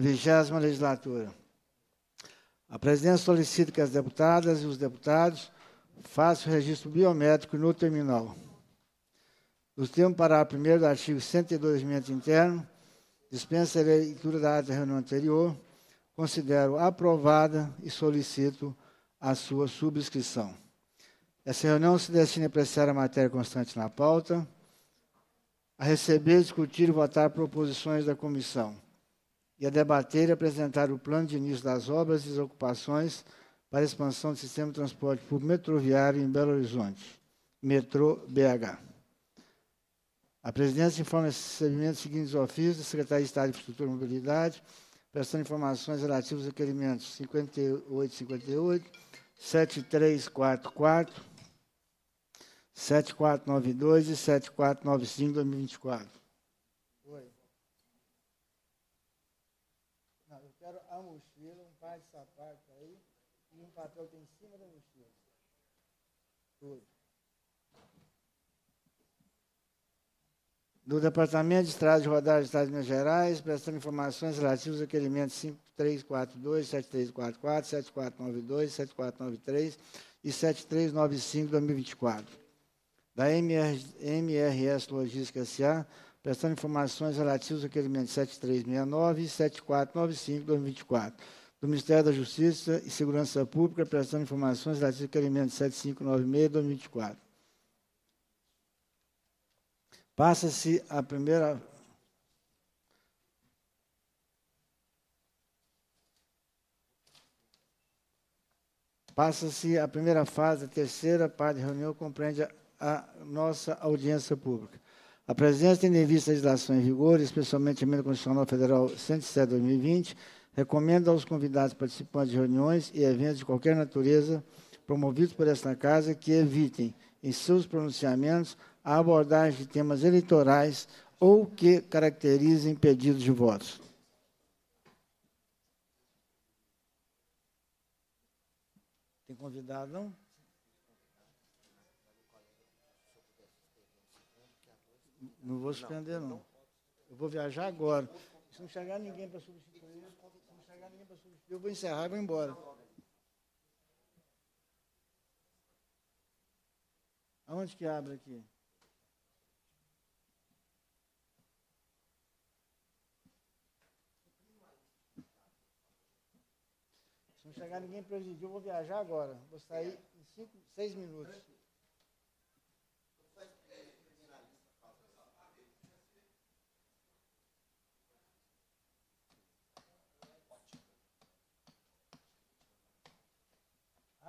vigésima legislatura. A presidência solicita que as deputadas e os deputados façam o registro biométrico no terminal. Nos termos do parágrafo 1 do artigo 102 do Regimento Interno, dispensa a leitura da ata da reunião anterior, considero aprovada e solicito a sua subscrição. Essa reunião se destina a apreciar a matéria constante na pauta, a receber, discutir e votar proposições da comissão e a debater e apresentar o plano de início das obras e ocupações para a expansão do sistema de transporte público metroviário em Belo Horizonte, metrô BH. A presidência informa os seguintes ofícios da Secretaria de Estado de Infraestrutura e Mobilidade, prestando informações relativas aos requerimentos 5858, 7344, 7492 e 7495 2024. papel tem em cima da mochila. Tudo. Do Departamento de Estrada de Rodagem do Estado de Minas Gerais, prestando informações relativas ao requerimento 5342, 7344, 7492, 7493 e 7395 2024. Da MR, MRS Logística SA, prestando informações relativas ao requerimento 7369 e 7495 2024 do Ministério da Justiça e Segurança Pública, prestando informações relativas ao elemento 7596-2024. Passa-se a primeira Passa-se a primeira fase, a terceira parte da reunião compreende a, nossa audiência pública. A presença tendo em vista a legislação em vigor, especialmente a emenda constitucional federal 107/2020, Recomendo aos convidados participantes de reuniões e eventos de qualquer natureza promovidos por esta Casa que evitem, em seus pronunciamentos, a abordagem de temas eleitorais ou que caracterizem pedidos de votos. Tem convidado, não? Não vou suspender, não. Eu vou viajar agora. Se não chegar ninguém para substituir. Eu vou encerrar e vou embora. Aonde que abre aqui? Se não chegar ninguém presidiu, eu vou viajar agora. Vou sair em cinco, seis minutos.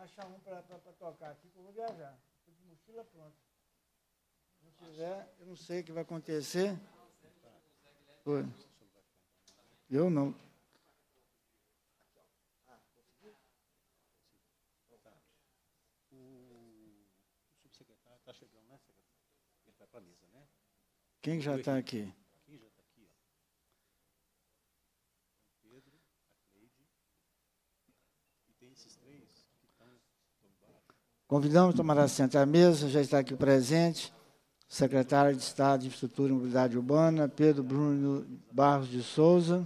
achar um para tocar aqui, que eu vou viajar. Estou de mochila pronta. Se não tiver, eu não sei o que vai acontecer. Foi. Eu não. Tá né, tá né? Quem já está aqui? Convidamos a tomar assento à mesa, já está aqui presente o secretário de Estado de Infraestrutura e Mobilidade Urbana, Pedro Bruno Barros de Souza.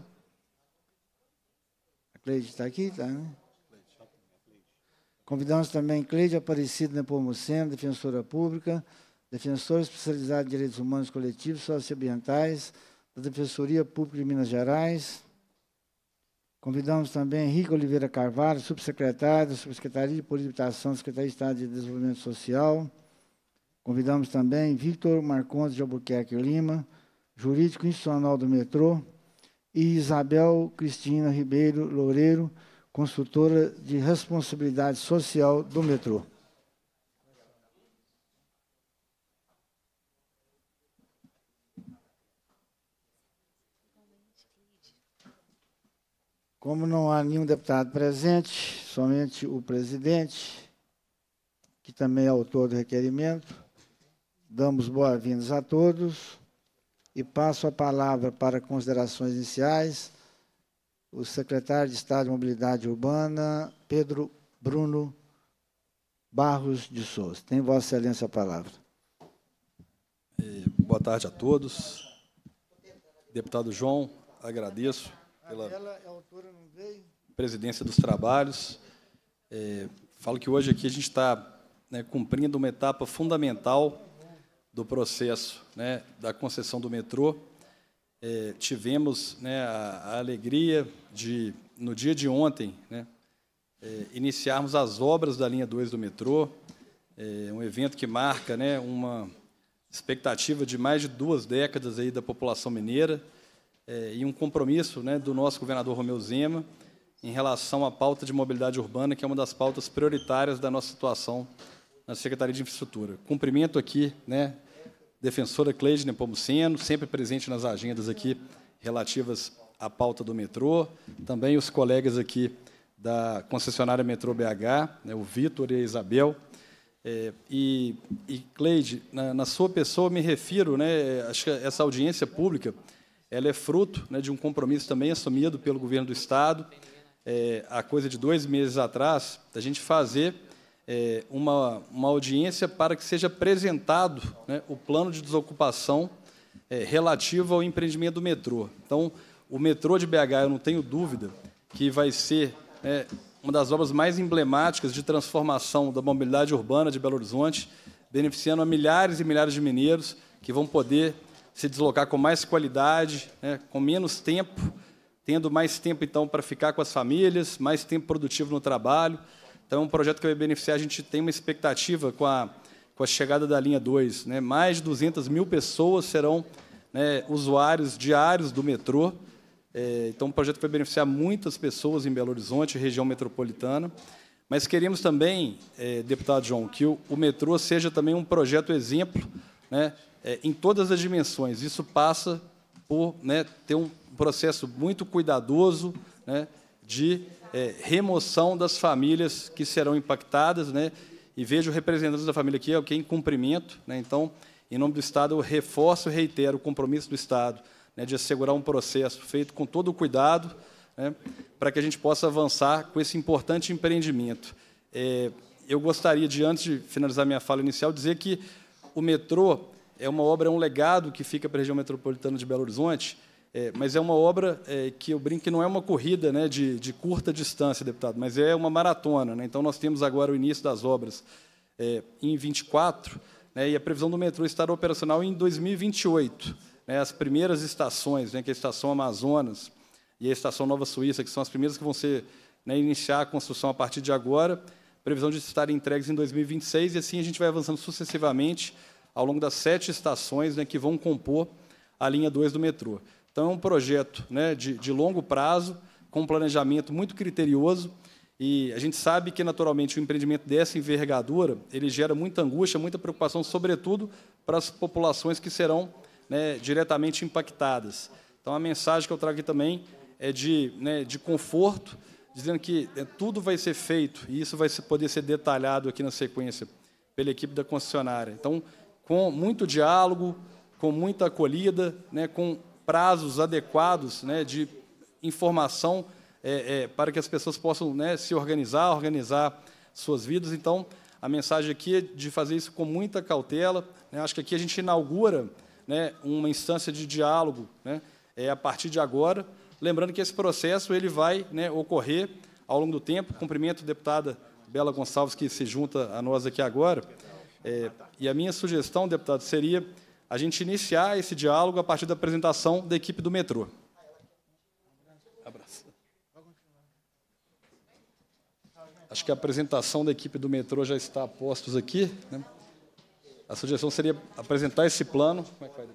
A Cleide está aqui, tá, né? Convidamos também Cleide Aparecida Nepomuceno, defensora pública, defensora especializada em direitos humanos coletivos e socioambientais, da Defensoria Pública de Minas Gerais, Convidamos também Henrique Oliveira Carvalho, subsecretário da Subsecretaria de Politização da Secretaria de Estado de Desenvolvimento Social. Convidamos também Victor Marcondes de Albuquerque Lima, jurídico institucional do metrô, e Isabel Cristina Ribeiro Loureiro, consultora de responsabilidade social do metrô. Como não há nenhum deputado presente, somente o presidente, que também é autor do requerimento, damos boas-vindas a todos e passo a palavra para considerações iniciais o secretário de Estado de Mobilidade Urbana, Pedro Bruno Barros de Souza. Tem Vossa Excelência a palavra. É, boa tarde a todos. Deputado João, agradeço pela presidência dos trabalhos. É, falo que hoje aqui a gente está né, cumprindo uma etapa fundamental do processo né, da concessão do metrô. É, tivemos né, a, a, alegria de, no dia de ontem, né, é, iniciarmos as obras da linha 2 do metrô, é, um evento que marca né, uma expectativa de mais de duas décadas aí da população mineira é, e um compromisso né, do nosso governador Romeu Zema em relação à pauta de mobilidade urbana, que é uma das pautas prioritárias da nossa situação na Secretaria de Infraestrutura. Cumprimento aqui, né, defensora Cleidne Pomoceno, sempre presente nas agendas aqui relativas à pauta do metrô, também os colegas aqui da concessionária Metrô BH, né, o Vitor e a Isabel. É, e, e Cleide, na, na, sua pessoa, me refiro, né, acho que essa audiência pública ela é fruto né, de um compromisso também assumido pelo governo do Estado, é, há coisa de dois meses atrás, da gente fazer é, uma, uma audiência para que seja apresentado né, o plano de desocupação é, relativo ao empreendimento do metrô. Então, o metrô de BH, eu não tenho dúvida que vai ser né, uma das obras mais emblemáticas de transformação da mobilidade urbana de Belo Horizonte, beneficiando a milhares e milhares de mineiros que vão poder se deslocar com mais qualidade, né, com menos tempo, tendo mais tempo então para ficar com as famílias, mais tempo produtivo no trabalho. Então, é um projeto que vai beneficiar, a gente tem uma expectativa com a, com a chegada da linha 2. Né? Mais de 200 mil pessoas serão né, usuários diários do metrô. É, então, um projeto que vai beneficiar muitas pessoas em Belo Horizonte, região metropolitana. Mas queremos também, é, deputado João, que o, o metrô seja também um projeto exemplo né, é, em todas as dimensões. Isso passa por né, ter um processo muito cuidadoso né, de é, remoção das famílias que serão impactadas. Né, e vejo representantes da família aqui, alguém em cumprimento. Né, então, em nome do Estado, eu reforço e reitero o compromisso do Estado né, de assegurar um processo feito com todo o cuidado né, para que a gente possa avançar com esse importante empreendimento. É, eu gostaria de, antes de finalizar minha fala inicial, dizer que o metrô é uma obra, é um legado que fica para a região metropolitana de Belo Horizonte, é, mas é uma obra é, que eu brinco que não é uma corrida né, de, de curta distância, deputado, mas é uma maratona. Né? Então, nós temos agora o início das obras é, em 24 né, e a previsão do metrô estar operacional em 2028. Né, as primeiras estações, né, que é a Estação Amazonas e a Estação Nova Suíça, que são as primeiras que vão ser, né, iniciar a construção a partir de agora, previsão de estarem entregues em 2026, e assim a gente vai avançando sucessivamente ao longo das sete estações né, que vão compor a linha 2 do metrô. Então, é um projeto né, de, de longo prazo, com um planejamento muito criterioso, e a gente sabe que, naturalmente, o empreendimento dessa envergadura ele gera muita angústia, muita preocupação, sobretudo para as populações que serão né, diretamente impactadas. Então, a mensagem que eu trago aqui também é de, né, de conforto, dizendo que né, tudo vai ser feito, e isso vai poder ser detalhado aqui na sequência pela equipe da concessionária. Então, com muito diálogo, com muita acolhida, né, com prazos adequados né, de informação é, é, para que as pessoas possam né, se organizar, organizar suas vidas. Então, a mensagem aqui é de fazer isso com muita cautela. Né? Acho que aqui a gente inaugura né, uma instância de diálogo né, é, a partir de agora, lembrando que esse processo ele vai né, ocorrer ao longo do tempo. Cumprimento a deputada Bela Gonçalves, que se junta a nós aqui agora. É, e a minha sugestão, deputado, seria a gente iniciar esse diálogo a partir da apresentação da equipe do metrô. Abraço. Acho que a apresentação da equipe do metrô já está a postos aqui. Né? A sugestão seria apresentar esse plano. Como é que vai,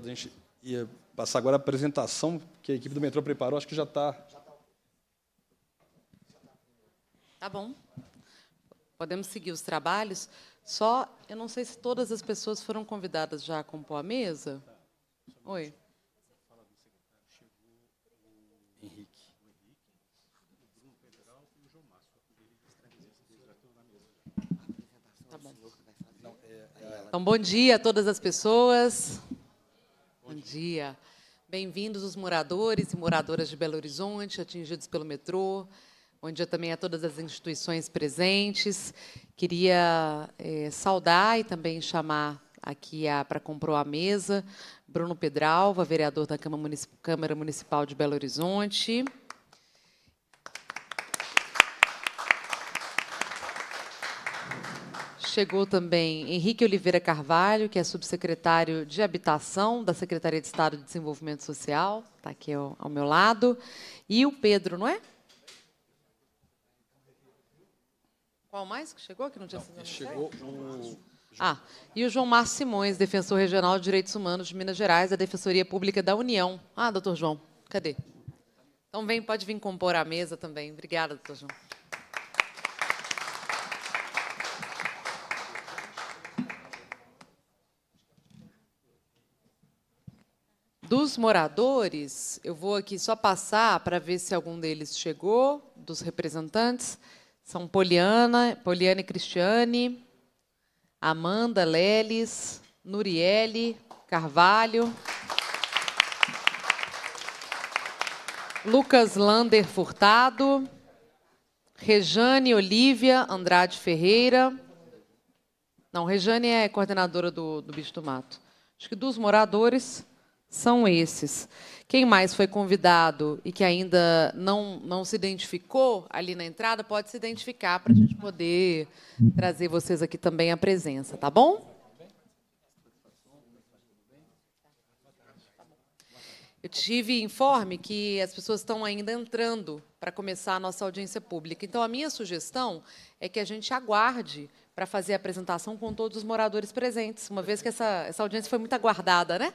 deputado, a gente ia passar agora a apresentação que a equipe do metrô preparou. Acho que já está. Tá bom. Podemos seguir os trabalhos. Só, eu não sei se todas as pessoas foram convidadas já a compor a mesa. Oi. Tá bom. Então, bom dia a todas as pessoas. Bom dia. Bem-vindos os moradores e moradoras de Belo Horizonte, atingidos pelo metrô. Bom dia também a todas as instituições presentes. Queria é, saudar e também chamar aqui para comprou a mesa Bruno Pedralva, vereador da Câmara Municipal de Belo Horizonte. Chegou também Henrique Oliveira Carvalho, que é subsecretário de Habitação da Secretaria de Estado de Desenvolvimento Social, está aqui ao, ao meu lado. E o Pedro, não é? Qual mais que chegou que não tinha sido Chegou Ah, e o João Márcio Simões, defensor regional de Direitos Humanos de Minas Gerais, da Defensoria Pública da União. Ah, doutor João, cadê? Então vem, pode vir compor a mesa também. Obrigada, doutor João. dos moradores, eu vou aqui só passar para ver se algum deles chegou, dos representantes. São Poliana, Poliana e Cristiane, Amanda Leles, Nuriele Carvalho, Lucas Lander Furtado, Rejane Olívia Andrade Ferreira. Não, Rejane é coordenadora do, do Bicho do Mato. Acho que dos moradores são esses. Quem mais foi convidado e que ainda não, não se identificou ali na entrada, pode se identificar para a gente poder trazer vocês aqui também à presença, tá bom? Eu tive informe que as pessoas estão ainda entrando para começar a nossa audiência pública. Então, a minha sugestão é que a gente aguarde para fazer a apresentação com todos os moradores presentes, uma vez que essa, essa audiência foi muito aguardada, né?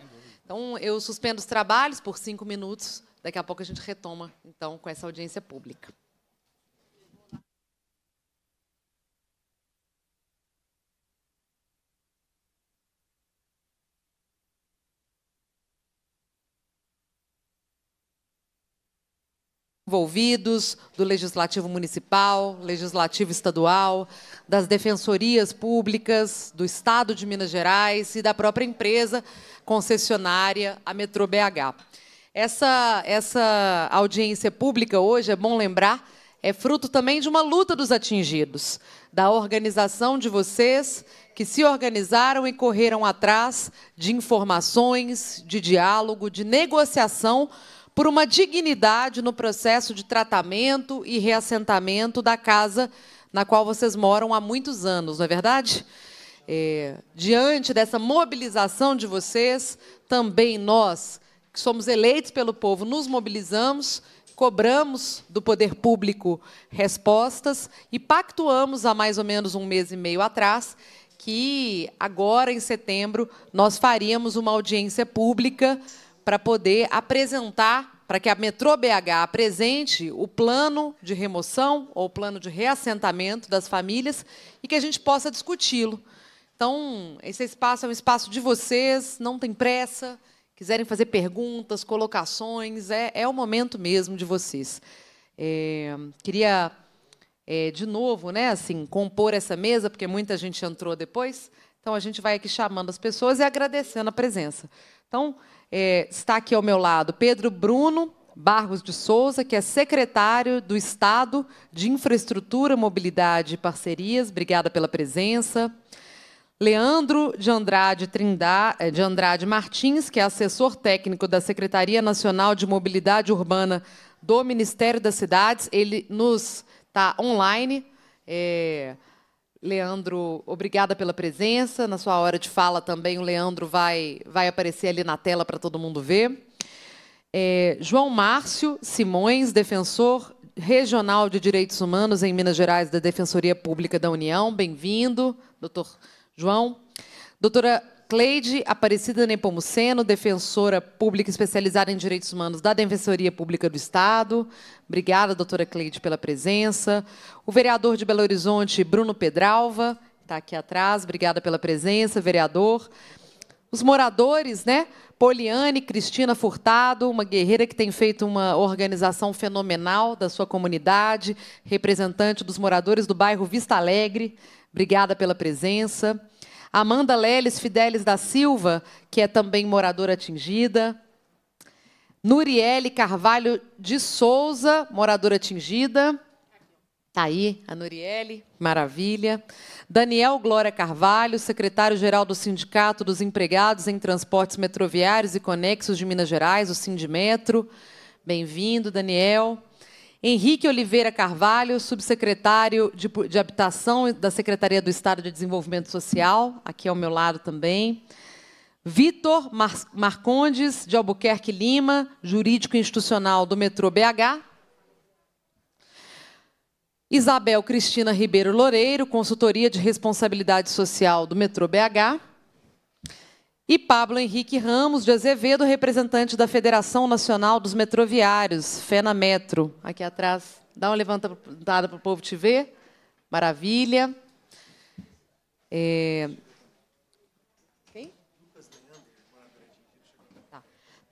Então, eu suspendo os trabalhos por cinco minutos. Daqui a pouco a gente retoma, então, com essa audiência pública. envolvidos, do Legislativo Municipal, Legislativo Estadual, das Defensorias Públicas, do Estado de Minas Gerais e da própria empresa concessionária, a Metro BH. Essa, essa audiência pública hoje, é bom lembrar, é fruto também de uma luta dos atingidos, da organização de vocês que se organizaram e correram atrás de informações, de diálogo, de negociação por uma dignidade no processo de tratamento e reassentamento da casa na qual vocês moram há muitos anos, não é verdade? É, diante dessa mobilização de vocês, também nós, que somos eleitos pelo povo, nos mobilizamos, cobramos do poder público respostas e pactuamos há mais ou menos um mês e meio atrás que agora, em setembro, nós faríamos uma audiência pública para poder apresentar, para que a Metrô BH apresente o plano de remoção ou plano de reassentamento das famílias e que a gente possa discuti-lo. Então, esse espaço é um espaço de vocês, não tem pressa. Quiserem fazer perguntas, colocações, é, é o momento mesmo de vocês. É, queria, é, de novo, né, assim, compor essa mesa, porque muita gente entrou depois. Então, a gente vai aqui chamando as pessoas e agradecendo a presença. Então, é, está aqui ao meu lado Pedro Bruno Barros de Souza, que é secretário do Estado de Infraestrutura, Mobilidade e Parcerias. Obrigada pela presença. Leandro de Andrade, Trindade, é, de Andrade Martins, que é assessor técnico da Secretaria Nacional de Mobilidade Urbana do Ministério das Cidades. Ele nos está online. É, Leandro, obrigada pela presença. Na sua hora de fala também, o Leandro vai, vai aparecer ali na tela para todo mundo ver. É, João Márcio Simões, defensor regional de direitos humanos em Minas Gerais da Defensoria Pública da União. Bem-vindo, doutor João. Doutora Cleide Aparecida Nepomuceno, defensora pública especializada em direitos humanos da Defensoria Pública do Estado. Obrigada, doutora Cleide, pela presença. O vereador de Belo Horizonte, Bruno Pedralva, está aqui atrás. Obrigada pela presença, vereador. Os moradores, né? Poliane, Cristina Furtado, uma guerreira que tem feito uma organização fenomenal da sua comunidade, representante dos moradores do bairro Vista Alegre. Obrigada pela presença. Amanda Leles Fidelis da Silva, que é também moradora atingida. Nuriele Carvalho de Souza, moradora atingida. Está aí a Nuriele, maravilha. Daniel Glória Carvalho, secretário-geral do Sindicato dos Empregados em Transportes Metroviários e Conexos de Minas Gerais, o Sindimetro. Bem-vindo, Daniel. Henrique Oliveira Carvalho, subsecretário de, de Habitação da Secretaria do Estado de Desenvolvimento Social, aqui ao meu lado também. Vitor Mar Marcondes, de Albuquerque Lima, jurídico institucional do metrô BH. Isabel Cristina Ribeiro Loureiro, consultoria de responsabilidade social do metrô BH. E Pablo Henrique Ramos de Azevedo, representante da Federação Nacional dos Metroviários, FENA Metro, aqui atrás. Dá uma levantada para o povo te ver. Maravilha. É,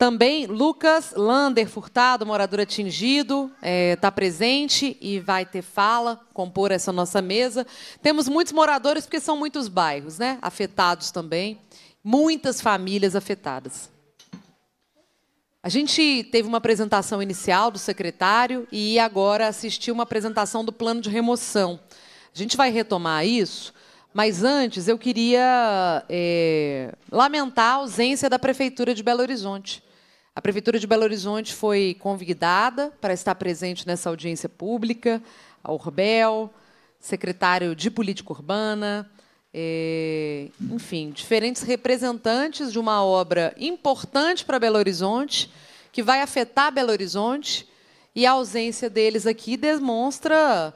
Também Lucas Lander Furtado, morador atingido, está é, tá presente e vai ter fala, compor essa nossa mesa. Temos muitos moradores, porque são muitos bairros né, afetados também, muitas famílias afetadas. A gente teve uma apresentação inicial do secretário e agora assistiu uma apresentação do plano de remoção. A gente vai retomar isso, mas antes eu queria é, lamentar a ausência da Prefeitura de Belo Horizonte. A Prefeitura de Belo Horizonte foi convidada para estar presente nessa audiência pública, a Orbel, secretário de Política Urbana, é, enfim, diferentes representantes de uma obra importante para Belo Horizonte, que vai afetar Belo Horizonte, e a ausência deles aqui demonstra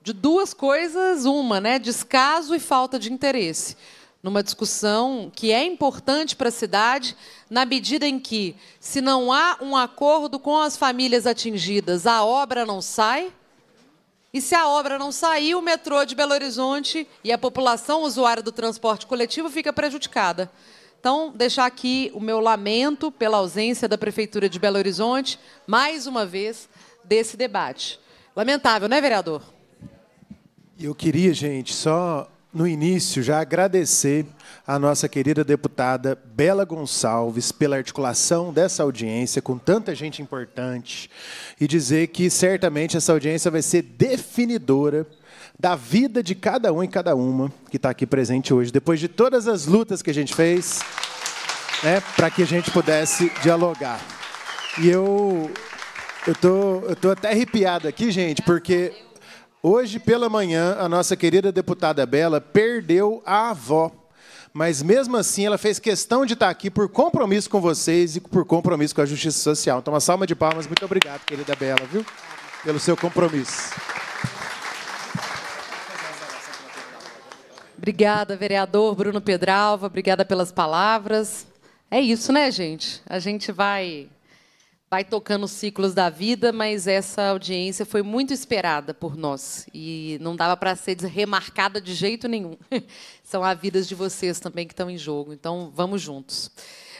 de duas coisas uma, né? Descaso e falta de interesse numa discussão que é importante para a cidade, na medida em que, se não há um acordo com as famílias atingidas, a obra não sai. E se a obra não sair, o metrô de Belo Horizonte e a população usuária do transporte coletivo fica prejudicada. Então, deixar aqui o meu lamento pela ausência da Prefeitura de Belo Horizonte, mais uma vez, desse debate. Lamentável, né, vereador? Eu queria, gente, só no início, já agradecer à nossa querida deputada Bela Gonçalves pela articulação dessa audiência com tanta gente importante e dizer que certamente essa audiência vai ser definidora da vida de cada um e cada uma que está aqui presente hoje, depois de todas as lutas que a gente fez né, para que a gente pudesse dialogar. E eu estou tô, eu tô até arrepiado aqui, gente, porque. Hoje pela manhã, a nossa querida deputada Bela perdeu a avó. Mas mesmo assim, ela fez questão de estar tá aqui por compromisso com vocês e por compromisso com a justiça social. Então, uma salva de palmas. Muito obrigado, querida Bela, viu? Pelo seu compromisso. Obrigada, vereador Bruno Pedralva. Obrigada pelas palavras. É isso, né, gente? A gente vai vai tocando os ciclos da vida, mas essa audiência foi muito esperada por nós e não dava para ser remarcada de jeito nenhum. São as vidas de vocês também que estão em jogo, então vamos juntos.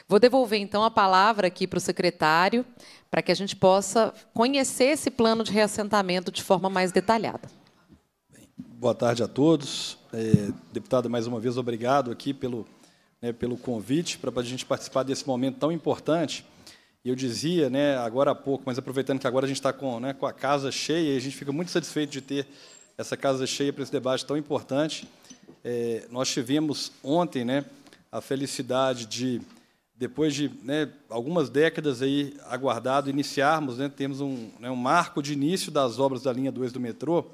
Vou devolver então a palavra aqui para o secretário, para que a gente possa conhecer esse plano de reassentamento de forma mais detalhada. Bem, boa tarde a todos. É, deputada, mais uma vez, obrigado aqui pelo, né, pelo convite para a gente participar desse momento tão importante e eu dizia, né, agora há pouco, mas aproveitando que agora a gente está com, né, com a casa cheia, e a gente fica muito satisfeito de ter essa casa cheia para esse debate tão importante. É, nós tivemos ontem né, a felicidade de, depois de né, algumas décadas aí aguardado, iniciarmos, né, temos um, né, um marco de início das obras da linha 2 do metrô.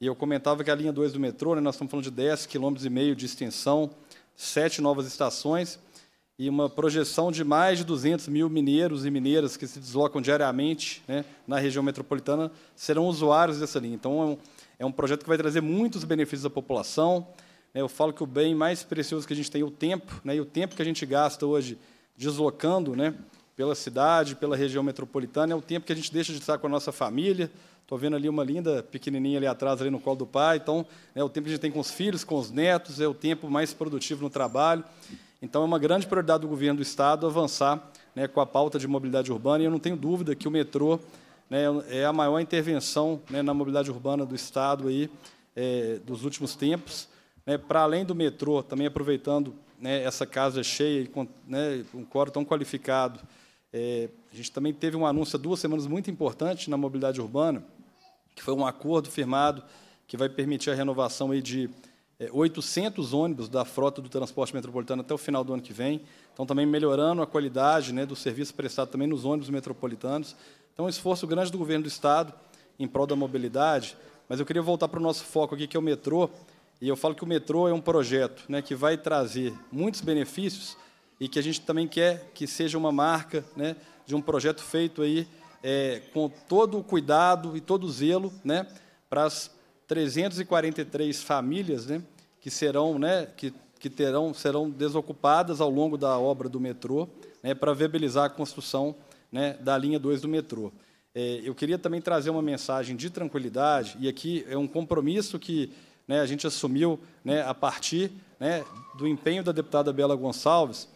E eu comentava que a linha 2 do metrô, né, nós estamos falando de 10,5 km de extensão, sete novas estações e uma projeção de mais de 200 mil mineiros e mineiras que se deslocam diariamente né, na região metropolitana serão usuários dessa linha. Então, é um, é um projeto que vai trazer muitos benefícios à população. Né. Eu falo que o bem mais precioso que a gente tem é o tempo, né, e o tempo que a gente gasta hoje deslocando né, pela cidade, pela região metropolitana, é o tempo que a gente deixa de estar com a nossa família. Estou vendo ali uma linda pequenininha ali atrás, ali no colo do pai. Então, é o tempo que a gente tem com os filhos, com os netos, é o tempo mais produtivo no trabalho. Então, é uma grande prioridade do governo do Estado avançar né, com a pauta de mobilidade urbana, e eu não tenho dúvida que o metrô né, é a maior intervenção né, na mobilidade urbana do Estado aí, é, dos últimos tempos. Né. Para além do metrô, também aproveitando né, essa casa cheia e com né, um coro tão qualificado, é, a gente também teve um anúncio há duas semanas muito importante na mobilidade urbana, que foi um acordo firmado que vai permitir a renovação aí de 800 é, ônibus da frota do transporte metropolitano até o final do ano que vem. Então, também melhorando a qualidade né, do serviço prestado também nos ônibus metropolitanos. Então, um esforço grande do governo do Estado em prol da mobilidade. Mas eu queria voltar para o nosso foco aqui, que é o metrô. E eu falo que o metrô é um projeto né, que vai trazer muitos benefícios e que a gente também quer que seja uma marca né, de um projeto feito aí é, com todo o cuidado e todo o zelo né, para as 343 famílias né, que serão, né, que, que terão, serão desocupadas ao longo da obra do metrô, né, para viabilizar a construção né, da linha 2 do metrô. É, eu queria também trazer uma mensagem de tranquilidade, e aqui é um compromisso que né, a gente assumiu né, a partir né, do empenho da deputada Bela Gonçalves,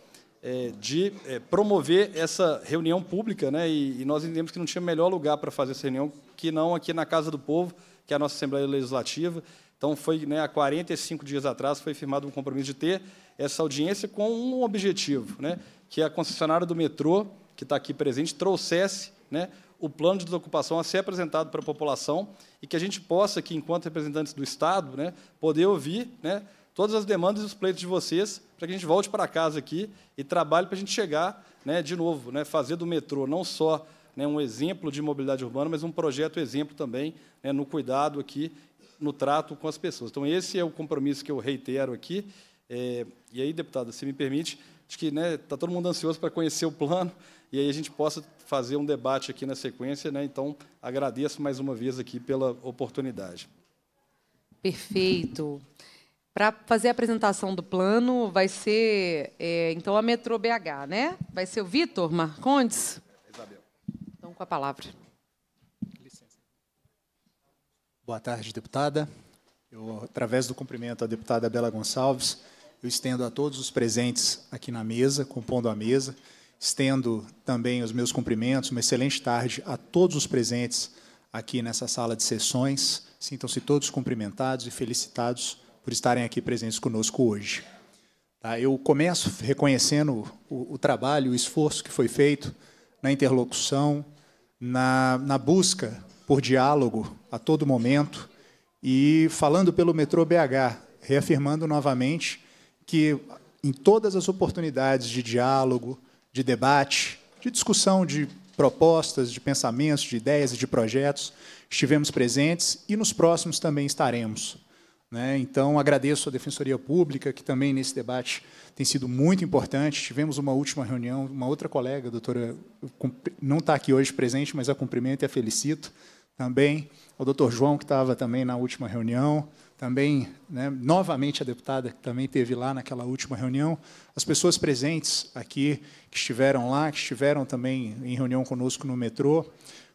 é, de é, promover essa reunião pública, né? e, nós entendemos que não tinha melhor lugar para fazer essa reunião que não aqui na Casa do Povo, que é a nossa Assembleia Legislativa, então, foi né, há 45 dias atrás foi firmado um compromisso de ter essa audiência com um objetivo, né, que a concessionária do metrô, que está aqui presente, trouxesse né, o plano de desocupação a ser apresentado para a população e que a gente possa, aqui, enquanto representantes do Estado, né, poder ouvir né, todas as demandas e os pleitos de vocês para que a gente volte para casa aqui e trabalhe para a gente chegar né, de novo, né, fazer do metrô não só né, um exemplo de mobilidade urbana, mas um projeto exemplo também né, no cuidado aqui no trato com as pessoas. Então, esse é o compromisso que eu reitero aqui. É, e aí, deputada, se me permite, acho que está né, tá todo mundo ansioso para conhecer o plano e aí a gente possa fazer um debate aqui na sequência. Né? Então, agradeço mais uma vez aqui pela oportunidade. Perfeito. Para fazer a apresentação do plano, vai ser, é, então, a MetroBH, BH, né? Vai ser o Vitor Marcondes? Isabel. Então, com a palavra. Boa tarde, deputada. Eu, através do cumprimento à deputada Bela Gonçalves, eu estendo a todos os presentes aqui na mesa, compondo a mesa, estendo também os meus cumprimentos, uma excelente tarde a todos os presentes aqui nessa sala de sessões. Sintam-se todos cumprimentados e felicitados por estarem aqui presentes conosco hoje. Tá, eu começo reconhecendo o, trabalho, o esforço que foi feito na interlocução, na, na busca por diálogo a todo momento e falando pelo metrô BH, reafirmando novamente que em todas as oportunidades de diálogo, de debate, de discussão de propostas, de pensamentos, de ideias e de projetos, estivemos presentes e nos próximos também estaremos. Né? Então, agradeço à Defensoria Pública, que também nesse debate tem sido muito importante. Tivemos uma última reunião, uma outra colega, doutora, não está aqui hoje presente, mas a cumprimento e a felicito, também ao doutor João, que estava também na última reunião, também, né, novamente, a deputada que também teve lá naquela última reunião, as pessoas presentes aqui, que estiveram lá, que estiveram também em reunião conosco no metrô.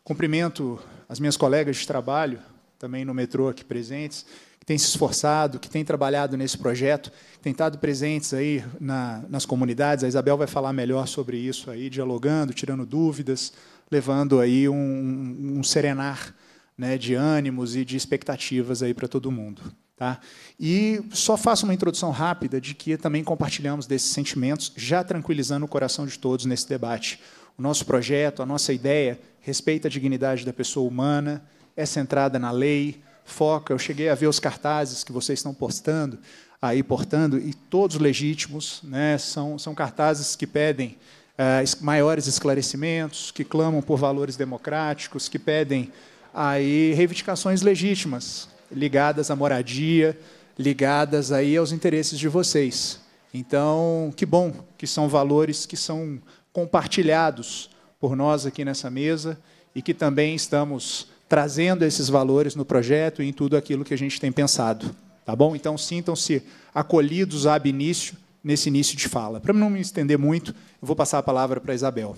Cumprimento as minhas colegas de trabalho, também no metrô aqui presentes, que têm se esforçado, que têm trabalhado nesse projeto, têm estado presentes aí na, nas comunidades. A Isabel vai falar melhor sobre isso aí, dialogando, tirando dúvidas, levando aí um, um serenar né, de ânimos e de expectativas aí para todo mundo. Tá? E só faço uma introdução rápida de que também compartilhamos desses sentimentos, já tranquilizando o coração de todos nesse debate. O nosso projeto, a nossa ideia, respeita a dignidade da pessoa humana, é centrada na lei, foca. Eu cheguei a ver os cartazes que vocês estão postando, aí portando, e todos legítimos, né? são, são cartazes que pedem uh, maiores esclarecimentos, que clamam por valores democráticos, que pedem aí reivindicações legítimas ligadas à moradia, ligadas aí aos interesses de vocês. Então, que bom que são valores que são compartilhados por nós aqui nessa mesa e que também estamos trazendo esses valores no projeto e em tudo aquilo que a gente tem pensado, tá bom? Então, sintam-se acolhidos ab início nesse início de fala. Para não me estender muito, eu vou passar a palavra para a Isabel.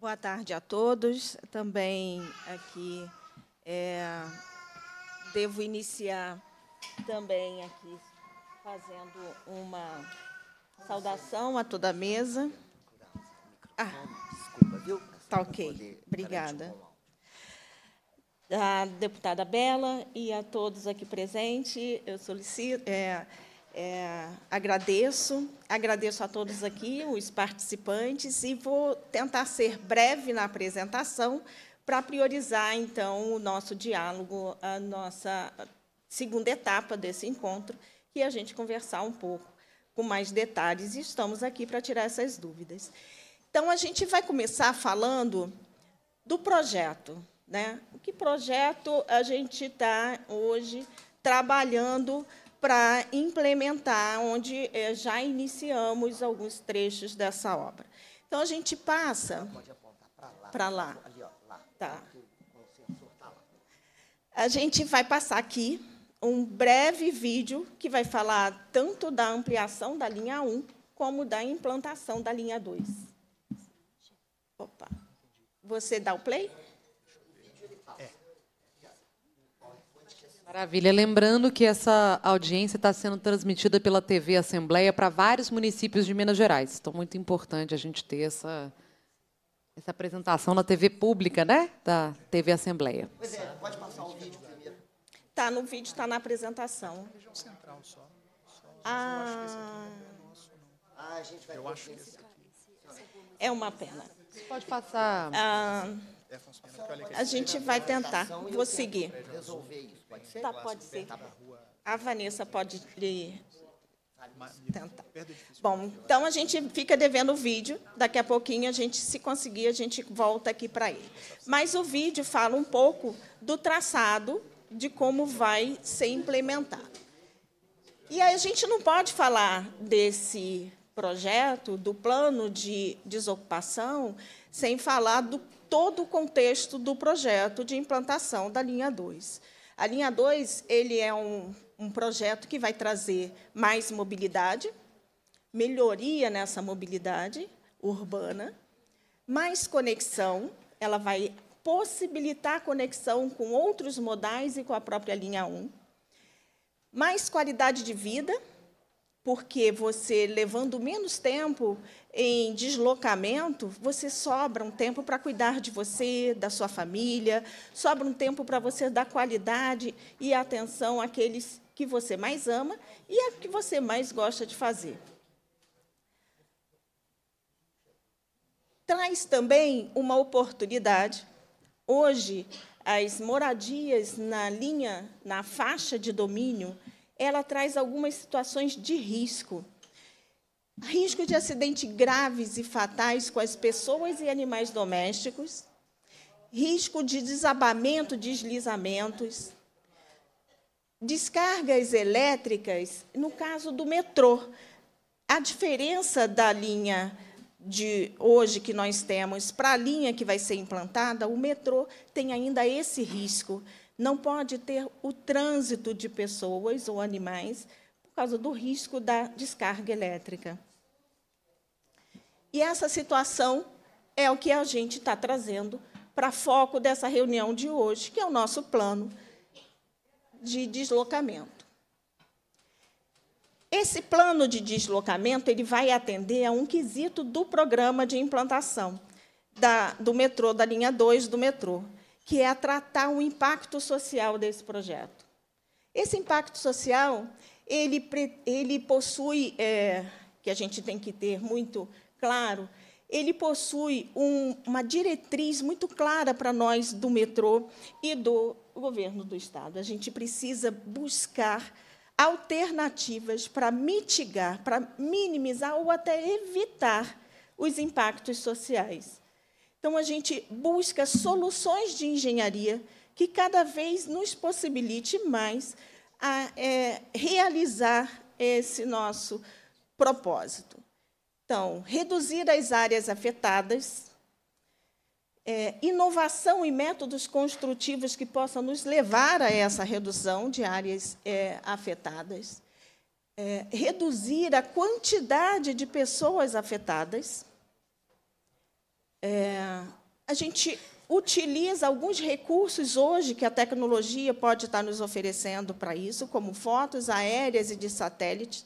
Boa tarde a todos. Também aqui é, devo iniciar também aqui fazendo uma saudação a toda a mesa. Ah, desculpa, viu? Tá ok. Obrigada à deputada Bela e a todos aqui presentes. Eu solicito, é, é, agradeço, agradeço a todos aqui, os participantes, e vou tentar ser breve na apresentação para priorizar, então, o nosso diálogo, a nossa segunda etapa desse encontro, e é a gente conversar um pouco com mais detalhes, e estamos aqui para tirar essas dúvidas. Então, a gente vai começar falando do projeto, né? Que projeto a gente está hoje trabalhando para implementar, onde é, já iniciamos alguns trechos dessa obra. Então, a gente passa... Pode apontar para lá. lá. Ali, ó, lá. Tá. tá, tá a gente vai passar aqui um breve vídeo que vai falar tanto da ampliação da linha 1 como da implantação da linha 2. Opa. Você dá o play? Maravilha. Lembrando que essa audiência está sendo transmitida pela TV Assembleia para vários municípios de Minas Gerais. Então, muito importante a gente ter essa, essa apresentação na TV pública, né? Da TV Assembleia. Pois é, pode passar o vídeo primeiro. Tá, no vídeo está na apresentação. É central só. ah. é Eu acho que esse aqui. É uma pena. pode passar. Ah. É, a gente vai tentar. Vou seguir. Resolver isso, pode ser? Tá, pode ser. Tá a Vanessa pode lhe tá, tentar. Bom, então a gente fica devendo o vídeo. Daqui a pouquinho a gente, se conseguir, a gente volta aqui para ele. Mas o vídeo fala um pouco do traçado de como vai ser implementado. E aí a gente não pode falar desse projeto, do plano de desocupação, sem falar do todo o contexto do projeto de implantação da linha 2. A linha 2 ele é um, um projeto que vai trazer mais mobilidade, melhoria nessa mobilidade urbana, mais conexão, ela vai possibilitar conexão com outros modais e com a própria linha 1, mais qualidade de vida, porque você levando menos tempo em deslocamento, você sobra um tempo para cuidar de você, da sua família, sobra um tempo para você dar qualidade e atenção àqueles que você mais ama e a que você mais gosta de fazer. Traz também uma oportunidade. Hoje, as moradias na linha, na faixa de domínio ela traz algumas situações de risco. Risco de acidentes graves e fatais com as pessoas e animais domésticos, risco de desabamento, deslizamentos, descargas elétricas, no caso do metrô. A diferença da linha de hoje que nós temos para a linha que vai ser implantada, o metrô tem ainda esse risco não pode ter o trânsito de pessoas ou animais por causa do risco da descarga elétrica. E essa situação é o que a gente está trazendo para foco dessa reunião de hoje, que é o nosso plano de deslocamento. Esse plano de deslocamento ele vai atender a um quesito do programa de implantação da, do metrô, da linha 2 do metrô, que é tratar o impacto social desse projeto. Esse impacto social, ele, ele possui, é, que a gente tem que ter muito claro, ele possui um, uma diretriz muito clara para nós do metrô e do governo do Estado. A gente precisa buscar alternativas para mitigar, para minimizar ou até evitar os impactos sociais. Então, a gente busca soluções de engenharia que cada vez nos possibilite mais a, é, realizar esse nosso propósito. Então, reduzir as áreas afetadas, é, inovação e métodos construtivos que possam nos levar a essa redução de áreas é, afetadas, é, reduzir a quantidade de pessoas afetadas, é, a gente utiliza alguns recursos hoje que a tecnologia pode estar nos oferecendo para isso, como fotos aéreas e de satélites,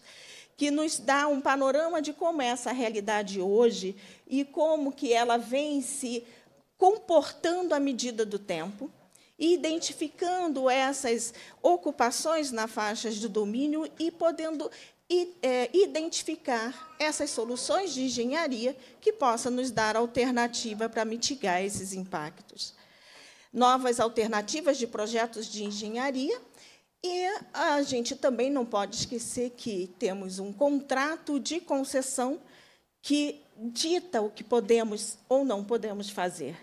que nos dá um panorama de como é essa realidade hoje e como que ela vem se comportando à medida do tempo e identificando essas ocupações na faixa de domínio e podendo e é, identificar essas soluções de engenharia que possam nos dar alternativa para mitigar esses impactos. Novas alternativas de projetos de engenharia. E a gente também não pode esquecer que temos um contrato de concessão que dita o que podemos ou não podemos fazer.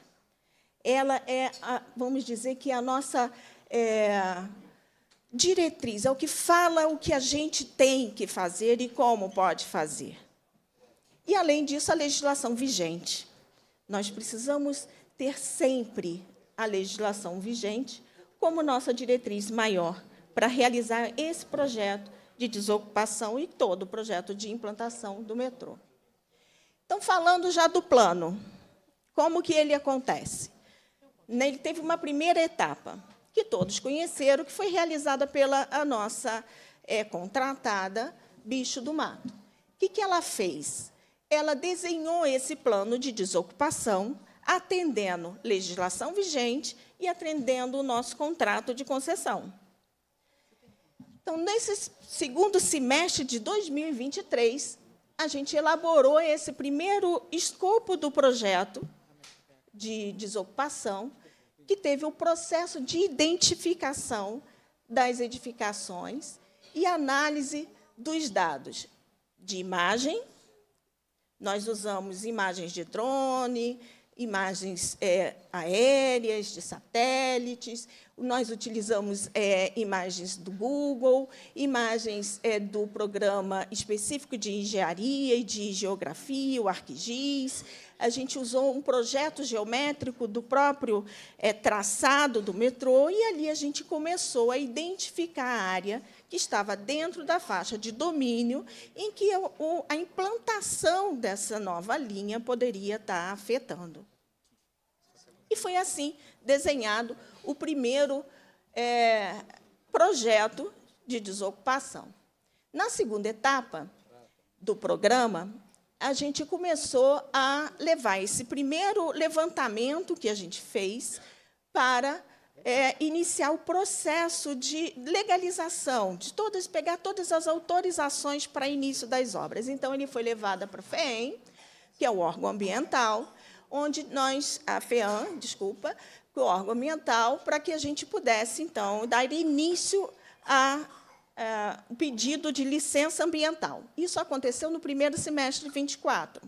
Ela é, a, vamos dizer, que a nossa é, diretriz, é o que fala o que a gente tem que fazer e como pode fazer. E, além disso, a legislação vigente. Nós precisamos ter sempre a legislação vigente como nossa diretriz maior para realizar esse projeto de desocupação e todo o projeto de implantação do metrô. Então, falando já do plano, como que ele acontece? Ele teve uma primeira etapa, que todos conheceram, que foi realizada pela a nossa é, contratada Bicho do Mato. O que, que ela fez? Ela desenhou esse plano de desocupação, atendendo legislação vigente e atendendo o nosso contrato de concessão. Então, nesse segundo semestre de 2023, a gente elaborou esse primeiro escopo do projeto de desocupação que teve o processo de identificação das edificações e análise dos dados de imagem. Nós usamos imagens de drone, imagens é, aéreas, de satélites, nós utilizamos é, imagens do Google, imagens é, do programa específico de engenharia e de geografia, o ArcGIS. A gente usou um projeto geométrico do próprio é, traçado do metrô e ali a gente começou a identificar a área que estava dentro da faixa de domínio em que a implantação dessa nova linha poderia estar tá afetando. E foi assim desenhado o primeiro é, projeto de desocupação. Na segunda etapa do programa, a gente começou a levar esse primeiro levantamento que a gente fez para é, iniciar o processo de legalização, de todas, pegar todas as autorizações para início das obras. Então, ele foi levado para a FEEM, que é o órgão ambiental, onde nós, a FEAM, desculpa, é o órgão ambiental, para que a gente pudesse, então, dar início a, é, pedido de licença ambiental. Isso aconteceu no primeiro semestre de 24.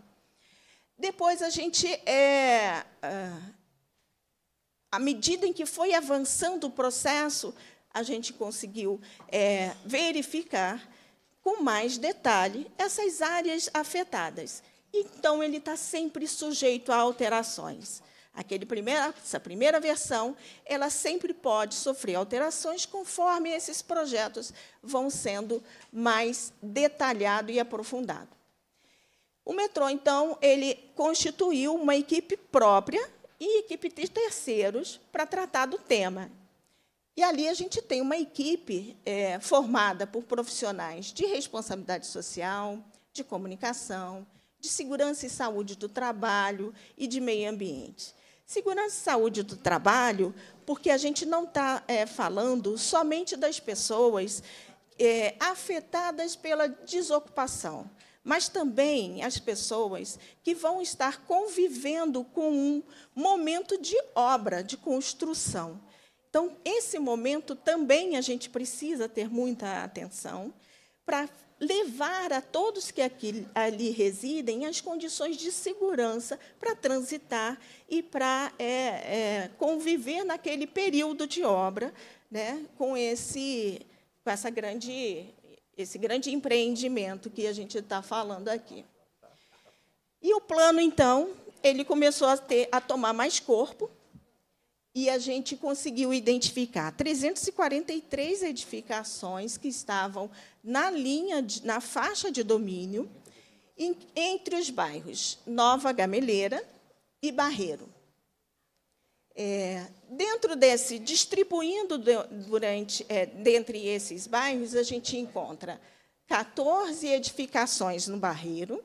Depois a gente é, é à medida em que foi avançando o processo, a gente conseguiu é, verificar com mais detalhe essas áreas afetadas. Então, ele está sempre sujeito a alterações. Aquele primeira, essa primeira versão, ela sempre pode sofrer alterações conforme esses projetos vão sendo mais detalhado e aprofundado. O metrô, então, ele constituiu uma equipe própria e equipe de terceiros para tratar do tema. E ali a gente tem uma equipe é, formada por profissionais de responsabilidade social, de comunicação, de segurança e saúde do trabalho e de meio ambiente. Segurança e saúde do trabalho, porque a gente não está é, falando somente das pessoas é, afetadas pela desocupação mas também as pessoas que vão estar convivendo com um momento de obra, de construção. Então, esse momento também a gente precisa ter muita atenção para levar a todos que aqui, ali residem as condições de segurança para transitar e para é, é, conviver naquele período de obra né, com, esse, com essa grande esse grande empreendimento que a gente está falando aqui. E o plano, então, ele começou a, ter, a tomar mais corpo e a gente conseguiu identificar 343 edificações que estavam na linha, de, na faixa de domínio, em, entre os bairros Nova Gameleira e Barreiro. É, dentro desse, distribuindo durante, é, dentre esses bairros, a gente encontra 14 edificações no Barreiro,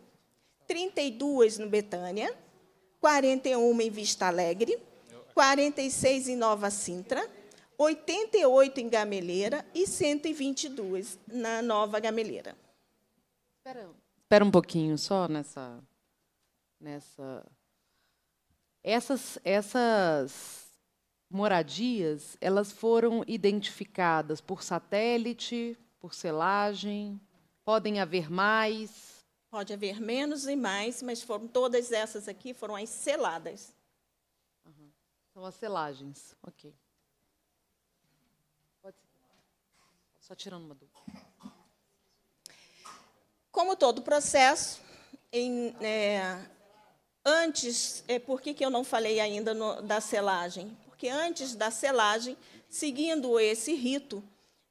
32 no Betânia, 41 em Vista Alegre, 46 em Nova Sintra, 88 em Gameleira e 122 na Nova Gameleira. Espera, espera um pouquinho só nessa nessa essas, essas moradias, elas foram identificadas por satélite, por selagem, podem haver mais? Pode haver menos e mais, mas foram todas essas aqui foram as seladas. Uhum. São as selagens, ok. Só tirando uma dúvida. Como todo processo, em, é, Antes, é, por que, que eu não falei ainda no, da selagem? Porque antes da selagem, seguindo esse rito,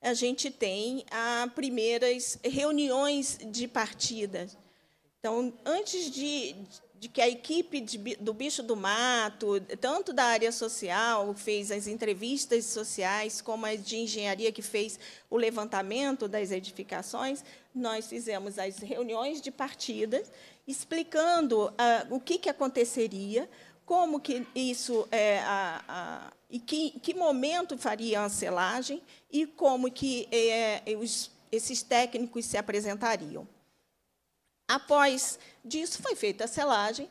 a gente tem as ah, primeiras reuniões de partida. Então, antes de, de que a equipe de, do Bicho do Mato, tanto da área social, fez as entrevistas sociais, como a de engenharia, que fez o levantamento das edificações, nós fizemos as reuniões de partidas, explicando ah, o que, que aconteceria, como que isso é, a, a, e que, que momento faria a ancelagem e como que é, os, esses técnicos se apresentariam. Após disso, foi feita a selagem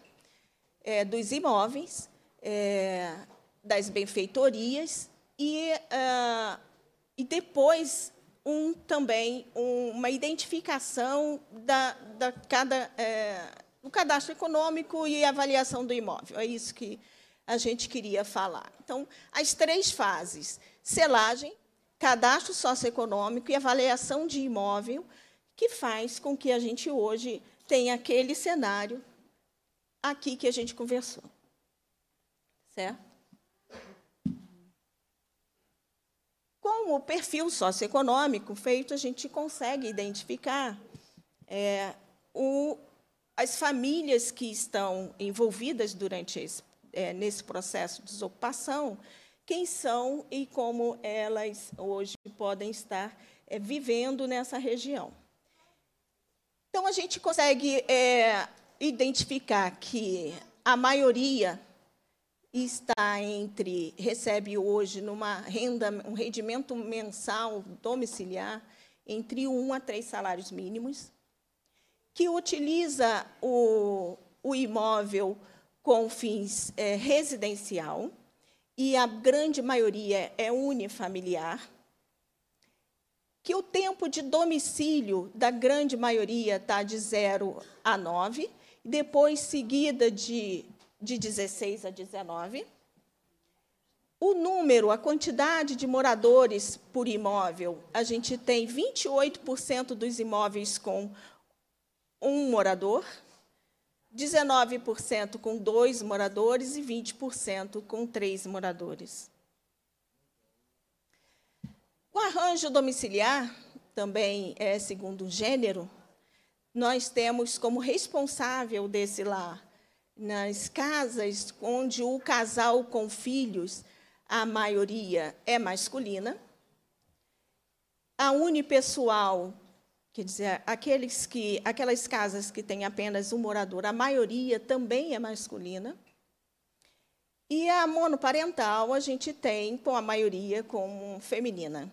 é, dos imóveis, é, das benfeitorias e, é, e depois um, também um, uma identificação da, da cada, é, do cadastro econômico e avaliação do imóvel. É isso que a gente queria falar. Então, as três fases: selagem, cadastro socioeconômico e avaliação de imóvel que faz com que a gente hoje tenha aquele cenário aqui que a gente conversou. Certo? Com o perfil socioeconômico feito, a gente consegue identificar é, o, as famílias que estão envolvidas durante esse, é, nesse processo de desocupação, quem são e como elas hoje podem estar é, vivendo nessa região. Então, a gente consegue é, identificar que a maioria está entre, recebe hoje numa renda, um rendimento mensal domiciliar entre um a três salários mínimos, que utiliza o, o imóvel com fins é, residencial, e a grande maioria é unifamiliar, que o tempo de domicílio da grande maioria está de 0 a 9, depois seguida de, de 16 a 19. O número, a quantidade de moradores por imóvel, a gente tem 28% dos imóveis com um morador, 19% com dois moradores e 20% com três moradores. O arranjo domiciliar, também é segundo o gênero, nós temos como responsável desse lar nas casas onde o casal com filhos, a maioria é masculina, a unipessoal, quer dizer, aqueles que, aquelas casas que têm apenas um morador, a maioria também é masculina. E a monoparental a gente tem, com a maioria, como feminina.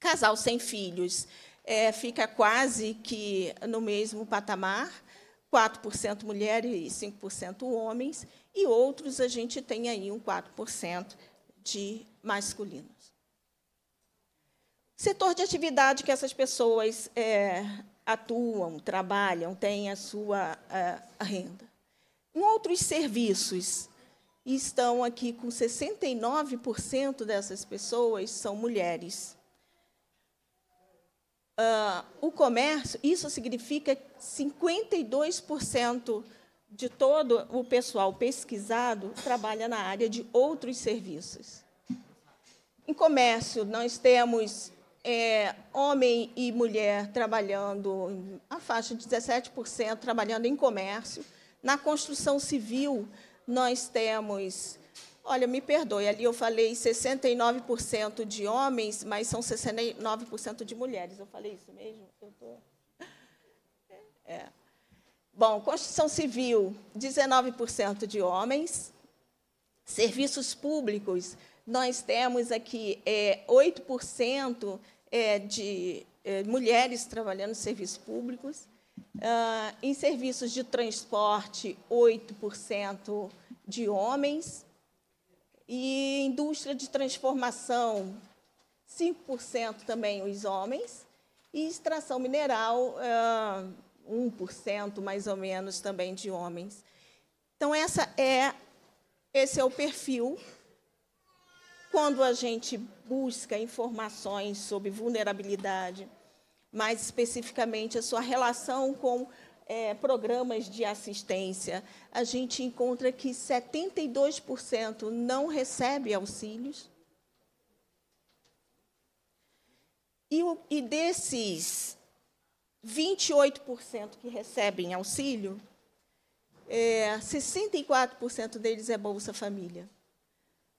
Casal sem filhos é, fica quase que no mesmo patamar, 4% mulheres e 5% homens, e outros a gente tem aí um 4% de masculinos. Setor de atividade que essas pessoas é, atuam, trabalham, têm a sua é, renda. Em outros serviços, estão aqui com 69% dessas pessoas são mulheres uh, o comércio, isso significa 52% de todo o pessoal pesquisado trabalha na área de outros serviços. Em comércio, nós temos é, homem e mulher trabalhando, a faixa de 17% trabalhando em comércio. Na construção civil, nós temos Olha, me perdoe, ali eu falei 69% de homens, mas são 69% de mulheres. Eu falei isso mesmo? Eu tô... é. Bom, Constituição Civil, 19% de homens. Serviços públicos, nós temos aqui é, 8% é, de é, mulheres trabalhando em serviços públicos. Ah, em serviços de transporte, 8% de homens e indústria de transformação, 5% também os homens. E extração mineral, 1% ah, mais ou menos também de homens. Então, essa é, esse é o perfil. Quando a gente busca informações sobre vulnerabilidade, mais especificamente a sua relação com é, programas de assistência, a gente encontra que 72% não recebe auxílios. E, o, e desses 28% que recebem auxílio, é, 64% deles é Bolsa Família.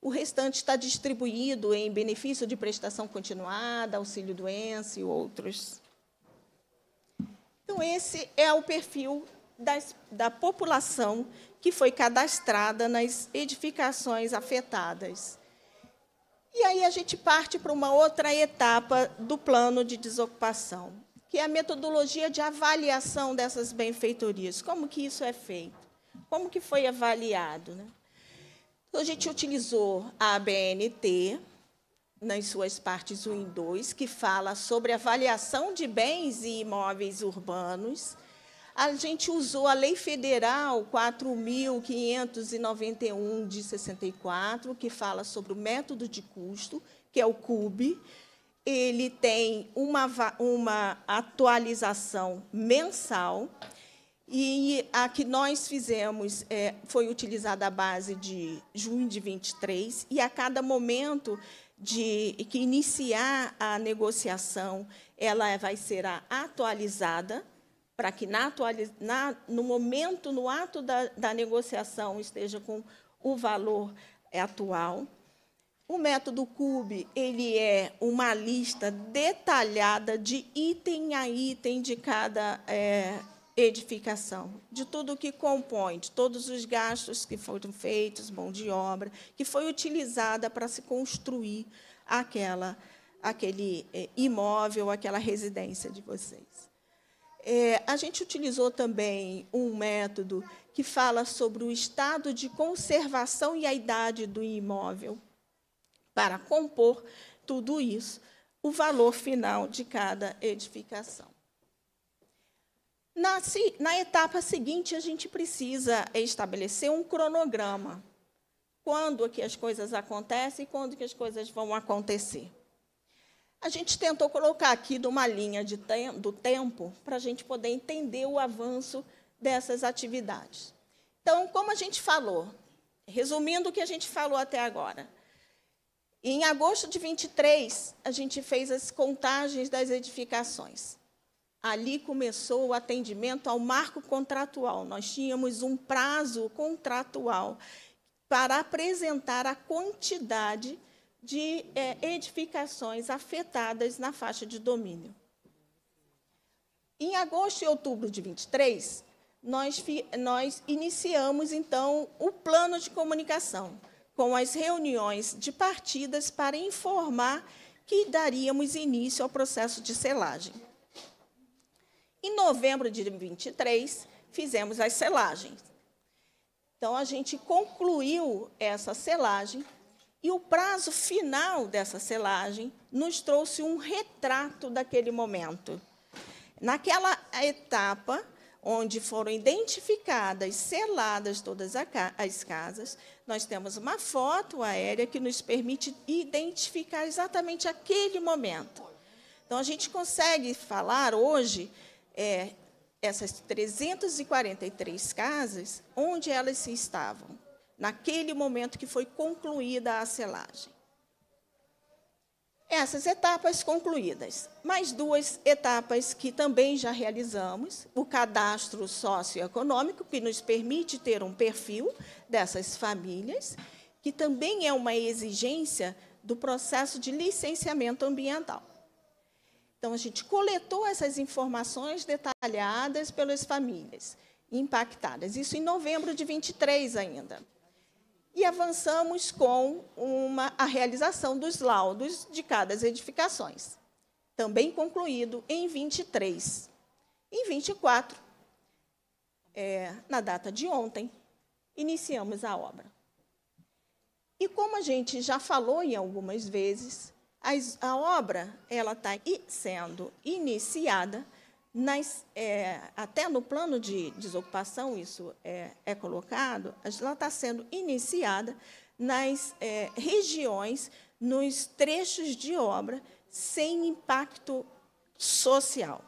O restante está distribuído em benefício de prestação continuada, auxílio doença e outros. Então, esse é o perfil das, da população que foi cadastrada nas edificações afetadas. E aí a gente parte para uma outra etapa do plano de desocupação, que é a metodologia de avaliação dessas benfeitorias. Como que isso é feito? Como que foi avaliado? Né? Então, a gente utilizou a ABNT, nas suas partes 1 e 2, que fala sobre avaliação de bens e imóveis urbanos. A gente usou a Lei Federal 4.591 de 64, que fala sobre o método de custo, que é o CUB. Ele tem uma, uma atualização mensal. E a que nós fizemos é, foi utilizada a base de junho de 23, e a cada momento de que iniciar a negociação, ela vai ser atualizada para que na na, no momento, no ato da, da negociação esteja com o valor atual. O método CUBE, ele é uma lista detalhada de item a item de cada é, edificação, de tudo o que compõe, de todos os gastos que foram feitos, mão de obra, que foi utilizada para se construir aquela, aquele eh, imóvel, aquela residência de vocês. É, a gente utilizou também um método que fala sobre o estado de conservação e a idade do imóvel para compor tudo isso, o valor final de cada edificação. Na, na etapa seguinte, a gente precisa estabelecer um cronograma. Quando que as coisas acontecem e quando que as coisas vão acontecer. A gente tentou colocar aqui de uma linha de te do tempo para a gente poder entender o avanço dessas atividades. Então, como a gente falou, resumindo o que a gente falou até agora, em agosto de 23, a gente fez as contagens das edificações ali começou o atendimento ao marco contratual. Nós tínhamos um prazo contratual para apresentar a quantidade de é, edificações afetadas na faixa de domínio. Em agosto e outubro de 23, nós, nós iniciamos, então, o plano de comunicação, com as reuniões de partidas para informar que daríamos início ao processo de selagem. Em novembro de 23, fizemos as selagens. Então, a gente concluiu essa selagem e o prazo final dessa selagem nos trouxe um retrato daquele momento. Naquela etapa, onde foram identificadas, seladas todas as casas, nós temos uma foto aérea que nos permite identificar exatamente aquele momento. Então, a gente consegue falar hoje é, essas 343 casas, onde elas se estavam, naquele momento que foi concluída a selagem. Essas etapas concluídas, mais duas etapas que também já realizamos: o cadastro socioeconômico, que nos permite ter um perfil dessas famílias, que também é uma exigência do processo de licenciamento ambiental. Então, a gente coletou essas informações detalhadas pelas famílias impactadas. Isso em novembro de 23 ainda. E avançamos com uma, a realização dos laudos de cada as edificações, também concluído em 23. Em 24, é, na data de ontem, iniciamos a obra. E como a gente já falou em algumas vezes, a obra ela está sendo iniciada nas, é, até no plano de desocupação isso é, é colocado, ela está sendo iniciada nas é, regiões, nos trechos de obra sem impacto social.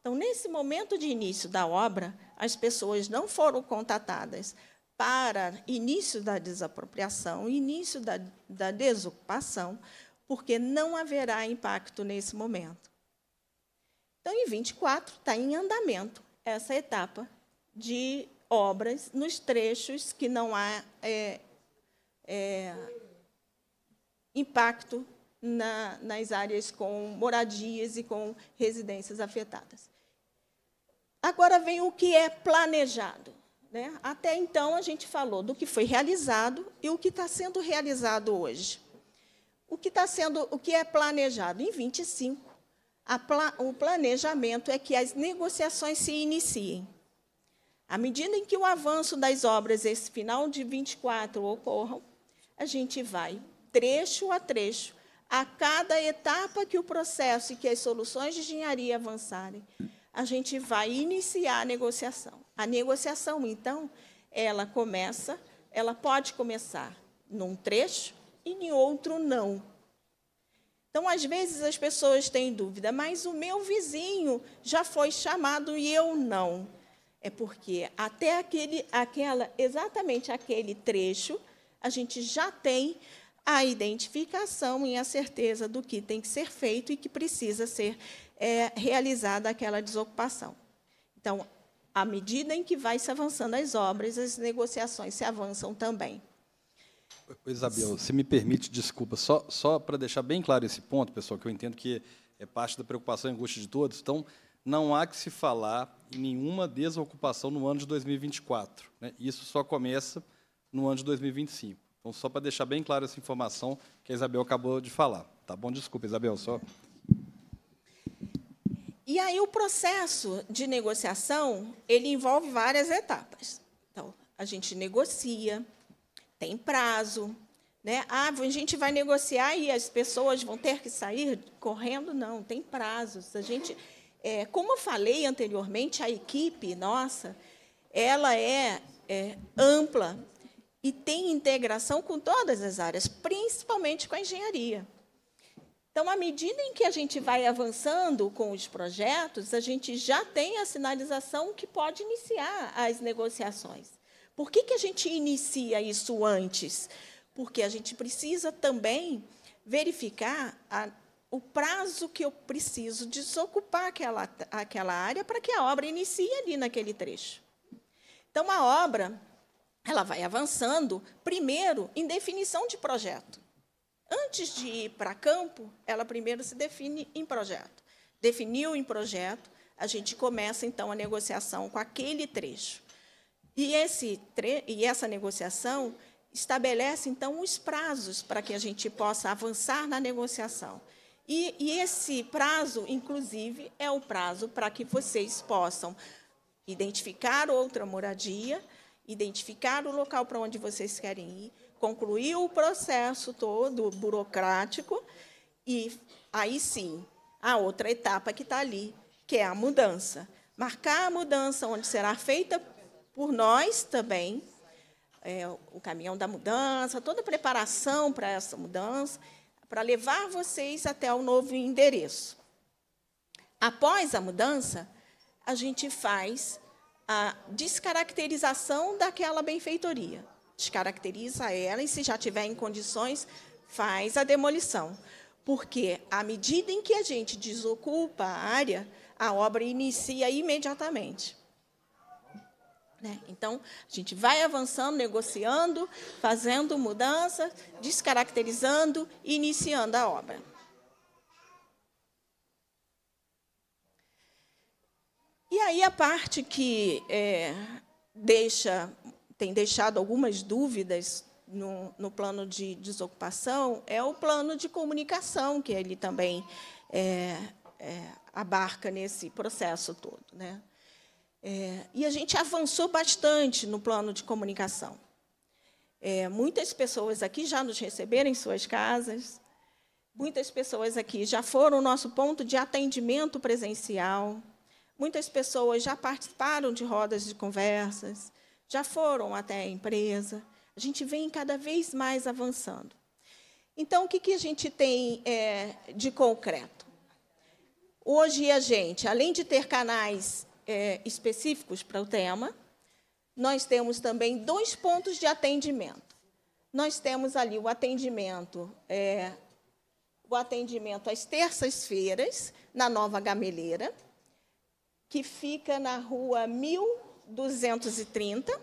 Então, nesse momento de início da obra, as pessoas não foram contatadas para início da desapropriação, início da, da desocupação, porque não haverá impacto nesse momento. Então, em 24, está em andamento essa etapa de obras nos trechos que não há é, é, impacto na, nas áreas com moradias e com residências afetadas. Agora vem o que é planejado. Né? Até então, a gente falou do que foi realizado e o que está sendo realizado hoje o que está sendo, o que é planejado em 25. Pla, o planejamento é que as negociações se iniciem. À medida em que o avanço das obras esse final de 24 ocorram, a gente vai trecho a trecho, a cada etapa que o processo e que as soluções de engenharia avançarem, a gente vai iniciar a negociação. A negociação, então, ela começa, ela pode começar num trecho, e em outro não. Então, às vezes as pessoas têm dúvida, mas o meu vizinho já foi chamado e eu não. É porque até aquele, aquela, exatamente aquele trecho, a gente já tem a identificação e a certeza do que tem que ser feito e que precisa ser é, realizada aquela desocupação. Então, à medida em que vai se avançando as obras, as negociações se avançam também. Isabel, se me permite, desculpa, só, só para deixar bem claro esse ponto, pessoal, que eu entendo que é parte da preocupação e angústia de todos. Então, não há que se falar em nenhuma desocupação no ano de 2024. Né? Isso só começa no ano de 2025. Então, só para deixar bem clara essa informação que a Isabel acabou de falar. Tá bom? Desculpa, Isabel, só. E aí o processo de negociação, ele envolve várias etapas. Então, a gente negocia, tem prazo. Né? Ah, a gente vai negociar e as pessoas vão ter que sair correndo? Não, tem prazos. A gente, é, como eu falei anteriormente, a equipe nossa, ela é, é ampla e tem integração com todas as áreas, principalmente com a engenharia. Então, à medida em que a gente vai avançando com os projetos, a gente já tem a sinalização que pode iniciar as negociações. Por que, que a gente inicia isso antes? Porque a gente precisa também verificar a, o prazo que eu preciso desocupar aquela, aquela área para que a obra inicie ali naquele trecho. Então, a obra ela vai avançando, primeiro, em definição de projeto. Antes de ir para campo, ela primeiro se define em projeto. Definiu em projeto, a gente começa, então, a negociação com aquele trecho. E, esse, e essa negociação estabelece, então, os prazos para que a gente possa avançar na negociação. E, e esse prazo, inclusive, é o prazo para que vocês possam identificar outra moradia, identificar o local para onde vocês querem ir, concluir o processo todo burocrático e aí sim a outra etapa que está ali, que é a mudança. Marcar a mudança onde será feita por nós também, é, o caminhão da mudança, toda a preparação para essa mudança, para levar vocês até o novo endereço. Após a mudança, a gente faz a descaracterização daquela benfeitoria. Descaracteriza ela e, se já tiver em condições, faz a demolição. Porque, à medida em que a gente desocupa a área, a obra inicia imediatamente. Né? Então, a gente vai avançando, negociando, fazendo mudança, descaracterizando e iniciando a obra. E aí a parte que é, deixa, tem deixado algumas dúvidas no, no, plano de desocupação é o plano de comunicação, que ele também é, é, abarca nesse processo todo. Né? É, e a gente avançou bastante no plano de comunicação. É, muitas pessoas aqui já nos receberam em suas casas, muitas pessoas aqui já foram o nosso ponto de atendimento presencial, muitas pessoas já participaram de rodas de conversas, já foram até a empresa. A gente vem cada vez mais avançando. Então, o que, que a gente tem é, de concreto? Hoje, a gente, além de ter canais é, específicos para o tema. Nós temos também dois pontos de atendimento. Nós temos ali o atendimento, é, o atendimento às terças-feiras na Nova Gameleira, que fica na Rua 1230.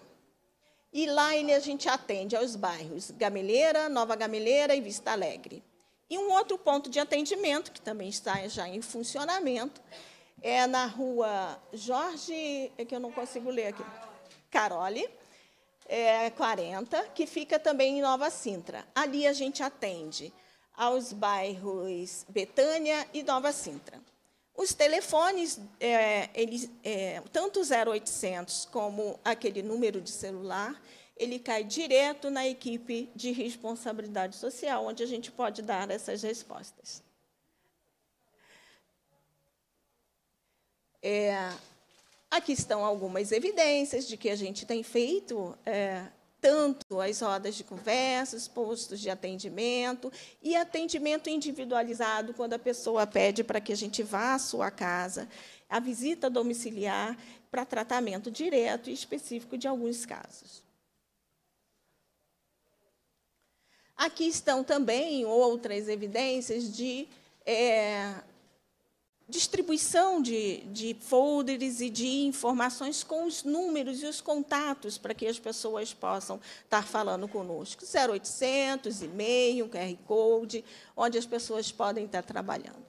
E lá ele, a gente atende aos bairros Gameleira, Nova Gameleira e Vista Alegre. E um outro ponto de atendimento, que também está já em funcionamento, é na rua Jorge, é que eu não consigo ler aqui. Carole, é, 40, que fica também em Nova Sintra. Ali a gente atende aos bairros Betânia e Nova Sintra. Os telefones, é, eles, é, tanto o 0800 como aquele número de celular, ele cai direto na equipe de responsabilidade social, onde a gente pode dar essas respostas. É, aqui estão algumas evidências de que a gente tem feito é, tanto as rodas de conversas, postos de atendimento e atendimento individualizado quando a pessoa pede para que a gente vá à sua casa, a visita domiciliar para tratamento direto e específico de alguns casos. Aqui estão também outras evidências de é, distribuição de, de folders e de informações com os números e os contatos para que as pessoas possam estar falando conosco. 0800, e-mail, QR Code, onde as pessoas podem estar trabalhando.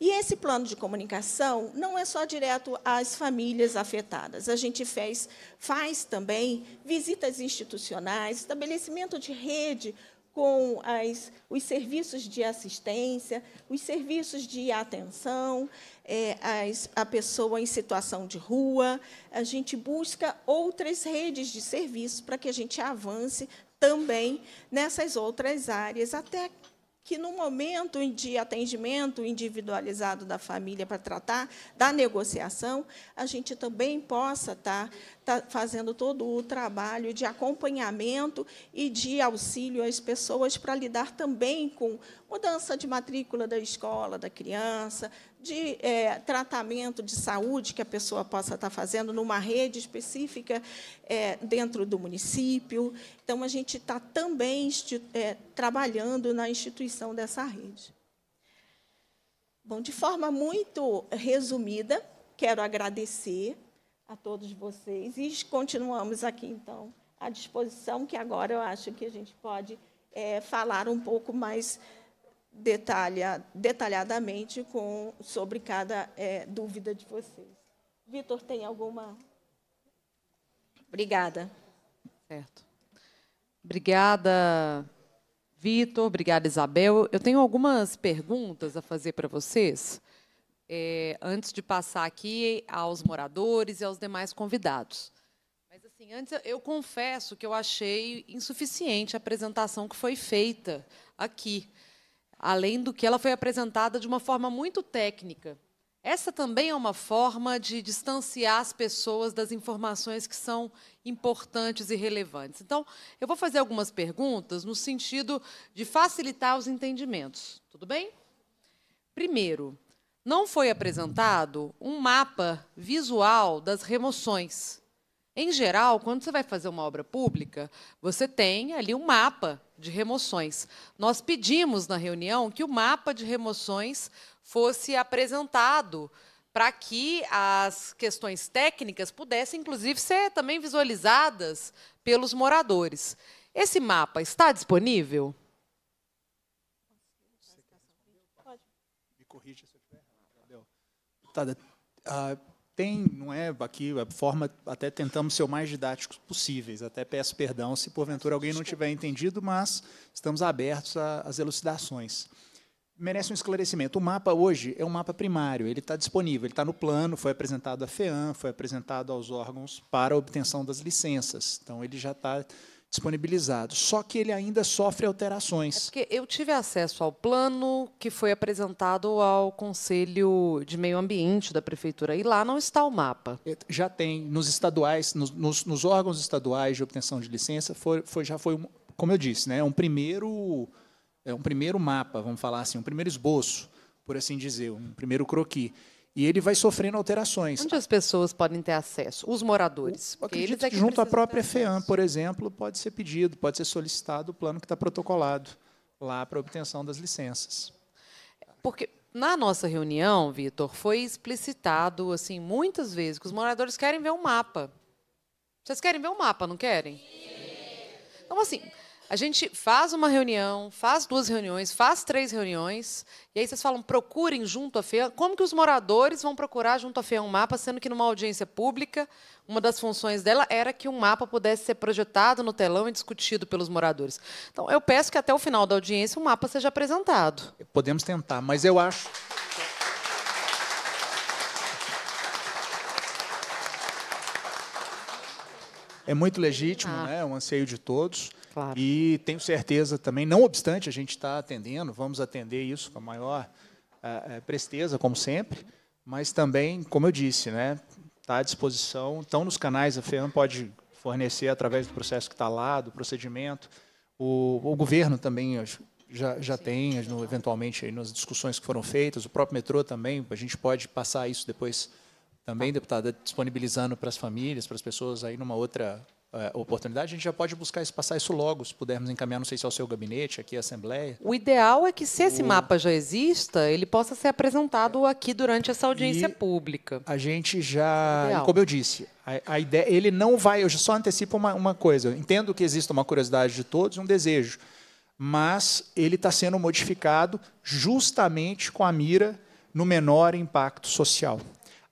E esse plano de comunicação não é só direto às famílias afetadas. A gente fez, faz também visitas institucionais, estabelecimento de rede com as, os serviços de assistência, os serviços de atenção é, as, a pessoa em situação de rua. A gente busca outras redes de serviço para que a gente avance também nessas outras áreas, até que no momento de atendimento individualizado da família para tratar da negociação, a gente também possa estar, tá, tá fazendo todo o trabalho de acompanhamento e de auxílio às pessoas para lidar também com mudança de matrícula da escola da criança, de é, tratamento de saúde que a pessoa possa estar fazendo numa rede específica é, dentro do município. Então, a gente está também é, trabalhando na instituição dessa rede. Bom, de forma muito resumida, quero agradecer a todos vocês e continuamos aqui, então, à disposição, que agora eu acho que a gente pode é, falar um pouco mais detalha, detalhadamente com, sobre cada é, dúvida de vocês. Vitor, tem alguma? Obrigada. Certo. Obrigada, Vitor. Obrigada, Isabel. Eu tenho algumas perguntas a fazer para vocês, é, antes de passar aqui aos moradores e aos demais convidados. Mas, assim, antes, eu confesso que eu achei insuficiente a apresentação que foi feita aqui além do que ela foi apresentada de uma forma muito técnica. Essa também é uma forma de distanciar as pessoas das informações que são importantes e relevantes. Então, eu vou fazer algumas perguntas no sentido de facilitar os entendimentos. Tudo bem? Primeiro, não foi apresentado um mapa visual das remoções. Em geral, quando você vai fazer uma obra pública, você tem ali um mapa de remoções. Nós pedimos na reunião que o mapa de remoções fosse apresentado para que as questões técnicas pudessem, inclusive, ser também visualizadas pelos moradores. Esse mapa está disponível? Me corrija se eu estiver errado tem, não é aqui a forma até tentamos ser o mais didáticos possíveis. Até peço perdão se porventura alguém não tiver entendido, mas estamos abertos às elucidações. Merece um esclarecimento. O mapa hoje é um mapa primário, ele está disponível, ele está no plano, foi apresentado à FEAM, foi apresentado aos órgãos para obtenção das licenças. Então, ele já está disponibilizado. Só que ele ainda sofre alterações. É porque eu tive acesso ao plano que foi apresentado ao Conselho de Meio Ambiente da Prefeitura, e lá não está o mapa. É, já tem. Nos estaduais, nos, nos, nos órgãos estaduais de obtenção de licença, foi, foi, já foi, como eu disse, né, é um primeiro. É um primeiro mapa, vamos falar assim, um primeiro esboço, por assim dizer, um primeiro croqui e ele vai sofrendo alterações. Onde as pessoas podem ter acesso? Os moradores. Eu eles é que junto à própria FEAM, por exemplo, pode ser pedido, pode ser solicitado o plano que está protocolado lá para obtenção das licenças. Porque na nossa reunião, Vitor, foi explicitado assim muitas vezes que os moradores querem ver um mapa. Vocês querem ver um mapa, não querem? Então assim, a gente faz uma reunião, faz duas reuniões, faz três reuniões, e aí vocês falam, procurem junto à FEAM. Como que os moradores vão procurar junto à FEAM um mapa, sendo que numa audiência pública, uma das funções dela era que um mapa pudesse ser projetado no telão e discutido pelos moradores. Então, eu peço que até o final da audiência o um mapa seja apresentado. Podemos tentar, mas eu acho... É muito legítimo, ah. né? É um anseio de todos. Claro. E tenho certeza também, não obstante a gente está atendendo, vamos atender isso com a maior eh, eh, presteza, como sempre, mas também, como eu disse, né, está à disposição, estão nos canais, a FEAM pode fornecer através do processo que está lá, do procedimento. O, o governo também já, já tem, eventualmente, nas discussões que foram feitas, o próprio metrô também, a gente pode passar isso depois também, deputada, disponibilizando para as famílias, para as pessoas aí numa outra eh, oportunidade, a gente já pode buscar passar isso logo, se pudermos encaminhar, não sei se ao é seu gabinete, aqui à Assembleia. O ideal é que, se esse o... mapa já exista, ele possa ser apresentado aqui durante essa audiência e pública. A gente já, é como eu disse, a, a, ideia, ele não vai, eu só antecipo uma, uma coisa, eu entendo que exista uma curiosidade de todos, um desejo, mas ele está sendo modificado justamente com a mira no menor impacto social.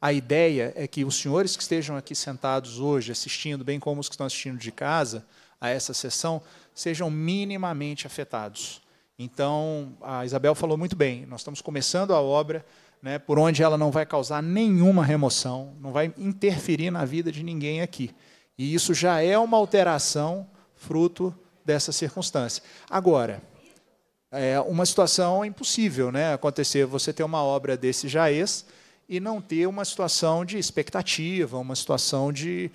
A ideia é que os senhores que estejam aqui sentados hoje assistindo, bem como os que estão assistindo de casa a essa sessão, sejam minimamente afetados. Então, a Isabel falou muito bem, nós estamos começando a obra né, por onde ela não vai causar nenhuma remoção, não vai interferir na vida de ninguém aqui. E isso já é uma alteração fruto dessa circunstância. Agora, é uma situação impossível né, acontecer você ter uma obra desse jaez e não ter uma situação de expectativa, uma situação de.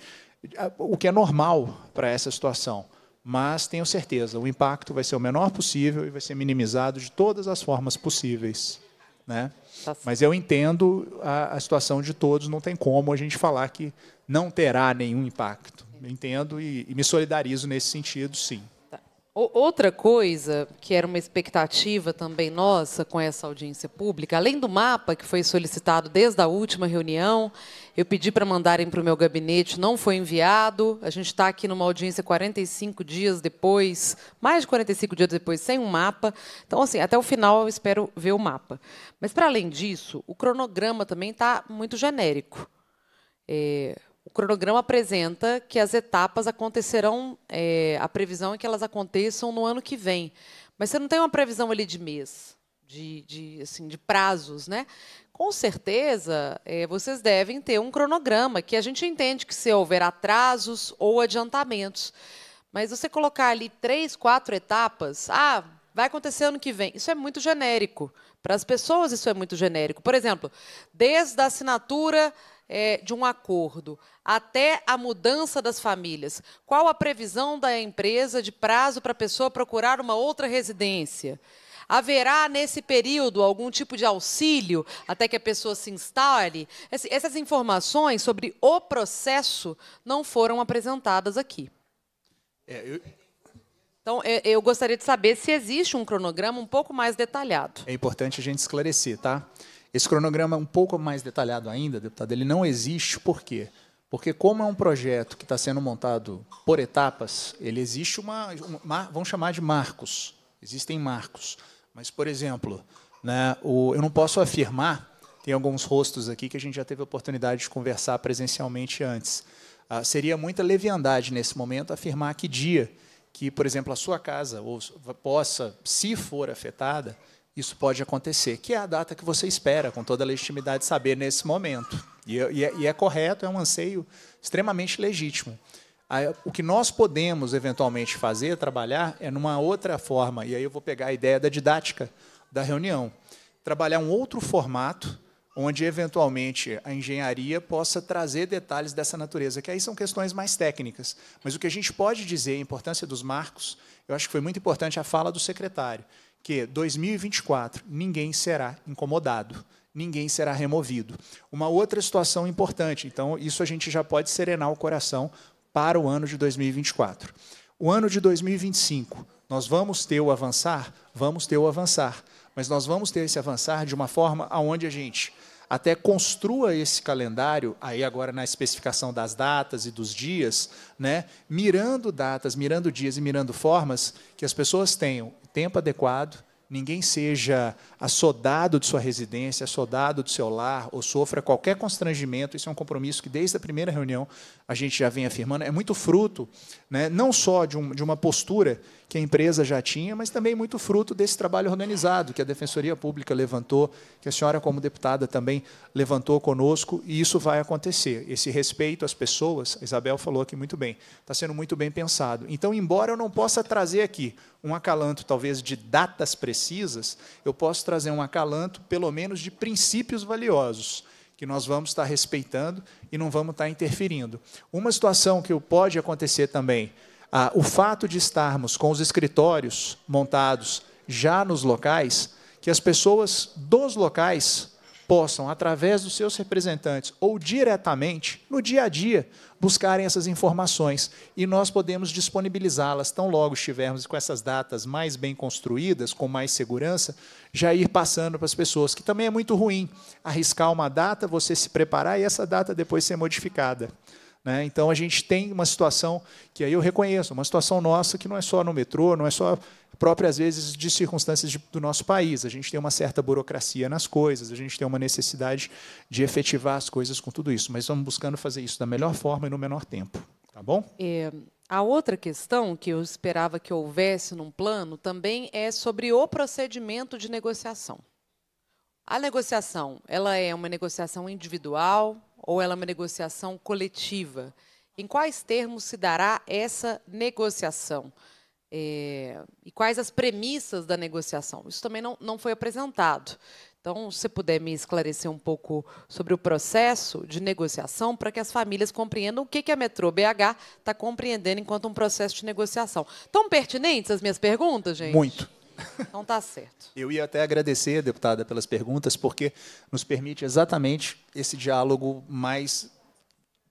o que é normal para essa situação. Mas tenho certeza, o impacto vai ser o menor possível e vai ser minimizado de todas as formas possíveis. Né? Tá Mas eu entendo a, a situação de todos, não tem como a gente falar que não terá nenhum impacto. entendo e, e me solidarizo nesse sentido, sim. Outra coisa que era uma expectativa também nossa com essa audiência pública, além do mapa que foi solicitado desde a última reunião, eu pedi para mandarem para o meu gabinete, não foi enviado. A gente está aqui numa audiência 45 dias depois, mais de 45 dias depois, sem um mapa. Então, assim, até o final eu espero ver o mapa. Mas, para além disso, o cronograma também está muito genérico. É, o cronograma apresenta que as etapas acontecerão, é, a previsão é que elas aconteçam no ano que vem. Mas você não tem uma previsão ali de mês, de, de, assim, de prazos, né? Com certeza, é, vocês devem ter um cronograma, que a gente entende que se houver atrasos ou adiantamentos. Mas você colocar ali três, quatro etapas, ah, vai acontecer ano que vem, isso é muito genérico. Para as pessoas, isso é muito genérico. Por exemplo, desde a assinatura é, de um acordo até a mudança das famílias? Qual a previsão da empresa de prazo para a pessoa procurar uma outra residência? Haverá nesse período algum tipo de auxílio até que a pessoa se instale? Essas informações sobre o processo não foram apresentadas aqui. É, eu... Então, é, eu gostaria de saber se existe um cronograma um pouco mais detalhado. É importante a gente esclarecer, tá? Esse cronograma é um pouco mais detalhado ainda, deputado. Ele não existe, por quê? Porque como é um projeto que está sendo montado por etapas, ele existe uma, uma vamos chamar de marcos. Existem marcos. Mas, por exemplo, né, o, eu não posso afirmar, tem alguns rostos aqui que a gente já teve a oportunidade de conversar presencialmente antes. Ah, seria muita leviandade nesse momento afirmar que dia que, por exemplo, a sua casa ou, possa, se for afetada, isso pode acontecer, que é a data que você espera, com toda a legitimidade de saber nesse momento. E, é, e, é, e é, correto, é um anseio extremamente legítimo. O que nós podemos eventualmente fazer, trabalhar, é numa outra forma. E aí eu vou pegar a ideia da didática da reunião. Trabalhar um outro formato, onde eventualmente a engenharia possa trazer detalhes dessa natureza, que aí são questões mais técnicas. Mas o que a gente pode dizer, a importância dos marcos, eu acho que foi muito importante a fala do secretário que 2024 ninguém será incomodado, ninguém será removido. Uma outra situação importante, então isso a gente já pode serenar o coração para o ano de 2024. O ano de 2025, nós vamos ter o avançar? Vamos ter o avançar, mas nós vamos ter esse avançar de uma forma aonde a gente até construa esse calendário, aí agora na especificação das datas e dos dias, né, mirando datas, mirando dias e mirando formas que as pessoas tenham tempo adequado, ninguém seja assodado de sua residência, assodado do seu lar, ou sofra qualquer constrangimento. Isso é um compromisso que, desde a primeira reunião, a gente já vem afirmando. É muito fruto né, não só de, um, de uma postura que a empresa já tinha, mas também muito fruto desse trabalho organizado que a Defensoria Pública levantou, que a senhora, como deputada, também levantou conosco, e isso vai acontecer. Esse respeito às pessoas, a Isabel falou aqui muito bem, está sendo muito bem pensado. Então, embora eu não possa trazer aqui um acalanto, talvez, de datas precisas, eu posso trazer um acalanto, pelo menos, de princípios valiosos que nós vamos estar respeitando e não vamos estar interferindo. Uma situação que pode acontecer também, ah, o fato de estarmos com os escritórios montados já nos locais, que as pessoas dos locais possam, através dos seus representantes ou diretamente, no dia a dia, buscarem essas informações e nós podemos disponibilizá-las tão logo estivermos com essas datas mais bem construídas, com mais segurança, já ir passando para as pessoas, que também é muito ruim arriscar uma data, você se preparar e essa data depois ser modificada. Né? Então a gente tem uma situação que aí eu reconheço, uma situação nossa que não é só no metrô, não é só própria, às vezes, de circunstâncias de, do nosso país. A gente tem uma certa burocracia nas coisas, a gente tem uma necessidade de efetivar as coisas com tudo isso, mas estamos buscando fazer isso da melhor forma e no menor tempo. Tá bom? É, a outra questão que eu esperava que houvesse num plano também é sobre o procedimento de negociação. A negociação, ela é uma negociação individual ou ela é uma negociação coletiva? Em quais termos se dará essa negociação? É, e quais as premissas da negociação? Isso também não, não foi apresentado. Então, se puder me esclarecer um pouco sobre o processo de negociação, para que as famílias compreendam o que, que a Metrô BH está compreendendo enquanto um processo de negociação. Tão pertinentes as minhas perguntas, gente? Muito. Então tá certo. Eu ia até agradecer, deputada, pelas perguntas, porque nos permite exatamente esse diálogo mais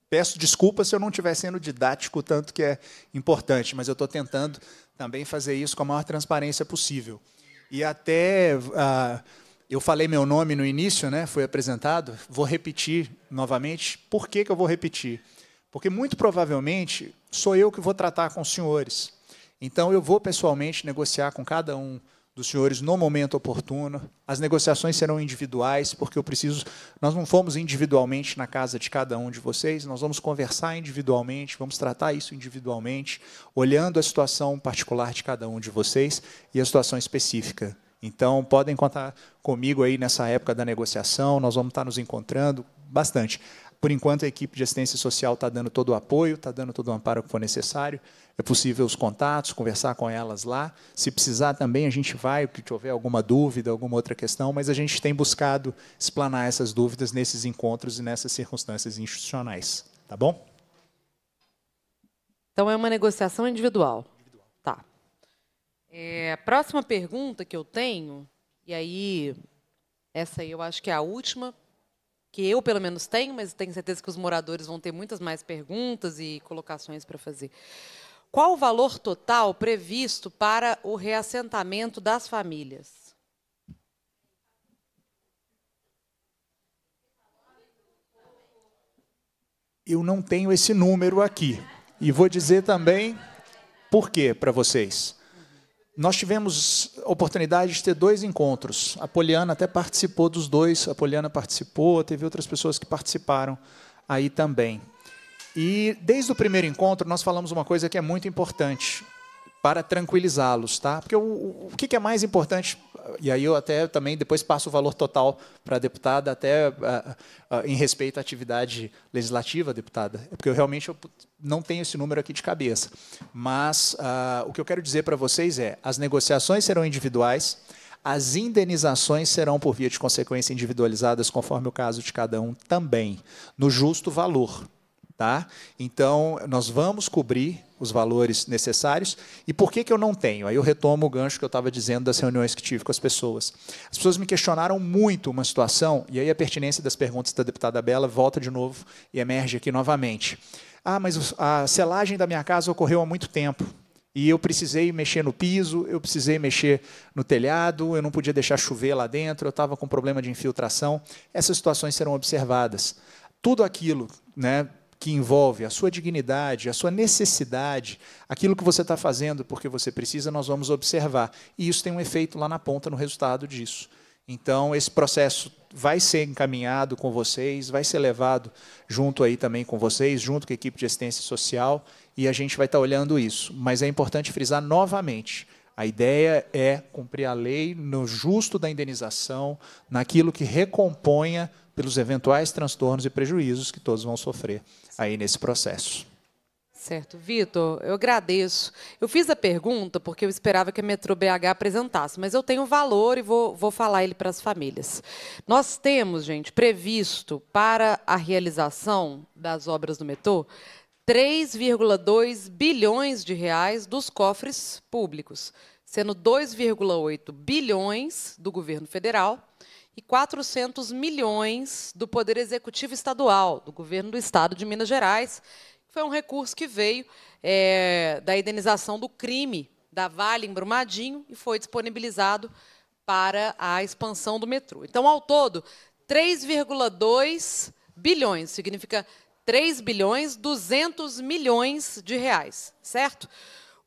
Peço desculpas se eu não estiver sendo didático tanto que é importante, mas eu estou tentando também fazer isso com a maior transparência possível. E até ah, eu falei meu nome no início, né? Foi apresentado. Vou repetir novamente. Por que, que eu vou repetir? Porque muito provavelmente sou eu que vou tratar com os senhores. Então eu vou pessoalmente negociar com cada um dos senhores no momento oportuno. As negociações serão individuais, porque eu preciso. Nós não fomos individualmente na casa de cada um de vocês, nós vamos conversar individualmente, vamos tratar isso individualmente, olhando a situação particular de cada um de vocês e a situação específica. Então, podem contar comigo aí nessa época da negociação, nós vamos estar nos encontrando bastante. Por enquanto, a equipe de assistência social está dando todo o apoio, está dando todo o amparo que for necessário. É possível os contatos, conversar com elas lá. Se precisar também, a gente vai, se houver alguma dúvida, alguma outra questão, mas a gente tem buscado explanar essas dúvidas nesses encontros e nessas circunstâncias institucionais. Tá bom? Então, é uma negociação individual. individual. Tá. É, a próxima pergunta que eu tenho, e aí, essa aí eu acho que é a última, que eu pelo menos tenho, mas tenho certeza que os moradores vão ter muitas mais perguntas e colocações para fazer. Qual o valor total previsto para o reassentamento das famílias? Eu não tenho esse número aqui. E vou dizer também por quê para vocês. Nós tivemos oportunidade de ter dois encontros. A Poliana até participou dos dois. A Poliana participou, teve outras pessoas que participaram aí também. E desde o primeiro encontro nós falamos uma coisa que é muito importante para tranquilizá-los, tá? Porque o, o, que, que é mais importante, e aí eu até também depois passo o valor total para a deputada, até uh, uh, em respeito à atividade legislativa, deputada, é porque eu realmente eu não tenho esse número aqui de cabeça. Mas uh, o que eu quero dizer para vocês é, as negociações serão individuais, as indenizações serão, por via de consequência, individualizadas conforme o caso de cada um também, no justo valor. Tá? Então, nós vamos cobrir os valores necessários. E por que, que eu não tenho? Aí eu retomo o gancho que eu estava dizendo das reuniões que tive com as pessoas. As pessoas me questionaram muito uma situação, e aí a pertinência das perguntas da deputada Bela volta de novo e emerge aqui novamente. Ah, mas a selagem da minha casa ocorreu há muito tempo. E eu precisei mexer no piso, eu precisei mexer no telhado, eu não podia deixar chover lá dentro, eu estava com problema de infiltração. Essas situações serão observadas. Tudo aquilo, né, que envolve a sua dignidade, a sua necessidade, aquilo que você está fazendo porque você precisa, nós vamos observar. E isso tem um efeito lá na ponta no resultado disso. Então, esse processo vai ser encaminhado com vocês, vai ser levado junto aí também com vocês, junto com a equipe de assistência social, e a gente vai estar tá olhando isso. Mas é importante frisar novamente: a ideia é cumprir a lei no justo da indenização, naquilo que recomponha pelos eventuais transtornos e prejuízos que todos vão sofrer aí nesse processo. Certo. Vitor, eu agradeço. Eu fiz a pergunta porque eu esperava que a Metro BH apresentasse, mas eu tenho o valor e vou, vou falar ele para as famílias. Nós temos, gente, previsto para a realização das obras do metrô 3,2 bilhões de reais dos cofres públicos, sendo 2,8 bilhões do governo federal e 400 milhões do Poder Executivo Estadual, do governo do Estado de Minas Gerais. Foi um recurso que veio é, da indenização do crime da Vale em Brumadinho e foi disponibilizado para a expansão do metrô. Então, ao todo, 3,2 bilhões, significa 3 bilhões 200 milhões de reais, certo?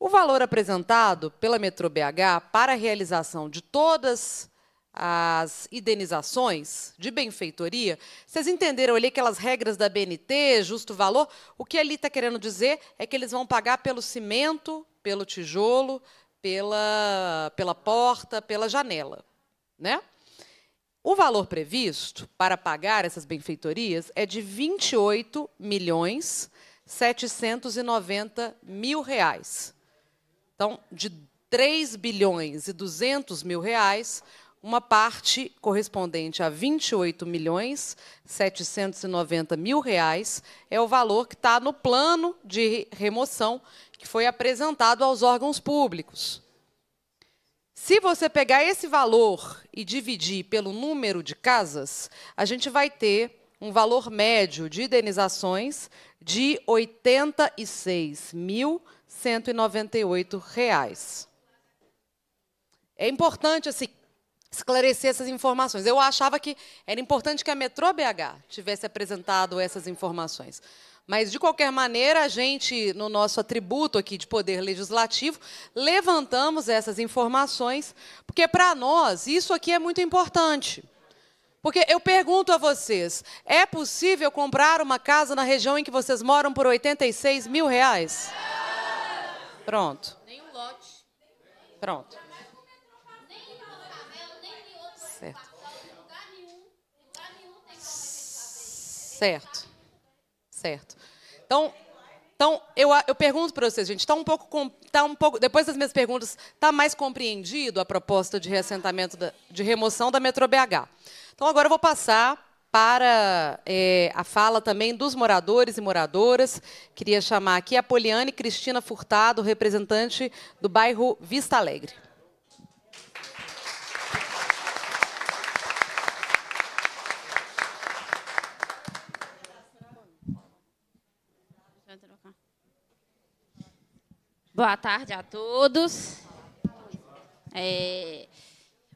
O valor apresentado pela Metrô BH para a realização de todas as indenizações de benfeitoria, vocês entenderam ali aquelas regras da BNT, justo valor? O que ali está querendo dizer é que eles vão pagar pelo cimento, pelo tijolo, pela, pela porta, pela janela. Né? O valor previsto para pagar essas benfeitorias é de 28 milhões 790 mil reais. Então, de 3 bilhões e 200 mil reais, uma parte correspondente a 28 milhões 790 mil reais é o valor que está no plano de remoção que foi apresentado aos órgãos públicos. Se você pegar esse valor e dividir pelo número de casas, a gente vai ter um valor médio de indenizações de R$ 86.198. É importante assim, esclarecer essas informações. Eu achava que era importante que a Metrô BH tivesse apresentado essas informações. Mas, de qualquer maneira, a gente, no nosso atributo aqui de poder legislativo, levantamos essas informações, porque, para nós, isso aqui é muito importante. Porque eu pergunto a vocês, é possível comprar uma casa na região em que vocês moram por 86 mil reais? Pronto. Nenhum lote. Pronto. Certo. Certo. Então, então eu, eu pergunto para vocês, gente, está um pouco, tá um pouco, depois das minhas perguntas, está mais compreendido a proposta de reassentamento, da, de remoção da Metro BH. Então, agora eu vou passar para é, a fala também dos moradores e moradoras. Queria chamar aqui a Poliane Cristina Furtado, representante do bairro Vista Alegre. Boa tarde a todos. É,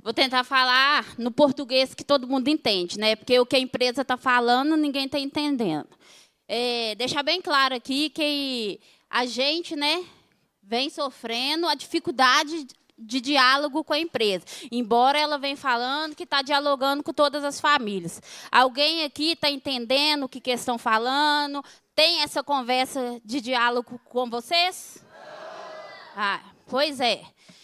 vou tentar falar no português que todo mundo entende, né? Porque o que a empresa está falando, ninguém está entendendo. É, deixar bem claro aqui que a gente, né, vem sofrendo a dificuldade de diálogo com a empresa, embora ela venha falando que está dialogando com todas as famílias. Alguém aqui está entendendo o que, que estão falando? Tem essa conversa de diálogo com vocês? Ah, pois é.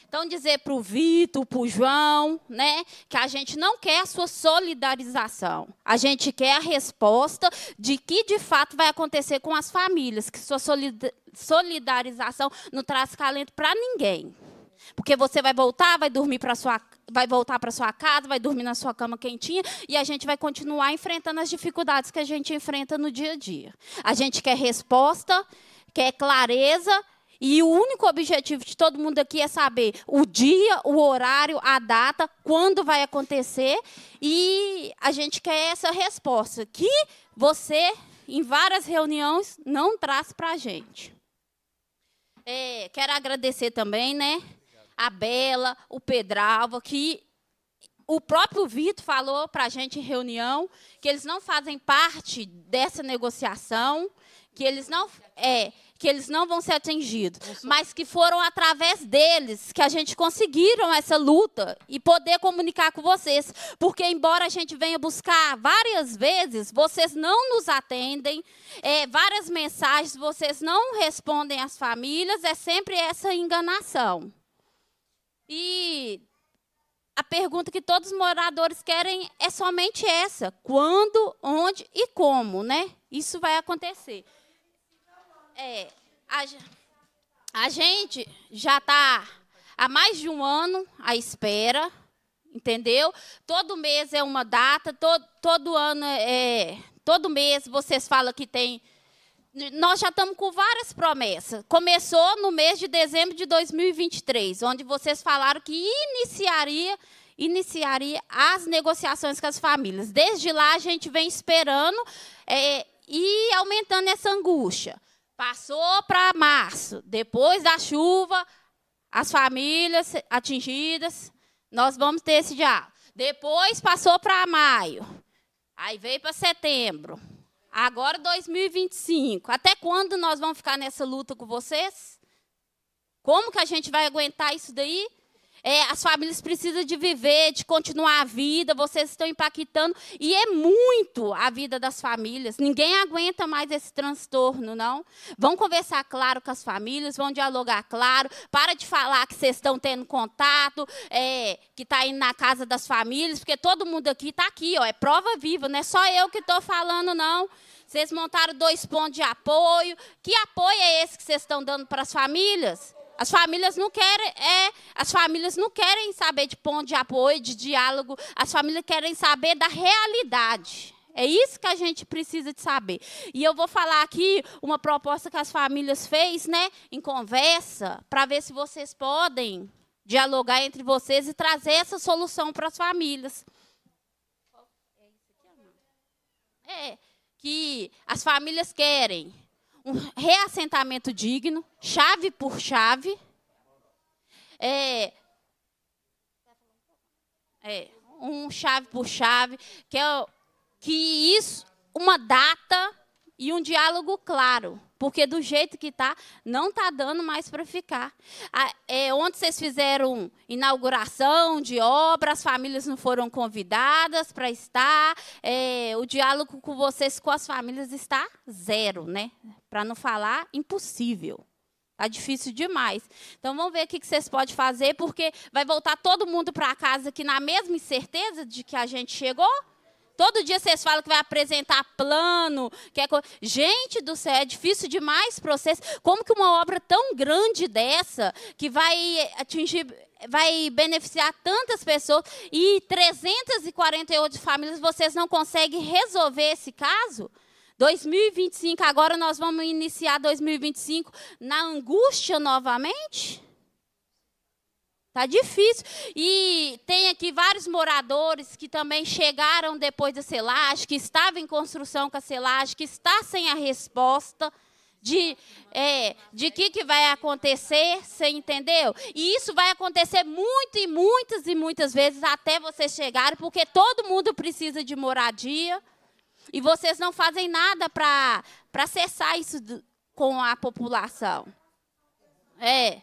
Então, dizer para o Vitor, para o João, né, que a gente não quer a sua solidarização. A gente quer a resposta de que, de fato, vai acontecer com as famílias, que sua solidarização não traz calento para ninguém. Porque você vai voltar, vai dormir para sua vai voltar para sua casa, vai dormir na sua cama quentinha e a gente vai continuar enfrentando as dificuldades que a gente enfrenta no dia a dia. A gente quer resposta, quer clareza e o único objetivo de todo mundo aqui é saber o dia, o horário, a data, quando vai acontecer. E a gente quer essa resposta que você, em várias reuniões, não traz para a gente. É, quero agradecer também, né? A Bela, o Pedralva, que o próprio Vitor falou para a gente em reunião que eles não fazem parte dessa negociação que eles não é que eles não vão ser atingidos, mas que foram através deles que a gente conseguiram essa luta e poder comunicar com vocês, porque embora a gente venha buscar várias vezes, vocês não nos atendem, é, várias mensagens, vocês não respondem às famílias, é sempre essa enganação. E a pergunta que todos os moradores querem é somente essa: quando, onde e como, né? Isso vai acontecer. É, a, a gente já está há mais de um ano à espera, entendeu? Todo mês é uma data, todo, todo ano é, é. Todo mês vocês falam que tem. Nós já estamos com várias promessas. Começou no mês de dezembro de 2023, onde vocês falaram que iniciaria iniciaria as negociações com as famílias. Desde lá, a gente vem esperando é, e aumentando essa angústia. Passou para março, depois da chuva, as famílias atingidas, nós vamos ter esse diálogo. Depois passou para maio, aí veio para setembro, agora 2025. Até quando nós vamos ficar nessa luta com vocês? Como que a gente vai aguentar isso daí? é, as famílias precisam de viver, de continuar a vida, vocês estão impactando. E é muito a vida das famílias. Ninguém aguenta mais esse transtorno, não. Vão conversar claro com as famílias, vão dialogar claro. Para de falar que vocês estão tendo contato, é, que está indo na casa das famílias, porque todo mundo aqui está aqui, ó, é prova viva, não é só eu que estou falando, não. Vocês montaram dois pontos de apoio. Que apoio é esse que vocês estão dando para as famílias? As famílias não querem, é, as famílias não querem saber de ponto de apoio, de diálogo, as famílias querem saber da realidade. É isso que a gente precisa de saber. E eu vou falar aqui uma proposta que as famílias fez, né, em conversa, para ver se vocês podem dialogar entre vocês e trazer essa solução para as famílias. É, que as famílias querem um reassentamento digno, chave por chave. É, é, um chave por chave, que, é, que isso, uma data e um diálogo claro. Porque do jeito que está não está dando mais para ficar. é, ontem vocês fizeram inauguração de obra, as famílias não foram convidadas para estar. É, o diálogo com vocês, com as famílias, está zero, né? Para não falar impossível. Está difícil demais. Então vamos ver o que vocês podem fazer, porque vai voltar todo mundo para casa aqui na mesma incerteza de que a gente chegou. Todo dia vocês falam que vai apresentar plano. Que é co... Gente do céu, é difícil demais processo. Como que uma obra tão grande dessa, que vai atingir vai beneficiar tantas pessoas e 348 famílias, vocês não conseguem resolver esse caso? 2025, agora nós vamos iniciar 2025 na angústia novamente? Tá difícil. E tem aqui vários moradores que também chegaram depois da selagem, que estavam em construção com a selagem, que está sem a resposta de é, de que que vai acontecer, você entendeu? E isso vai acontecer muito e muitas e muitas vezes até vocês chegarem, porque todo mundo precisa de moradia e vocês não fazem nada para para cessar isso com a população. É.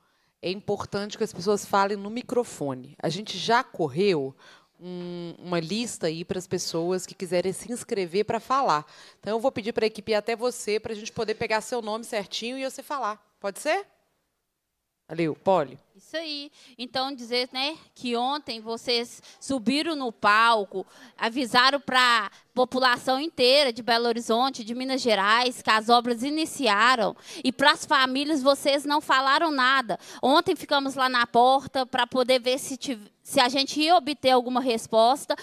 é importante que as pessoas falem no microfone. A gente já correu um, uma lista aí para as pessoas que quiserem se inscrever para falar. Então, eu vou pedir para a equipe ir até você, para a gente poder pegar seu nome certinho e você falar. Pode ser? Valeu, Poli. Isso aí. Então dizer, né, que ontem vocês subiram no palco, avisaram para a população inteira de Belo Horizonte, de Minas Gerais, que as obras iniciaram e para as famílias vocês não falaram nada. Ontem ficamos lá na porta para poder ver se se a gente ia obter alguma resposta,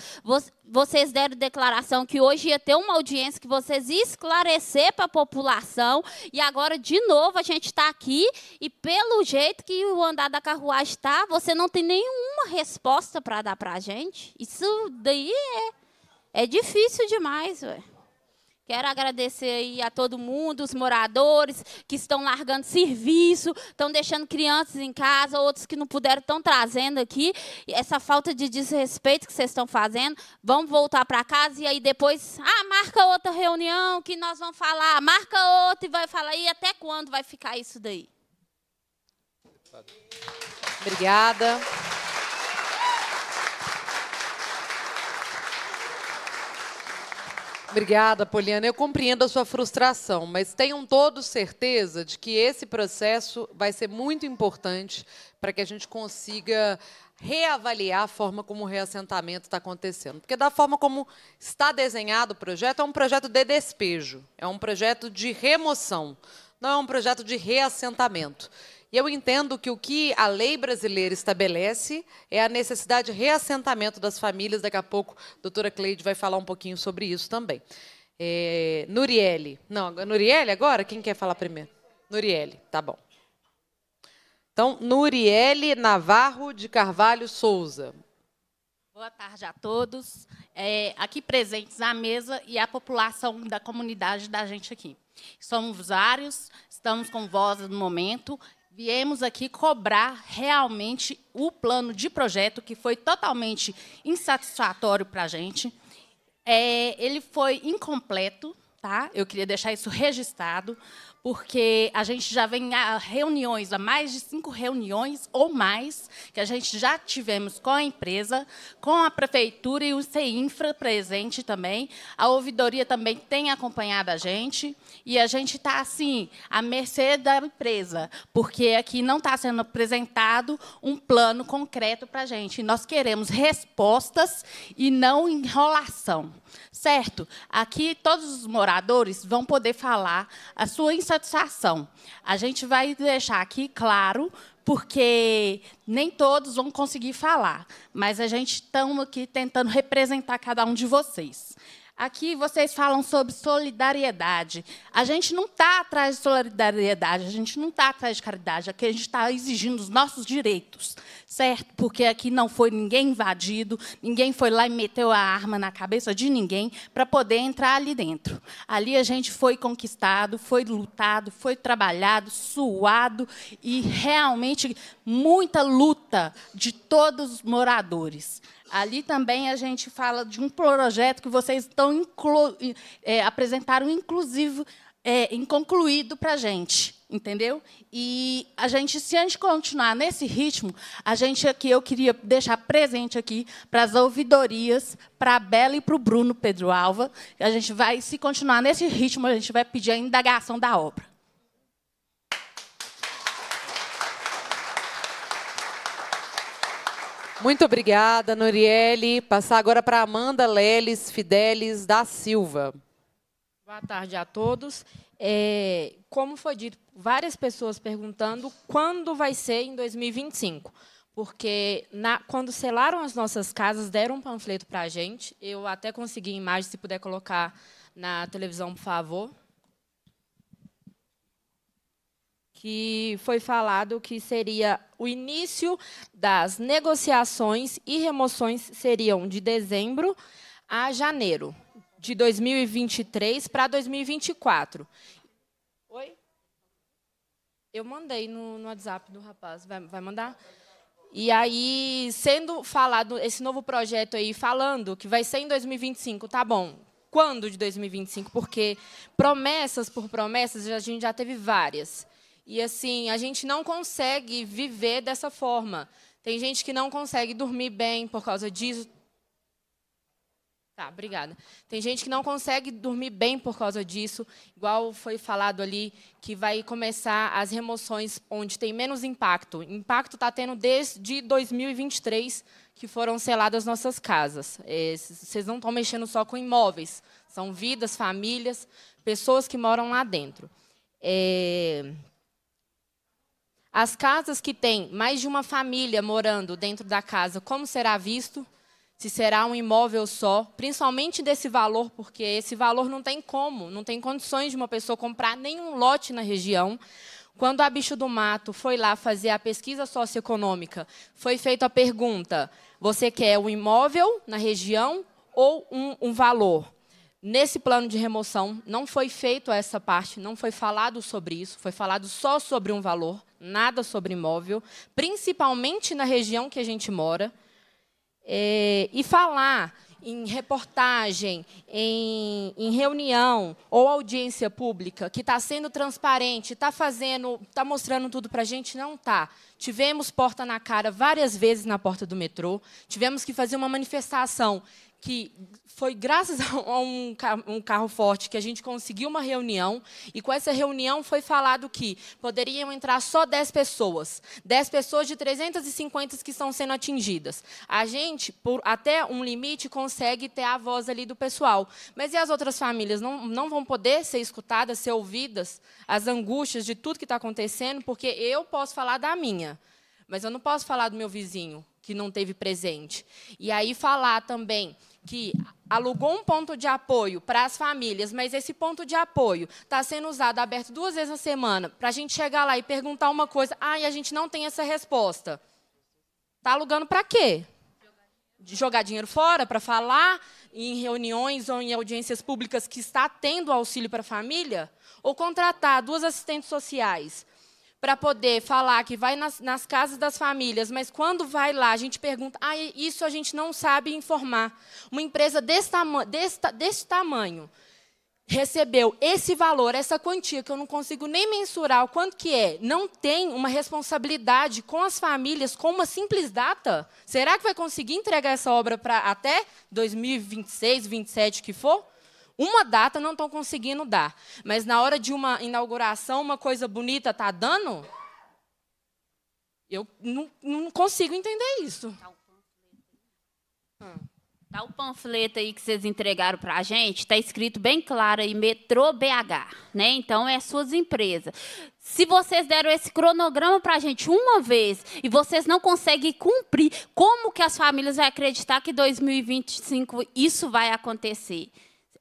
vocês deram declaração que hoje ia ter uma audiência que vocês ia esclarecer para a população. E agora, de novo, a gente está aqui e, pelo jeito que o andar da carruagem está, você não tem nenhuma resposta para dar para a gente. Isso daí é, é difícil demais, ué. Quero agradecer aí a todo mundo, os moradores que estão largando serviço, estão deixando crianças em casa, outros que não puderam estão trazendo aqui. Essa falta de desrespeito que vocês estão fazendo, vamos voltar para casa e aí depois, ah, marca outra reunião que nós vamos falar, marca outra e vai falar e até quando vai ficar isso daí? Obrigada. Obrigada, Poliana. Eu compreendo a sua frustração, mas tenham todos certeza de que esse processo vai ser muito importante para que a gente consiga reavaliar a forma como o reassentamento está acontecendo. Porque, da forma como está desenhado o projeto, é um projeto de despejo, é um projeto de remoção, não é um projeto de reassentamento. E eu entendo que o que a lei brasileira estabelece é a necessidade de reassentamento das famílias. Daqui a pouco, a doutora Cleide vai falar um pouquinho sobre isso também. É, Nuriele. Não, Nuriele agora? Quem quer falar primeiro? Nuriele, tá bom. Então, Nuriele Navarro de Carvalho Souza. Boa tarde a todos, é, aqui presentes à mesa e à população da comunidade da gente aqui. Somos vários, estamos com voz no momento Viemos aqui cobrar realmente o plano de projeto, que foi totalmente insatisfatório para a gente. É, ele foi incompleto, tá? eu queria deixar isso registrado, porque a gente já vem a reuniões, a mais de cinco reuniões ou mais, que a gente já tivemos com a empresa, com a prefeitura e o CEINFRA presente também. A ouvidoria também tem acompanhado a gente e a gente está, assim, à mercê da empresa, porque aqui não está sendo apresentado um plano concreto para a gente. Nós queremos respostas e não enrolação certo? Aqui todos os moradores vão poder falar a sua insatisfação. A gente vai deixar aqui claro porque nem todos vão conseguir falar, mas a gente está aqui tentando representar cada um de vocês. Aqui vocês falam sobre solidariedade. A gente não está atrás de solidariedade, a gente não está atrás de caridade, aqui a gente está exigindo os nossos direitos, certo? Porque aqui não foi ninguém invadido, ninguém foi lá e meteu a arma na cabeça de ninguém para poder entrar ali dentro. Ali a gente foi conquistado, foi lutado, foi trabalhado, suado e realmente muita luta de todos os moradores. Ali também a gente fala de um projeto que vocês estão inclu é, apresentaram, inclusive, é, inconcluído para a gente entendeu? E a gente, se a gente continuar nesse ritmo, a gente aqui, eu queria deixar presente aqui para as ouvidorias, para a Bela e para o Bruno Pedro Alva, a gente vai, se continuar nesse ritmo, a gente vai pedir a indagação da obra. Muito obrigada, Norielle. Passar agora para Amanda Leles Fidelis da Silva. Boa tarde a todos. É, como foi dito, várias pessoas perguntando quando vai ser em 2025 porque na, quando selaram as nossas casas, deram um panfleto para a gente. Eu até consegui imagem, se puder colocar na televisão, por favor. que foi falado que seria o início das negociações e remoções seriam de dezembro a janeiro de 2023 para 2024. Oi? Eu mandei no, no WhatsApp do rapaz. Vai, vai mandar? E aí, sendo falado esse novo projeto aí, falando que vai ser em 2025, tá bom. Quando de 2025? Porque promessas por promessas a gente já teve várias. E assim, a gente não consegue viver dessa forma. Tem gente que não consegue dormir bem por causa disso. Tá, obrigada. Tem gente que não consegue dormir bem por causa disso, igual foi falado ali, que vai começar as remoções onde tem menos impacto. Impacto está tendo desde 2023, que foram seladas nossas casas. É, vocês não estão mexendo só com imóveis, são vidas, famílias, pessoas que moram lá dentro. É... As casas que têm mais de uma família morando dentro da casa, como será visto? Se será um imóvel só, principalmente desse valor, porque esse valor não tem como, não tem condições de uma pessoa comprar nenhum lote na região. Quando a Bicho do Mato foi lá fazer a pesquisa socioeconômica, foi feita a pergunta: você quer um imóvel na região ou um, um valor? Nesse plano de remoção, não foi feito essa parte, não foi falado sobre isso, foi falado só sobre um valor, nada sobre imóvel, principalmente na região que a gente mora. É, e falar em reportagem, em, em, reunião ou audiência pública, que está sendo transparente, está fazendo, está mostrando tudo para a gente, não está. Tivemos porta na cara várias vezes na porta do metrô, tivemos que fazer uma manifestação que foi graças a um, um, carro forte que a gente conseguiu uma reunião, e com essa reunião foi falado que poderiam entrar só 10 pessoas, 10 pessoas de 350 que estão sendo atingidas. A gente, por até um limite, consegue ter a voz ali do pessoal, mas e as outras famílias? Não, não vão poder ser escutadas, ser ouvidas, as angústias de tudo que está acontecendo, porque eu posso falar da minha, mas eu não posso falar do meu vizinho, que não teve presente. E aí falar também que alugou um ponto de apoio para as famílias, mas esse ponto de apoio está sendo usado aberto duas vezes na semana, para a gente chegar lá e perguntar uma coisa, ah, e a gente não tem essa resposta. Está alugando para quê? De jogar dinheiro fora, para falar em reuniões ou em audiências públicas que está tendo auxílio para a família? Ou contratar duas assistentes sociais para poder falar que vai nas, nas, casas das famílias, mas quando vai lá, a gente pergunta, ah, isso a gente não sabe informar. Uma empresa desse, tama desse, desse tamanho recebeu esse valor, essa quantia, que eu não consigo nem mensurar o quanto que é, não tem uma responsabilidade com as famílias com uma simples data? Será que vai conseguir entregar essa obra para até 2026, 27, que for? Uma data não estão conseguindo dar, mas na hora de uma inauguração, uma coisa bonita está dando? Eu não, não, consigo entender isso. Dá tá tá o panfleto aí que vocês entregaram para a gente, está escrito bem claro aí, metrô BH, né? Então, é suas empresas. Se vocês deram esse cronograma para a gente uma vez e vocês não conseguem cumprir, como que as famílias vão acreditar que em 2025 isso vai acontecer?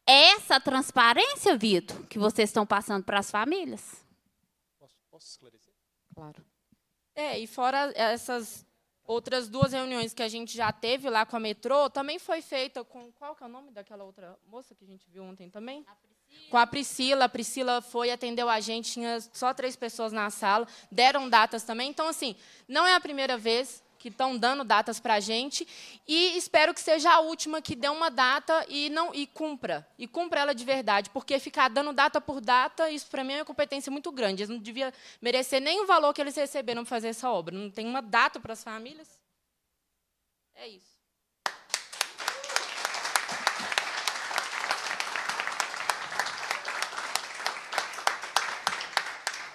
É essa transparência, Vitor, que vocês estão passando para as famílias? Posso, posso esclarecer? Claro. É, e fora essas outras duas reuniões que a gente já teve lá com a metrô, também foi feita com qual que é o nome daquela outra moça que a gente viu ontem também? A com a Priscila, a Priscila foi atendeu a gente, tinha só três pessoas na sala, deram datas também. Então assim, não é a primeira vez que estão dando datas para a gente. E espero que seja a última que dê uma data e, não, e cumpra. E cumpra ela de verdade, porque ficar dando data por data, isso para mim é uma competência muito grande. Eles não deviam merecer nem o valor que eles receberam para fazer essa obra. Não tem uma data para as famílias? É isso.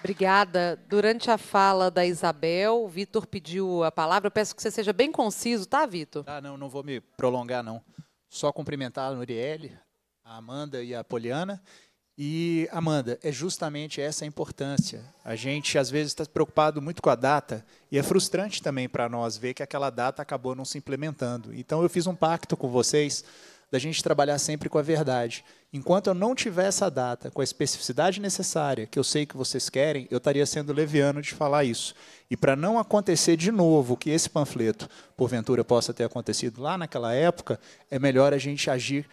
Obrigada. Durante a fala da Isabel, o Vitor pediu a palavra. Eu peço que você seja bem conciso, tá, Vitor? Ah, não, não vou me prolongar, não. Só cumprimentar a Nurielle, a Amanda e a Poliana. E, Amanda, é justamente essa a importância. A gente, às vezes, está preocupado muito com a data e é frustrante também para nós ver que aquela data acabou não se implementando. Então, eu fiz um pacto com vocês da gente trabalhar sempre com a verdade. Enquanto eu não tiver essa data com a especificidade necessária, que eu sei que vocês querem, eu estaria sendo leviano de falar isso. E para não acontecer de novo que esse panfleto, porventura, possa ter acontecido lá naquela época, é melhor a gente agir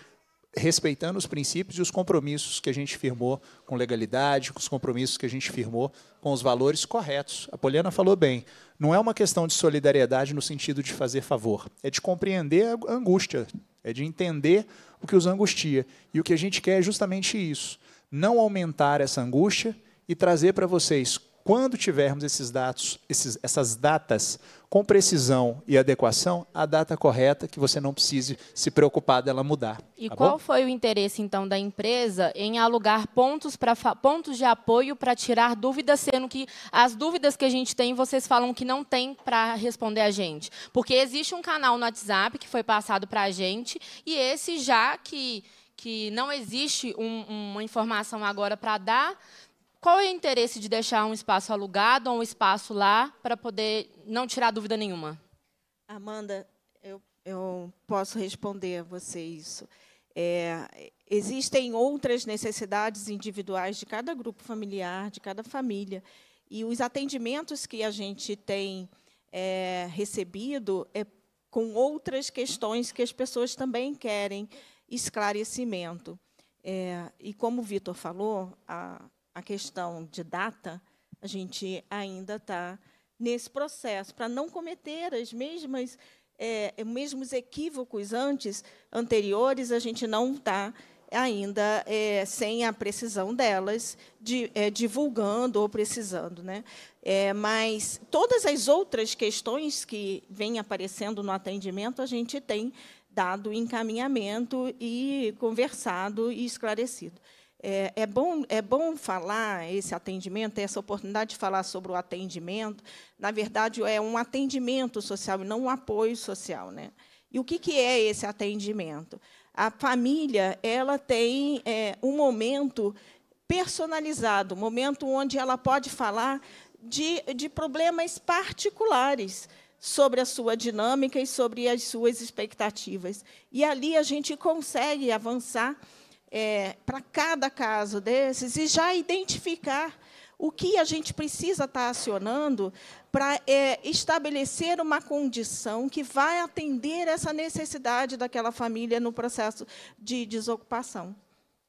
respeitando os princípios e os compromissos que a gente firmou com legalidade, com os compromissos que a gente firmou com os valores corretos. A Poliana falou bem. Não é uma questão de solidariedade no sentido de fazer favor, é de compreender a angústia é de entender o que os angustia. E o que a gente quer é justamente isso: não aumentar essa angústia e trazer para vocês quando tivermos esses dados, esses, essas datas com precisão e adequação, a data correta, que você não precise se preocupar dela mudar. E tá qual bom? foi o interesse, então, da empresa em alugar pontos, pra, pontos de apoio para tirar dúvidas, sendo que as dúvidas que a gente tem, vocês falam que não tem para responder a gente? Porque existe um canal no WhatsApp que foi passado para a gente, e esse já que que não existe um, uma informação agora para dar, qual é o interesse de deixar um espaço alugado ou um espaço lá para poder não tirar dúvida nenhuma? Amanda, eu, eu posso responder a você isso. É, existem outras necessidades individuais de cada grupo familiar, de cada família. E os atendimentos que a gente tem é, recebido é com outras questões que as pessoas também querem esclarecimento. É, e como o Vitor falou, a, a questão de data, a gente ainda está nesse processo, para não cometer as mesmas é, mesmos equívocos antes anteriores, a gente não está ainda é, sem a precisão delas, de, é, divulgando ou precisando. Né? É, mas todas as outras questões que vêm aparecendo no atendimento, a gente tem dado encaminhamento e conversado e esclarecido. É, é, bom, é bom falar esse atendimento, essa oportunidade de falar sobre o atendimento. Na verdade, é um atendimento social não um apoio social. Né? E o que, que é esse atendimento? A família ela tem é, um momento personalizado, um momento onde ela pode falar de, de problemas particulares sobre a sua dinâmica e sobre as suas expectativas. E ali a gente consegue avançar é, para cada caso desses e já identificar o que a gente precisa estar tá acionando para é, estabelecer uma condição que vai atender essa necessidade daquela família no processo de desocupação.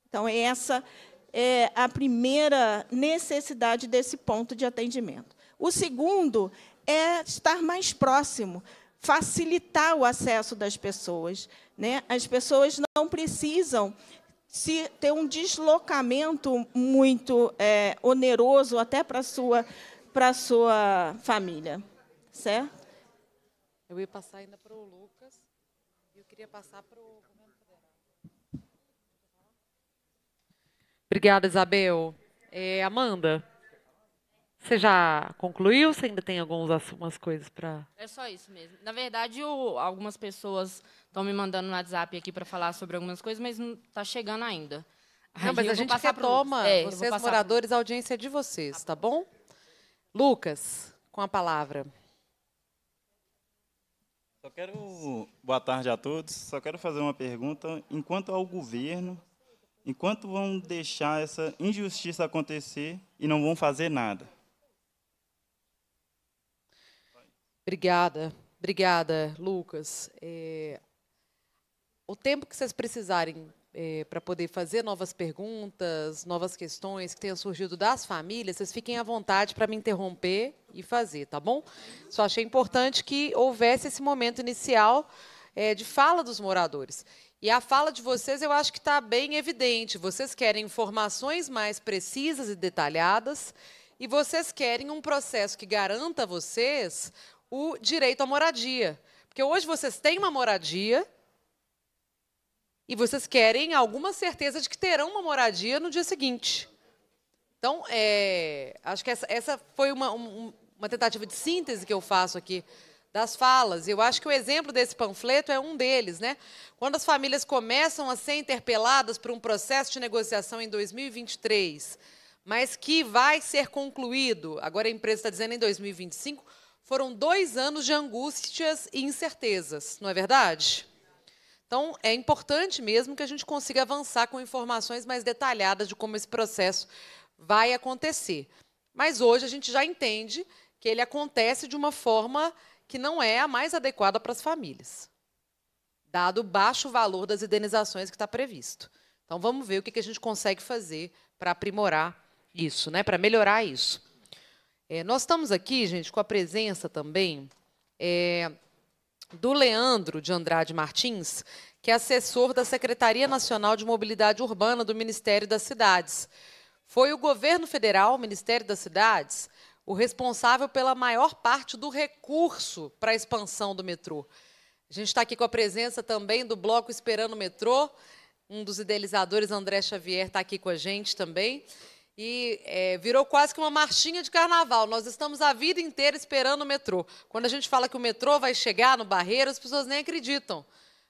Então, é essa é a primeira necessidade desse ponto de atendimento. O segundo é estar mais próximo, facilitar o acesso das pessoas. Né? As pessoas não precisam se ter um deslocamento muito é, oneroso até para sua para sua família, certo? Eu ia passar ainda para o Lucas e eu queria passar para o Obrigada, Isabel. É, Amanda. Você já concluiu? Você ainda tem algumas coisas para. É só isso mesmo. Na verdade, eu, algumas pessoas estão me mandando no WhatsApp aqui para falar sobre algumas coisas, mas não está chegando ainda. Não, mas a gente retoma. É, pro... É, vocês, moradores, pro... a audiência é de vocês, tá bom? Lucas, com a palavra. Só quero. Boa tarde a todos. Só quero fazer uma pergunta. Enquanto ao governo, enquanto vão deixar essa injustiça acontecer e não vão fazer nada? Obrigada, obrigada, Lucas. É, o tempo que vocês precisarem é, para poder fazer novas perguntas, novas questões que tenham surgido das famílias, vocês fiquem à vontade para me interromper e fazer, tá bom? Só achei importante que houvesse esse momento inicial é, de fala dos moradores. E a fala de vocês eu acho que está bem evidente. Vocês querem informações mais precisas e detalhadas e vocês querem um processo que garanta a vocês o direito à moradia. Porque hoje vocês têm uma moradia e vocês querem alguma certeza de que terão uma moradia no dia seguinte. Então, é, acho que essa, essa foi uma, um, uma tentativa de síntese que eu faço aqui das falas. Eu acho que o exemplo desse panfleto é um deles, né? Quando as famílias começam a ser interpeladas por um processo de negociação em 2023, mas que vai ser concluído, agora a empresa está dizendo em 2025, foram dois anos de angústias e incertezas, não é verdade? Então, é importante mesmo que a gente consiga avançar com informações mais detalhadas de como esse processo vai acontecer. Mas hoje a gente já entende que ele acontece de uma forma que não é a mais adequada para as famílias, dado o baixo valor das indenizações que está previsto. Então, vamos ver o que a gente consegue fazer para aprimorar isso, né, para melhorar isso. É, nós estamos aqui, gente, com a presença também é, do Leandro de Andrade Martins, que é assessor da Secretaria Nacional de Mobilidade Urbana do Ministério das Cidades. Foi o governo federal, o Ministério das Cidades, o responsável pela maior parte do recurso para a expansão do metrô. A gente está aqui com a presença também do Bloco Esperando o Metrô, um dos idealizadores, André Xavier, está aqui com a gente também. E é, virou quase que uma marchinha de carnaval. Nós estamos a vida inteira esperando o metrô. Quando a gente fala que o metrô vai chegar no Barreiro, as pessoas nem acreditam.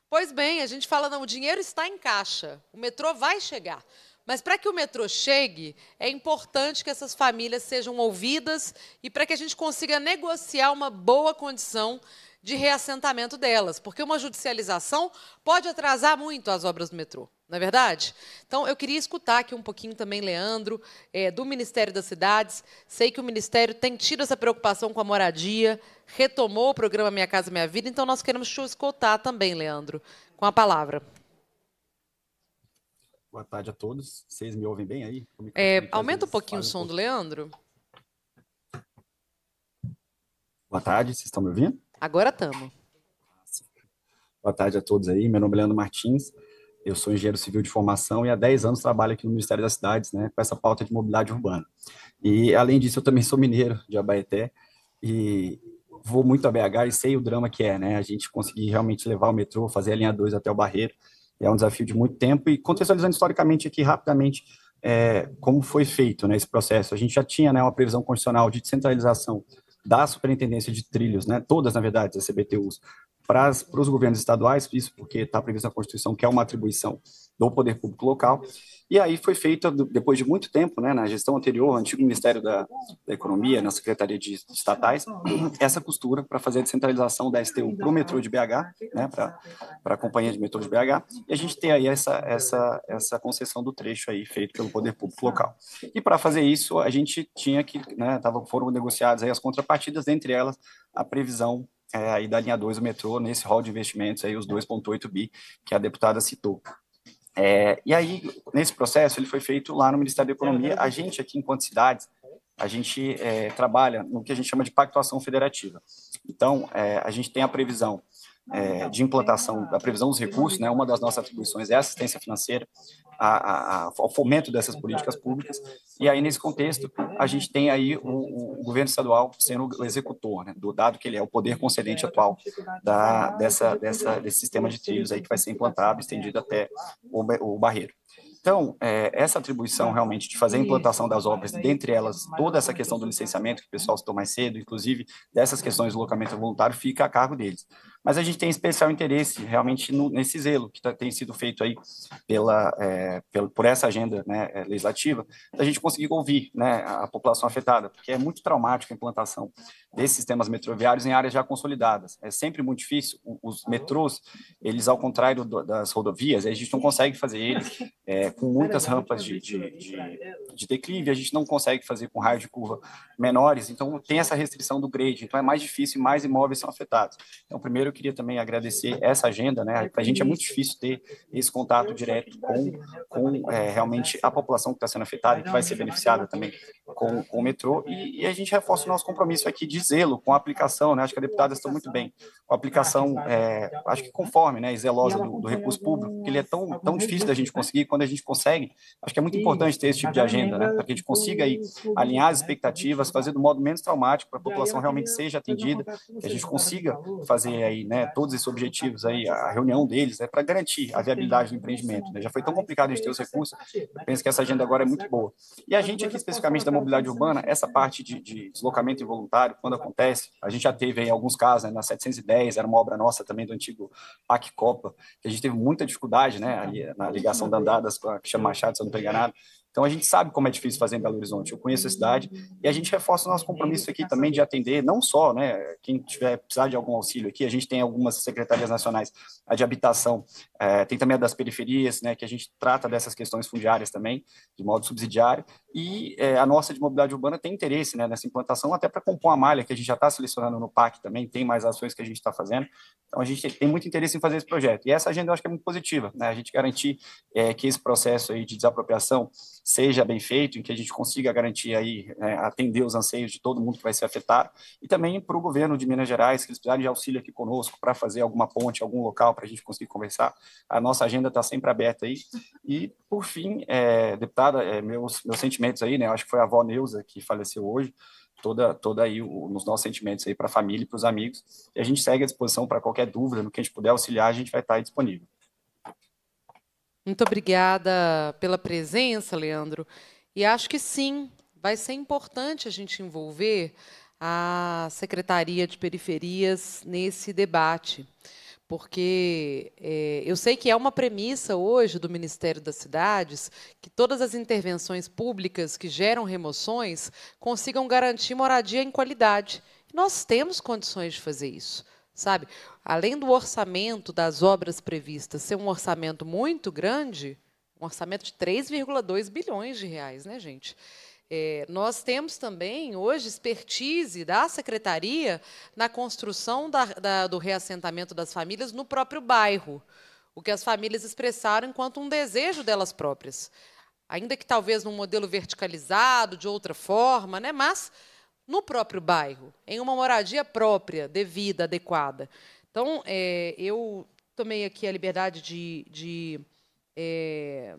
Pois bem, a gente fala, não, o dinheiro está em caixa, o metrô vai chegar. Mas para que o metrô chegue, é importante que essas famílias sejam ouvidas e para que a gente consiga negociar uma boa condição de reassentamento delas, porque uma judicialização pode atrasar muito as obras do metrô não é verdade? Então, eu queria escutar aqui um pouquinho também, Leandro, é, do Ministério das Cidades. Sei que o Ministério tem tido essa preocupação com a moradia, retomou o programa Minha Casa Minha Vida, então nós queremos te escutar também, Leandro, com a palavra. Boa tarde a todos. Vocês me ouvem bem aí? É, é aumenta um pouquinho o som um do Leandro. Boa tarde, vocês estão me ouvindo? Agora estamos. Boa tarde a todos aí. Meu nome é Leandro Martins. Eu sou engenheiro civil de formação e há 10 anos trabalho aqui no Ministério das Cidades, né, com essa pauta de mobilidade urbana. E, além disso, eu também sou mineiro de Abaeté e vou muito a BH e sei o drama que é, né, a gente conseguir realmente levar o metrô, fazer a linha 2 até o Barreiro, é um desafio de muito tempo e contextualizando historicamente aqui rapidamente é, como foi feito né, esse processo. A gente já tinha né, uma previsão constitucional de descentralização da superintendência de trilhos, né, todas, na verdade, as CBTUs, para os governos estaduais, isso porque está previsto na Constituição, que é uma atribuição do poder público local. E aí foi feita, depois de muito tempo, né, na gestão anterior, no antigo Ministério da, da Economia, na Secretaria de Estatais, essa costura para fazer a descentralização da STU para o metrô de BH, né, para a companhia de metrô de BH, e a gente tem aí essa, essa, essa concessão do trecho aí feito pelo poder público local. E para fazer isso, a gente tinha que, né, tava, foram negociadas aí as contrapartidas, entre elas a previsão é, aí da linha 2 do metrô, nesse rol de investimentos aí, os 2,8 bi que a deputada citou. É, e aí, nesse processo, ele foi feito lá no Ministério da Economia. A gente aqui, enquanto cidades, a gente é, trabalha no que a gente chama de pactuação federativa. Então, é, a gente tem a previsão é, então, de implantação da previsão dos recursos, né, uma das nossas atribuições é a assistência financeira, a, a, ao fomento dessas então, políticas públicas, e aí nesse contexto né? a gente tem aí o, o governo estadual sendo o executor, né, do dado que ele é o poder é, concedente atual da, dessa, dessa, desse né? sistema de trilhos aí que vai ser implantado, estendido assim, né, até o, o Barreiro. Então, é, essa atribuição realmente de fazer a implantação das obras, dentre elas toda essa questão do licenciamento, que o pessoal citou mais cedo, inclusive dessas questões do locamento voluntário, fica a cargo deles mas a gente tem especial interesse realmente no, nesse zelo que tá, tem sido feito aí pela, é, pelo, por essa agenda né, é, legislativa, da gente conseguir ouvir né, a população afetada, porque é muito traumático a implantação desses sistemas metroviários em áreas já consolidadas. É sempre muito difícil, os metrôs, eles ao contrário do, das rodovias, a gente não consegue fazer eles é, com muitas rampas de, de, de, de declive, a gente não consegue fazer com raio de curva menores, então tem essa restrição do grade, então é mais difícil e mais imóveis são afetados. Então, primeiro eu queria também agradecer essa agenda, né? Para a gente é muito difícil ter esse contato direto com, com é, realmente a população que está sendo afetada e que vai ser beneficiada também com, com o metrô. E, e, a gente reforça o nosso compromisso aqui de zelo com a aplicação, né? Acho que a deputada está muito bem. Com a aplicação, é, acho que conforme, né? E zelosa do, do recurso público, porque ele é tão, tão difícil da gente conseguir. Quando a gente consegue, acho que é muito importante ter esse tipo de agenda, né? Para que a gente consiga aí alinhar as expectativas, fazer do modo menos traumático para a população realmente seja atendida, que a gente consiga fazer aí né, é. todos esses objetivos aí, a reunião deles, né, para garantir a viabilidade do empreendimento. Né? Já foi tão complicado a gente ter os recursos, eu né, penso que essa agenda agora é muito boa. E a gente aqui, especificamente da mobilidade urbana, essa né? parte de, de deslocamento involuntário, quando acontece, a gente já teve aí alguns casos, né, na 710, era uma obra nossa também do antigo PAC Copa, que a gente teve muita dificuldade, né, ali, né? na ligação da Andadas com a chama Machado, se eu não estou enganado, então a gente sabe como é difícil fazer em Belo Horizonte. Eu conheço a cidade e a gente reforça o nosso compromisso aqui também de atender não só, né, quem tiver precisar de algum auxílio aqui. A gente tem algumas secretarias nacionais, a de habitação, é, tem também a das periferias, né, que a gente trata dessas questões fundiárias também de modo subsidiário. E é, a nossa de mobilidade urbana tem interesse, né, nessa implantação até para compor a malha que a gente já está selecionando no PAC também. Tem mais ações que a gente está fazendo. Então a gente tem muito interesse em fazer esse projeto. E essa agenda eu acho que é muito positiva, né, a gente garantir é, que esse processo aí de desapropriação seja bem feito, em que a gente consiga garantir aí, né, atender os anseios de todo mundo que vai ser afetado, e também para o governo de Minas Gerais, que eles precisarem de auxílio aqui conosco para fazer alguma ponte, algum local para a gente conseguir conversar. A nossa agenda está sempre aberta aí. E, por fim, é, deputada, é, meus, meus sentimentos aí, né, acho que foi a avó Neuza que faleceu hoje, toda, toda aí o, nos nossos sentimentos aí para a família e para os amigos. E a gente segue à disposição para qualquer dúvida, no que a gente puder auxiliar, a gente vai estar tá disponível. Muito obrigada pela presença, Leandro. E acho que sim, vai ser importante a gente envolver a Secretaria de Periferias nesse debate, porque é, eu sei que é uma premissa hoje do Ministério das Cidades que todas as intervenções públicas que geram remoções consigam garantir moradia em qualidade. Nós temos condições de fazer isso sabe? Além do orçamento das obras previstas ser um orçamento muito grande, um orçamento de 3,2 bilhões de reais, né, gente? É, nós temos também, hoje, expertise da secretaria na construção da, da, do reassentamento das famílias no próprio bairro, o que as famílias expressaram enquanto um desejo delas próprias. Ainda que talvez num modelo verticalizado, de outra forma, né? mas no próprio bairro, em uma moradia própria, devida, adequada. Então, é, eu tomei aqui a liberdade de, de é,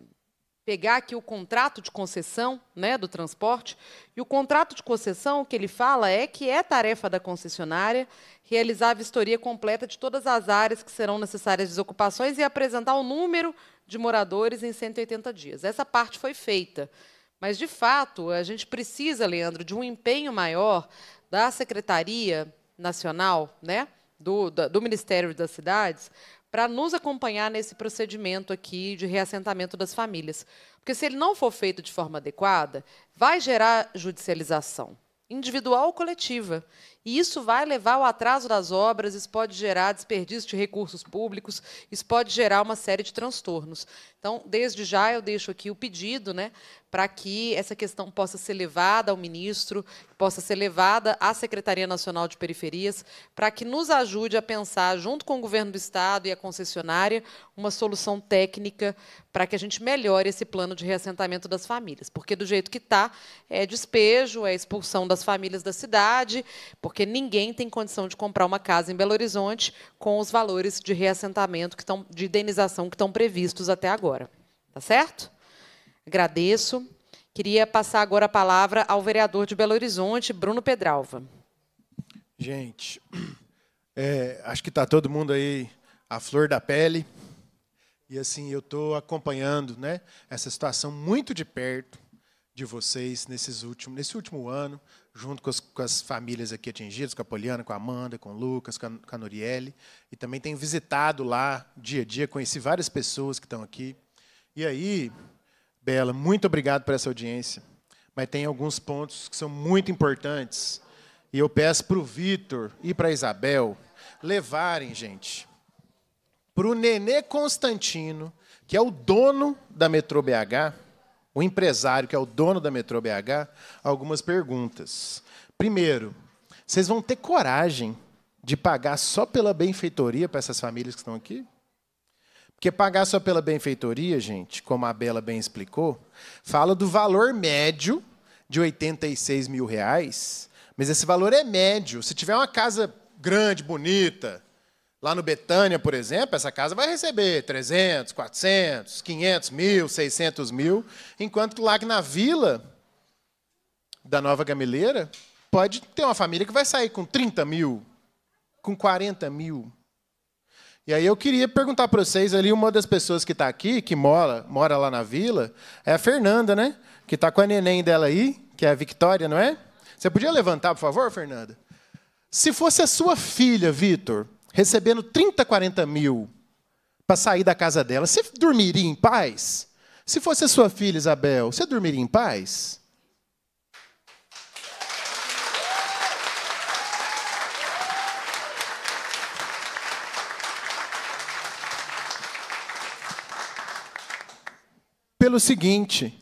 pegar aqui o contrato de concessão né, do transporte. E o contrato de concessão, o que ele fala é que é tarefa da concessionária realizar a vistoria completa de todas as áreas que serão necessárias desocupações e apresentar o número de moradores em 180 dias. Essa parte foi feita. Mas, de fato, a gente precisa, Leandro, de um empenho maior da Secretaria Nacional, né? Do, do Ministério das Cidades, para nos acompanhar nesse procedimento aqui de reassentamento das famílias. Porque se ele não for feito de forma adequada, vai gerar judicialização individual ou coletiva. E isso vai levar ao atraso das obras, isso pode gerar desperdício de recursos públicos, isso pode gerar uma série de transtornos. Então, desde já eu deixo aqui o pedido, né, para que essa questão possa ser levada ao ministro, possa ser levada à Secretaria Nacional de Periferias, para que nos ajude a pensar, junto com o governo do estado e a concessionária, uma solução técnica para que a gente melhore esse plano de reassentamento das famílias, porque do jeito que está é despejo, é expulsão das famílias da cidade, porque porque ninguém tem condição de comprar uma casa em Belo Horizonte com os valores de reassentamento que estão, de indenização que estão previstos até agora. Tá certo? Agradeço. Queria passar agora a palavra ao vereador de Belo Horizonte, Bruno Pedralva. Gente, é, acho que está todo mundo aí à flor da pele. E assim, eu estou acompanhando né, essa situação muito de perto de vocês nesses últimos, nesse último ano, junto com as, com as, famílias aqui atingidas, com a Poliana, com a Amanda, com o Lucas, com a, com a Norielle. E também tenho visitado lá dia a dia, conheci várias pessoas que estão aqui. E aí, Bela, muito obrigado por essa audiência. Mas tem alguns pontos que são muito importantes. E eu peço para o Vitor e para a Isabel levarem, gente, para o Nenê Constantino, que é o dono da Metrô BH, o empresário, que é o dono da Metrô BH, algumas perguntas. Primeiro, vocês vão ter coragem de pagar só pela benfeitoria para essas famílias que estão aqui? Porque pagar só pela benfeitoria, gente, como a Bela bem explicou, fala do valor médio de 86 mil reais, mas esse valor é médio. Se tiver uma casa grande, bonita, Lá no Betânia, por exemplo, essa casa vai receber 300, 400, 500 mil, 600 mil, enquanto que lá na vila da Nova Gameleira, pode ter uma família que vai sair com 30 mil, com 40 mil. E aí eu queria perguntar para vocês ali, uma das pessoas que está aqui, que mora, mora lá na vila, é a Fernanda, né? Que está com a neném dela aí, que é a Victoria, não é? Você podia levantar, por favor, Fernanda? Se fosse a sua filha, Vitor, recebendo 30, 40 mil para sair da casa dela, você dormiria em paz? Se fosse a sua filha, Isabel, você dormiria em paz? Pelo seguinte,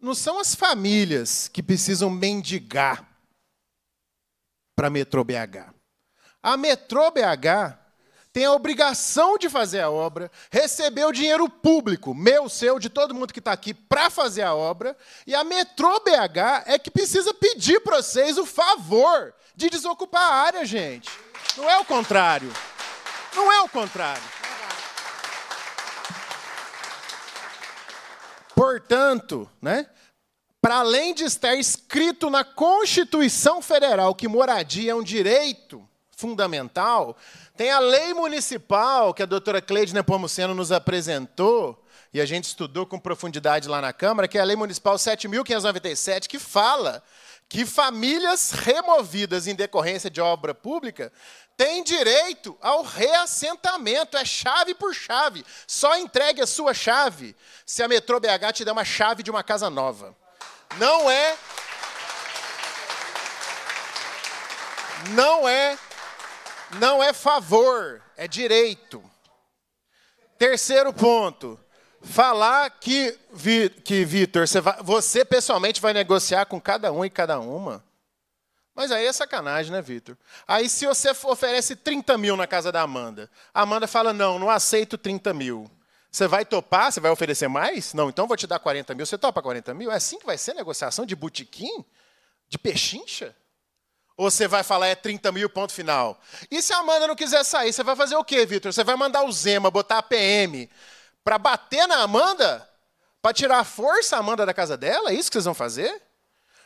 não são as famílias que precisam mendigar para Metro BH. A Metrô BH tem a obrigação de fazer a obra, recebeu dinheiro público, meu, seu, de todo mundo que está aqui, para fazer a obra, e a Metrô BH é que precisa pedir para vocês o favor de desocupar a área, gente. Não é o contrário. Não é o contrário. Portanto, né, para além de estar escrito na Constituição Federal que moradia é um direito, fundamental, tem a lei municipal que a doutora Cleide Nepomuceno nos apresentou, e a gente estudou com profundidade lá na Câmara, que é a Lei Municipal 7.597, que fala que famílias removidas em decorrência de obra pública têm direito ao reassentamento, é chave por chave. Só entregue a sua chave se a Metrô BH te der uma chave de uma casa nova. Não é não é não é favor, é direito. Terceiro ponto. Falar que, vi, que Vitor, você, você pessoalmente vai negociar com cada um e cada uma. Mas aí é sacanagem, né, Vitor? Aí se você oferece 30 mil na casa da Amanda, a Amanda fala, não, não aceito 30 mil. Você vai topar? Você vai oferecer mais? Não, então vou te dar 40 mil. Você topa 40 mil? É assim que vai ser negociação de botequim? De pechincha? Ou você vai falar, é 30 mil, ponto final. E se a Amanda não quiser sair, você vai fazer o quê, Vitor? Você vai mandar o Zema botar a PM para bater na Amanda? Para tirar a força a Amanda da casa dela? É isso que vocês vão fazer?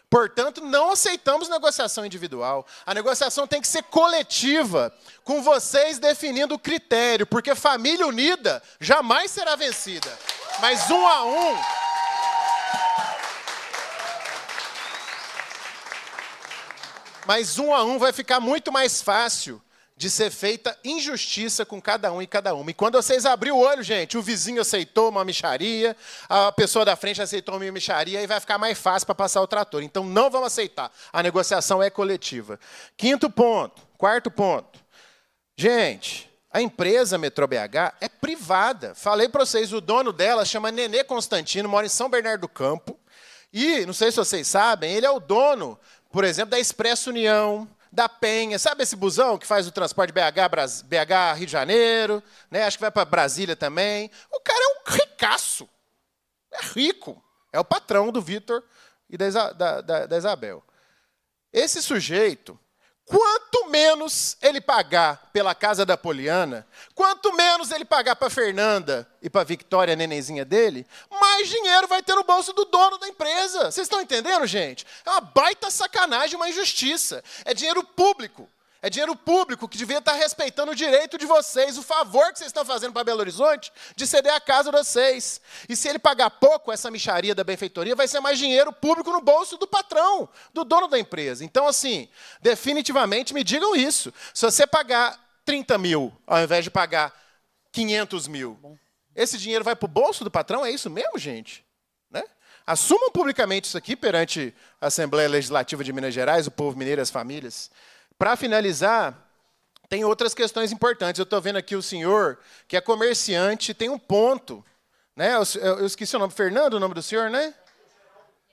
Portanto, não aceitamos negociação individual. A negociação tem que ser coletiva, com vocês definindo o critério, porque família unida jamais será vencida. Mas um a um, Mas um a um vai ficar muito mais fácil de ser feita injustiça com cada um e cada uma. E quando vocês abrir o olho, gente, o vizinho aceitou uma micharia, a pessoa da frente aceitou uma micharia e vai ficar mais fácil para passar o trator. Então não vamos aceitar. A negociação é coletiva. Quinto ponto, quarto ponto. Gente, a empresa Metro BH é privada. Falei para vocês, o dono dela chama Nenê Constantino, mora em São Bernardo do Campo. E, não sei se vocês sabem, ele é o dono por exemplo, da Expresso União, da Penha, sabe esse busão que faz o transporte BH, BH Rio de Janeiro, né? acho que vai para Brasília também. O cara é um ricaço, é rico, é o patrão do Vitor e da, da, da, da Isabel. Esse sujeito Quanto menos ele pagar pela casa da Poliana, quanto menos ele pagar para Fernanda e para a a nenenzinha dele, mais dinheiro vai ter no bolso do dono da empresa. Vocês estão entendendo, gente? É uma baita sacanagem, uma injustiça. É dinheiro público. É dinheiro público que devia estar respeitando o direito de vocês, o favor que vocês estão fazendo para Belo Horizonte de ceder a casa de vocês. E se ele pagar pouco essa micharia da benfeitoria, vai ser mais dinheiro público no bolso do patrão, do dono da empresa. Então, assim, definitivamente me digam isso. Se você pagar 30 mil ao invés de pagar 500 mil, esse dinheiro vai para o bolso do patrão? É isso mesmo, gente? Né? Assumam publicamente isso aqui perante a Assembleia Legislativa de Minas Gerais, o povo mineiro e as famílias. Para finalizar, tem outras questões importantes. Eu estou vendo aqui o senhor, que é comerciante, tem um ponto. Né? Eu, eu esqueci o nome, Fernando, o nome do senhor, né?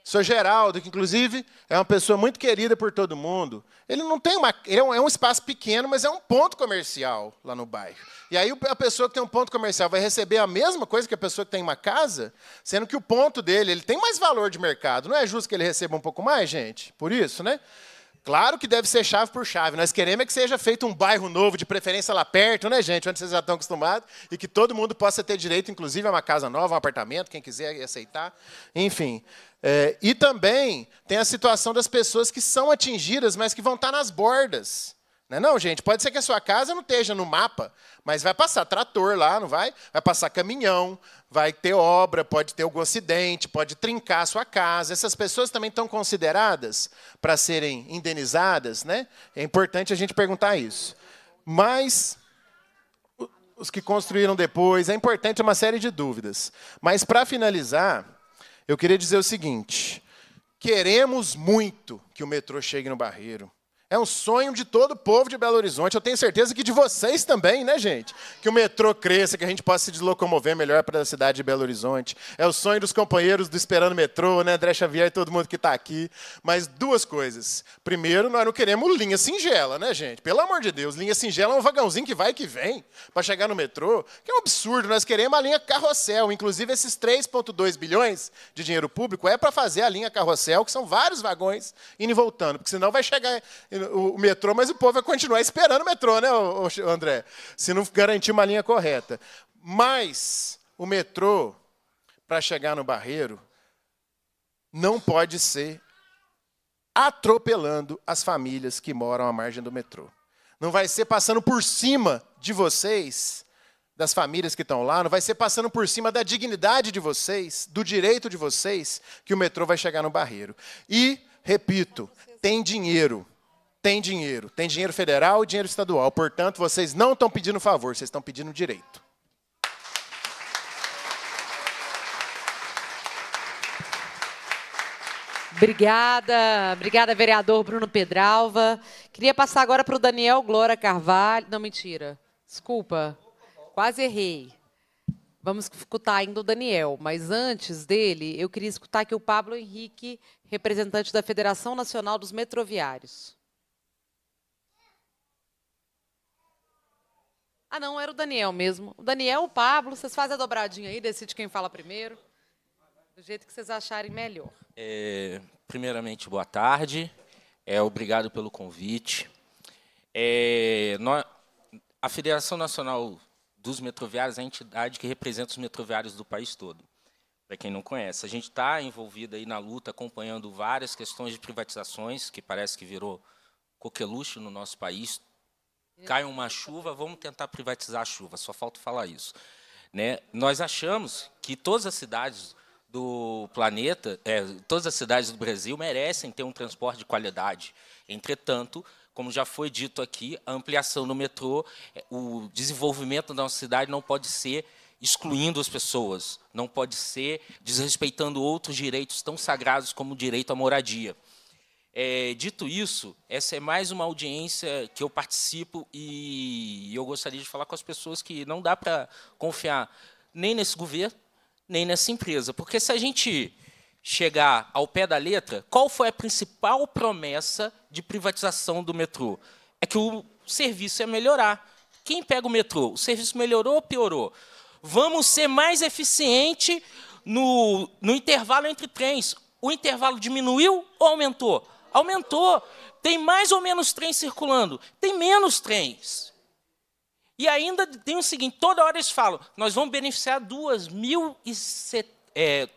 Sr. Geraldo, que inclusive é uma pessoa muito querida por todo mundo. Ele não tem uma. Ele é um, é um, espaço pequeno, mas é um ponto comercial lá no bairro. E aí a pessoa que tem um ponto comercial vai receber a mesma coisa que a pessoa que tem uma casa, sendo que o ponto dele ele tem mais valor de mercado. Não é justo que ele receba um pouco mais, gente? Por isso, né? Claro que deve ser chave por chave. Nós queremos é que seja feito um bairro novo, de preferência lá perto, né, gente? Onde vocês já estão acostumados. E que todo mundo possa ter direito, inclusive, a uma casa nova, um apartamento, quem quiser aceitar. Enfim. É, e também tem a situação das pessoas que são atingidas, mas que vão estar nas bordas. Não, é não, gente, pode ser que a sua casa não esteja no mapa, mas vai passar trator lá, não vai? Vai passar caminhão, vai ter obra, pode ter algum acidente, pode trincar a sua casa. Essas pessoas também estão consideradas para serem indenizadas, né? É importante a gente perguntar isso. Mas os que construíram depois, é importante uma série de dúvidas. Mas para finalizar, eu queria dizer o seguinte: queremos muito que o metrô chegue no Barreiro. É um sonho de todo o povo de Belo Horizonte. Eu tenho certeza que de vocês também, né, gente? Que o metrô cresça, que a gente possa se deslocomover melhor para a cidade de Belo Horizonte. É o sonho dos companheiros do Esperando Metrô, né, André Xavier e todo mundo que está aqui. Mas duas coisas. Primeiro, nós não queremos linha singela, né, gente? Pelo amor de Deus, linha singela é um vagãozinho que vai e que vem para chegar no metrô, que é um absurdo. Nós queremos a linha carrossel. Inclusive, esses 3,2 bilhões de dinheiro público é para fazer a linha carrossel, que são vários vagões indo e voltando, porque senão vai chegar o metrô, mas o povo vai continuar esperando o metrô, né, André? Se não garantir uma linha correta. Mas o metrô, para chegar no Barreiro, não pode ser atropelando as famílias que moram à margem do metrô. Não vai ser passando por cima de vocês, das famílias que estão lá, não vai ser passando por cima da dignidade de vocês, do direito de vocês, que o metrô vai chegar no Barreiro. E, repito, tem dinheiro tem dinheiro. Tem dinheiro federal e dinheiro estadual. Portanto, vocês não estão pedindo favor, vocês estão pedindo direito. Obrigada, obrigada, vereador Bruno Pedralva. Queria passar agora para o Daniel Glória Carvalho. Não, mentira. Desculpa, quase errei. Vamos escutar ainda o Daniel, mas antes dele, eu queria escutar aqui o Pablo Henrique, representante da Federação Nacional dos Metroviários. Ah, não, era o Daniel mesmo. O Daniel, o Pablo, vocês fazem a dobradinha aí, decide quem fala primeiro. Do jeito que vocês acharem melhor. É, primeiramente, boa tarde. É, obrigado pelo convite. É, nós, a Federação Nacional dos Metroviários é a entidade que representa os metroviários do país todo. Para quem não conhece, a gente está envolvido aí na luta, acompanhando várias questões de privatizações, que parece que virou coqueluche no nosso país. Cai uma chuva, vamos tentar privatizar a chuva, só falta falar isso. Né? Nós achamos que todas as cidades do planeta, é, todas as cidades do Brasil merecem ter um transporte de qualidade. Entretanto, como já foi dito aqui, a ampliação do metrô, é, o desenvolvimento da nossa cidade não pode ser excluindo as pessoas, não pode ser desrespeitando outros direitos tão sagrados como o direito à moradia. É, dito isso, essa é mais uma audiência que eu participo e eu gostaria de falar com as pessoas que não dá para confiar nem nesse governo, nem nessa empresa. Porque se a gente chegar ao pé da letra, qual foi a principal promessa de privatização do metrô? É que o serviço ia melhorar. Quem pega o metrô? O serviço melhorou ou piorou? Vamos ser mais eficiente no, no intervalo entre trens. O intervalo diminuiu ou aumentou? Aumentou. Tem mais ou menos trem circulando? Tem menos trens. E ainda tem o seguinte: toda hora eles falam, nós vamos beneficiar 2 mil e set, é,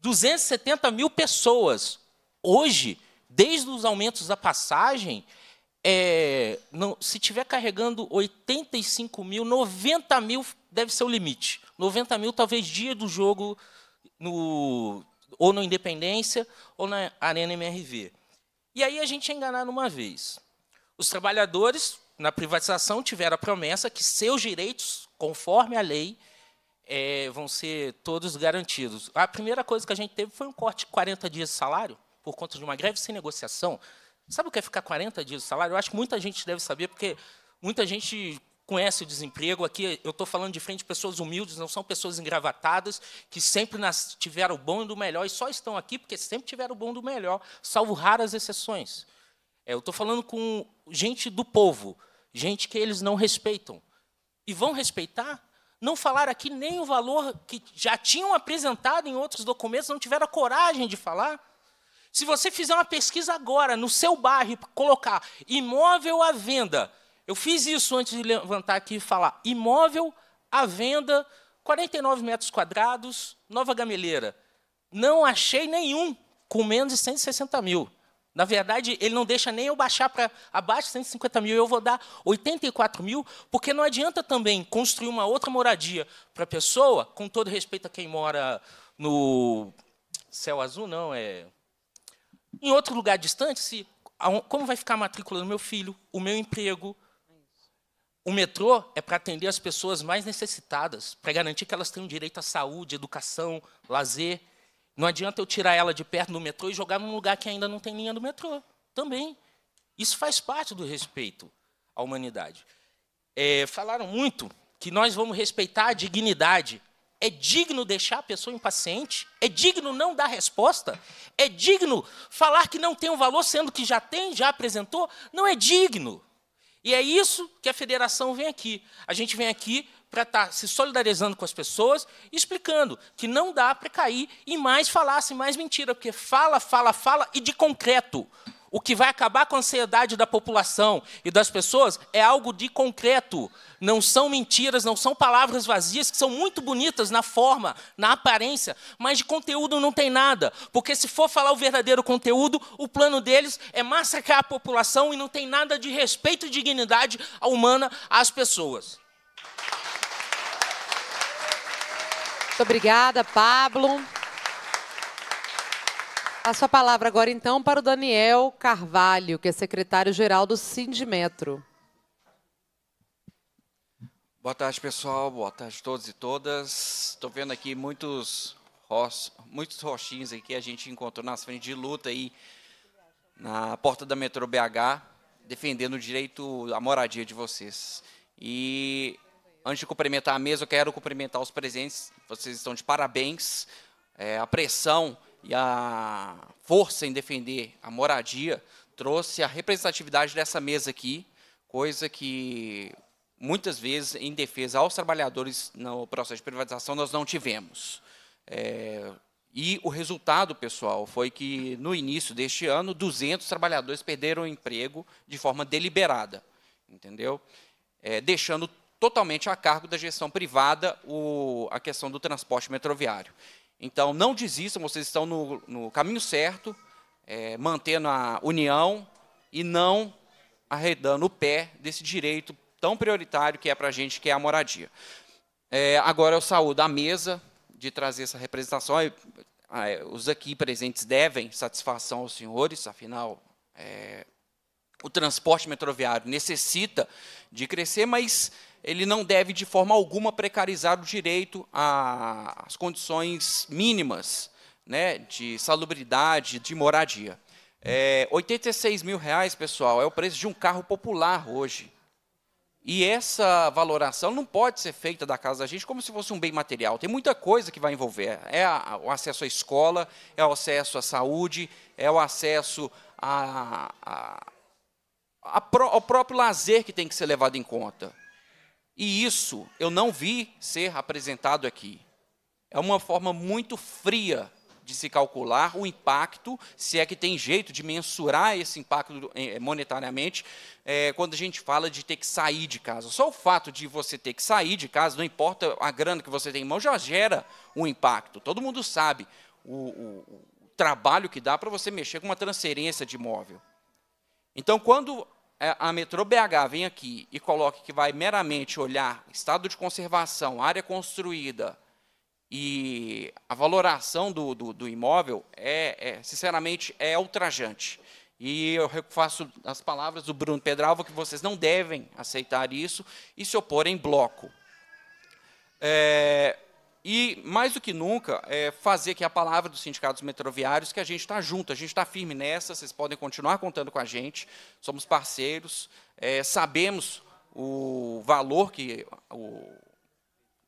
270 mil pessoas. Hoje, desde os aumentos da passagem, é, não, se tiver carregando 85 mil, 90 mil deve ser o limite. 90 mil, talvez dia do jogo, no ou no Independência, ou na Arena MRV. E aí a gente é enganado uma vez. Os trabalhadores, na privatização, tiveram a promessa que seus direitos, conforme a lei, é, vão ser todos garantidos. A primeira coisa que a gente teve foi um corte de 40 dias de salário, por conta de uma greve sem negociação. Sabe o que é ficar 40 dias de salário? Eu acho que muita gente deve saber, porque muita gente conhece o desemprego. Aqui eu estou falando de frente de pessoas humildes, não são pessoas engravatadas, que sempre nas, tiveram o bom e do melhor, e só estão aqui porque sempre tiveram o bom e do melhor, salvo raras exceções. É, eu estou falando com gente do povo, gente que eles não respeitam. E vão respeitar? Não falaram aqui nem o valor que já tinham apresentado em outros documentos, não tiveram a coragem de falar. Se você fizer uma pesquisa agora no seu bairro, colocar imóvel à venda, eu fiz isso antes de levantar aqui e falar. Imóvel à venda, 49 metros quadrados, Nova Gameleira. Não achei nenhum com menos de 160 mil. Na verdade, ele não deixa nem eu baixar para abaixo de 150 mil, eu vou dar 84 mil, porque não adianta também construir uma outra moradia para a pessoa, com todo respeito a quem mora no Céu Azul, não, é. Em outro lugar distante, se, como vai ficar a matrícula do meu filho, o meu emprego, o metrô é para atender as pessoas mais necessitadas, para garantir que elas tenham direito à saúde, educação, lazer. Não adianta eu tirar ela de perto do metrô e jogar num lugar que ainda não tem linha do metrô. Também. Isso faz parte do respeito à humanidade. É, falaram muito que nós vamos respeitar a dignidade. É digno deixar a pessoa impaciente? É digno não dar resposta? É digno falar que não tem um valor, sendo que já tem, já apresentou? Não é digno. E é isso que a federação vem aqui. A gente vem aqui para estar tá se solidarizando com as pessoas, explicando que não dá para cair em mais falácia, em mais mentira, porque fala, fala, fala e de concreto. O que vai acabar com a ansiedade da população e das pessoas é algo de concreto. Não são mentiras, não são palavras vazias, que são muito bonitas na forma, na aparência, mas de conteúdo não tem nada. Porque se for falar o verdadeiro conteúdo, o plano deles é massacrar a população e não tem nada de respeito e dignidade humana às pessoas. Muito obrigada, Pablo. A sua palavra agora, então, para o Daniel Carvalho, que é secretário-geral do Sindimetro. Boa tarde, pessoal. Boa tarde a todos e todas. Estou vendo aqui muitos, ros... muitos roxinhos aqui que a gente encontrou nas frente de luta aí, na porta da metrô BH, defendendo o direito à moradia de vocês. E antes de cumprimentar a mesa, eu quero cumprimentar os presentes. Vocês estão de parabéns. É, a pressão e a força em defender a moradia trouxe a representatividade dessa mesa aqui, coisa que muitas vezes em defesa aos trabalhadores no processo de privatização nós não tivemos. É, e o resultado, pessoal, foi que no início deste ano 200 trabalhadores perderam o emprego de forma deliberada, entendeu? É, deixando totalmente a cargo da gestão privada o, a questão do transporte metroviário. Então, não desistam, vocês estão no, no caminho certo, é, mantendo a união e não arredando o pé desse direito tão prioritário que é para a gente, que é a moradia. É, agora eu saúdo a mesa de trazer essa representação. É, é, os aqui presentes devem satisfação aos senhores, afinal, é, o transporte metroviário necessita de crescer, mas ele não deve de forma alguma precarizar o direito às condições mínimas né, de salubridade, de moradia. É, 86 mil reais, pessoal, é o preço de um carro popular hoje. E essa valoração não pode ser feita da casa da gente como se fosse um bem material. Tem muita coisa que vai envolver. É o acesso à escola, é o acesso à saúde, é o acesso a, a, ao próprio lazer que tem que ser levado em conta. E isso eu não vi ser apresentado aqui. É uma forma muito fria de se calcular o impacto, se é que tem jeito de mensurar esse impacto eh, eh, monetariamente, é, quando a gente fala de ter que sair de casa. Só o fato de você ter que sair de casa, não importa a grana que você tem em mão, já gera um impacto. Todo mundo sabe o, o, o trabalho que dá para você mexer com uma transferência de imóvel. Então, quando é, a Metrô BH vem aqui e coloque que vai meramente olhar estado de conservação, área construída e a valoração do, do, do imóvel, é, é, sinceramente, é ultrajante. E eu faço as palavras do Bruno Pedralvo que vocês não devem aceitar isso e se opor em bloco. É, e, mais do que nunca, é fazer que a palavra dos sindicatos metroviários, que a gente está junto, a gente está firme nessa, vocês podem continuar contando com a gente, somos parceiros, é, sabemos o valor que o,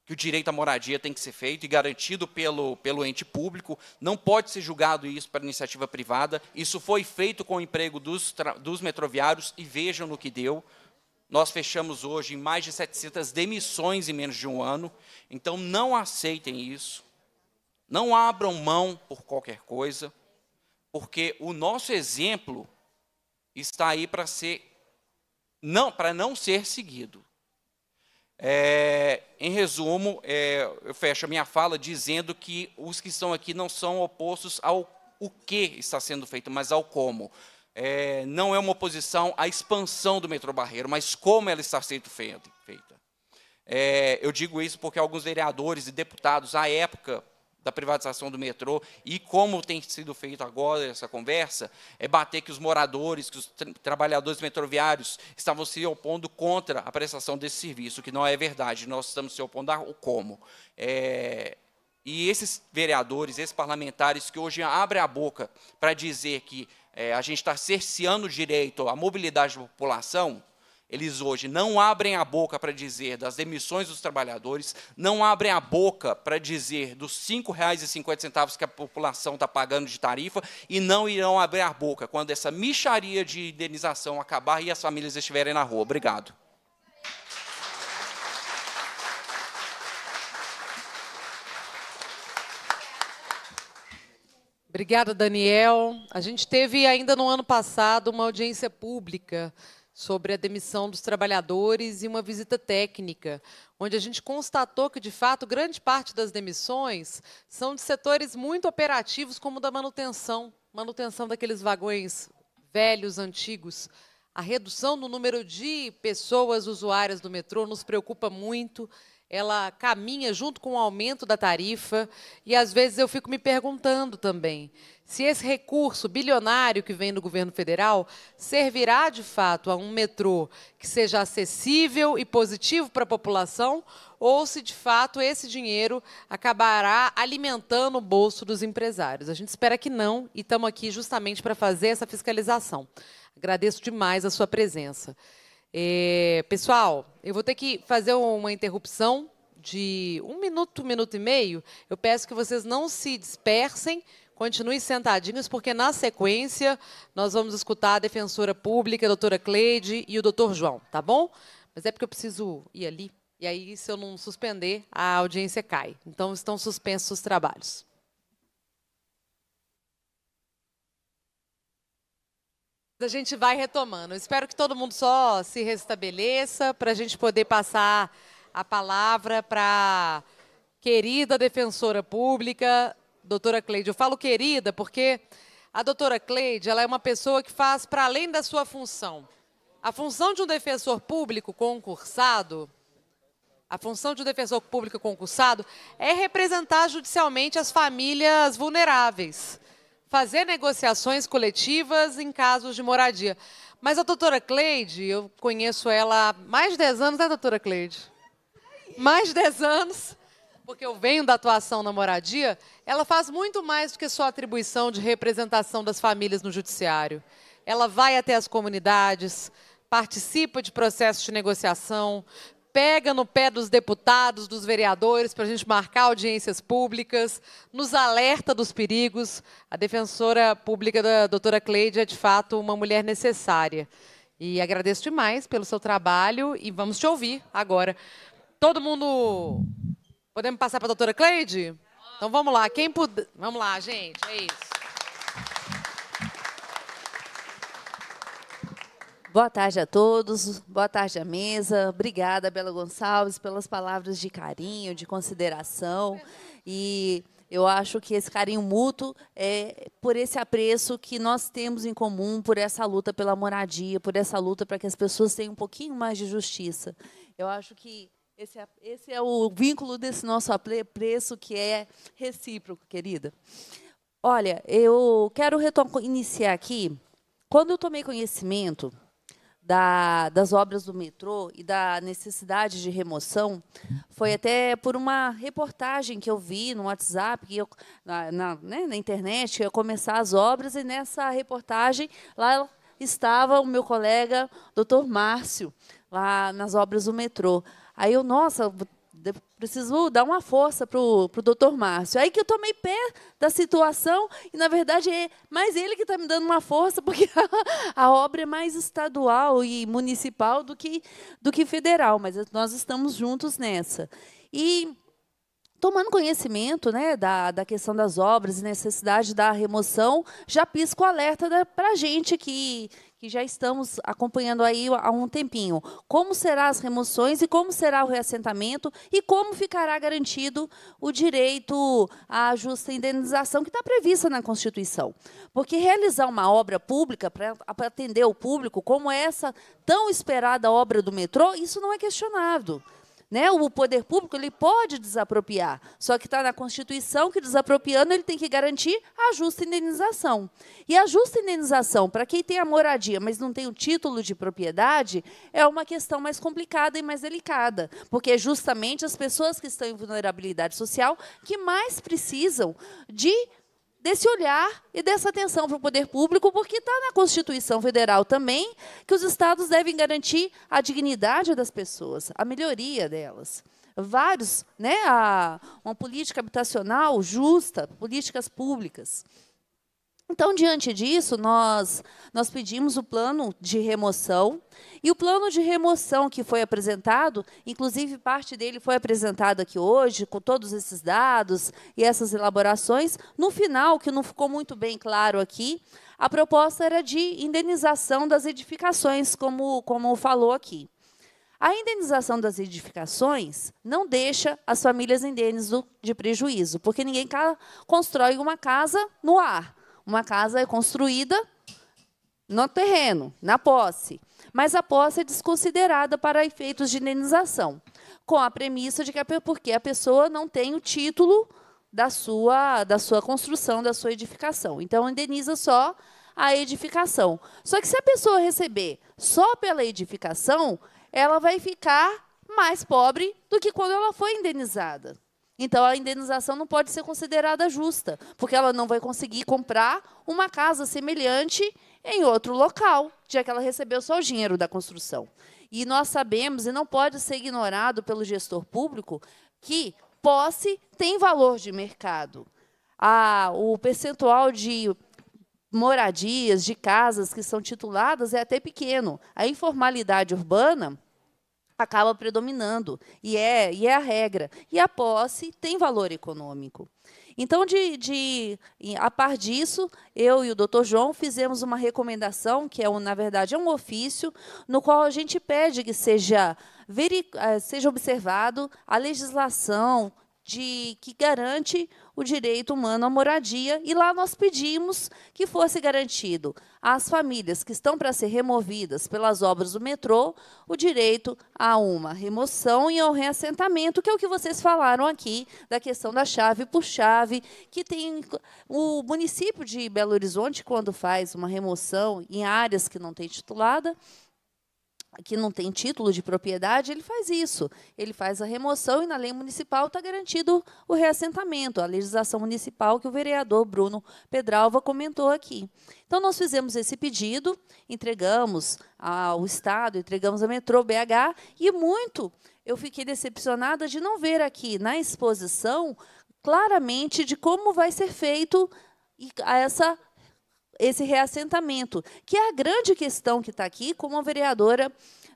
que o direito à moradia tem que ser feito e garantido pelo, pelo ente público, não pode ser julgado isso para iniciativa privada, isso foi feito com o emprego dos, dos metroviários, e vejam no que deu, nós fechamos hoje em mais de 700 demissões em menos de um ano. Então, não aceitem isso. Não abram mão por qualquer coisa, porque o nosso exemplo está aí para ser não para não ser seguido. É, em resumo, é, eu fecho a minha fala dizendo que os que estão aqui não são opostos ao o que está sendo feito, mas ao como é, não é uma oposição à expansão do metrô Barreiro, mas como ela está sendo feita. É, eu digo isso porque alguns vereadores e deputados, à época da privatização do metrô, e como tem sido feito agora essa conversa, é bater que os moradores, que os tra trabalhadores metroviários estavam se opondo contra a prestação desse serviço, que não é verdade, nós estamos se opondo ao como. É, e esses vereadores, esses parlamentares que hoje abrem a boca para dizer que é, a gente está cerceando o direito à mobilidade da população, eles hoje não abrem a boca para dizer das demissões dos trabalhadores, não abrem a boca para dizer dos R$ 5,50 que a população está pagando de tarifa, e não irão abrir a boca quando essa micharia de indenização acabar e as famílias estiverem na rua. Obrigado. Obrigada, Daniel. A gente teve ainda no ano passado uma audiência pública sobre a demissão dos trabalhadores e uma visita técnica, onde a gente constatou que, de fato, grande parte das demissões são de setores muito operativos, como da manutenção manutenção daqueles vagões velhos, antigos. A redução no número de pessoas usuárias do metrô nos preocupa muito ela caminha junto com o aumento da tarifa e às vezes eu fico me perguntando também se esse recurso bilionário que vem do governo federal servirá de fato a um metrô que seja acessível e positivo para a população ou se de fato esse dinheiro acabará alimentando o bolso dos empresários. A gente espera que não e estamos aqui justamente para fazer essa fiscalização. Agradeço demais a sua presença. É, pessoal, eu vou ter que fazer uma interrupção de um minuto, um minuto e meio. Eu peço que vocês não se dispersem, continuem sentadinhos, porque na sequência nós vamos escutar a defensora pública, a doutora Cleide e o doutor João, tá bom? Mas é porque eu preciso ir ali. E aí, se eu não suspender, a audiência cai. Então, estão suspensos os trabalhos. A gente vai retomando. Espero que todo mundo só se restabeleça para a gente poder passar a palavra para querida defensora pública, doutora Cleide. Eu falo querida porque a doutora Cleide ela é uma pessoa que faz para além da sua função. A função de um defensor público concursado, a função de um defensor público concursado é representar judicialmente as famílias vulneráveis fazer negociações coletivas em casos de moradia. Mas a doutora Cleide, eu conheço ela há mais de 10 anos, né, doutora Cleide? Mais de 10 anos, porque eu venho da atuação na moradia, ela faz muito mais do que só atribuição de representação das famílias no judiciário. Ela vai até as comunidades, participa de processos de negociação, pega no pé dos deputados, dos vereadores, para a gente marcar audiências públicas, nos alerta dos perigos. A defensora pública da doutora Cleide é, de fato, uma mulher necessária. E agradeço demais pelo seu trabalho e vamos te ouvir agora. Todo mundo. Podemos passar para a doutora Cleide? Então vamos lá. Quem puder. Vamos lá, gente. É isso. Boa tarde a todos, boa tarde à mesa. Obrigada, Bela Gonçalves, pelas palavras de carinho, de consideração. E eu acho que esse carinho mútuo é por esse apreço que nós temos em comum, por essa luta pela moradia, por essa luta para que as pessoas tenham um pouquinho mais de justiça. Eu acho que esse é, esse é o vínculo desse nosso apreço que é recíproco, querida. Olha, eu quero iniciar aqui. Quando eu tomei conhecimento da, das obras do metrô e da necessidade de remoção foi até por uma reportagem que eu vi no WhatsApp, que eu, na, na, né, na internet, que ia começar as obras, e nessa reportagem lá estava o meu colega, doutor Márcio, lá nas obras do metrô. Aí eu, nossa, preciso dar uma força para o doutor Márcio. Aí que eu tomei pé da situação, e na verdade é mais ele que está me dando uma força, porque a, a, obra é mais estadual e municipal do que, do que federal, mas nós estamos juntos nessa. E tomando conhecimento né, da, da questão das obras e necessidade da remoção, já pisco alerta para a gente que que já estamos acompanhando aí há um tempinho. Como serão as remoções e como será o reassentamento e como ficará garantido o direito à justa indenização que está prevista na Constituição. Porque realizar uma obra pública para atender o público, como essa tão esperada obra do metrô, isso não é questionado. Né? O poder público ele pode desapropriar, só que está na Constituição que desapropriando ele tem que garantir a justa indenização. E a justa indenização para quem tem a moradia, mas não tem o título de propriedade, é uma questão mais complicada e mais delicada, porque é justamente as pessoas que estão em vulnerabilidade social que mais precisam de desse olhar e dessa atenção para o poder público, porque está na Constituição Federal também que os estados devem garantir a dignidade das pessoas, a melhoria delas vários, né, a, uma política habitacional justa, políticas públicas. Então, diante disso, nós, nós pedimos o plano de remoção. E o plano de remoção que foi apresentado, inclusive parte dele foi apresentado aqui hoje, com todos esses dados e essas elaborações. No final, que não ficou muito bem claro aqui, a proposta era de indenização das edificações, como, como falou aqui. A indenização das edificações não deixa as famílias indenes de prejuízo, porque ninguém constrói uma casa no ar. Uma casa é construída no terreno, na posse. Mas a posse é desconsiderada para efeitos de indenização, com a premissa de que é porque a pessoa não tem o título da sua, da sua construção, da sua edificação. Então, indeniza só a edificação. Só que se a pessoa receber só pela edificação, ela vai ficar mais pobre do que quando ela foi indenizada. Então a indenização não pode ser considerada justa, porque ela não vai conseguir comprar uma casa semelhante em outro local, já que ela recebeu só o dinheiro da construção. E nós sabemos, e não pode ser ignorado pelo gestor público, que posse tem valor de mercado. Ah, o percentual de moradias, de casas que são tituladas é até pequeno. A informalidade urbana acaba predominando. E é, e é a regra. E a posse tem valor econômico. Então, de, de, a par disso, eu e o Dr. João fizemos uma recomendação, que é, um, na verdade, é um ofício, no qual a gente pede que seja, veri, eh, seja observado a legislação de que garante o direito humano à moradia, e lá nós pedimos que fosse garantido às famílias que estão para ser removidas pelas obras do metrô o direito a uma remoção e ao reassentamento, que é o que vocês falaram aqui da questão da chave por chave, que tem o município de Belo Horizonte quando faz uma remoção em áreas que não tem titulada, que não tem título de propriedade, ele faz isso. Ele faz a remoção e na lei municipal está garantido o reassentamento, a legislação municipal que o vereador Bruno Pedralva comentou aqui. Então, nós fizemos esse pedido, entregamos ao Estado, entregamos a Metrô BH, e muito eu fiquei decepcionada de não ver aqui na exposição claramente de como vai ser feito essa esse reassentamento, que é a grande questão que está aqui, como a vereadora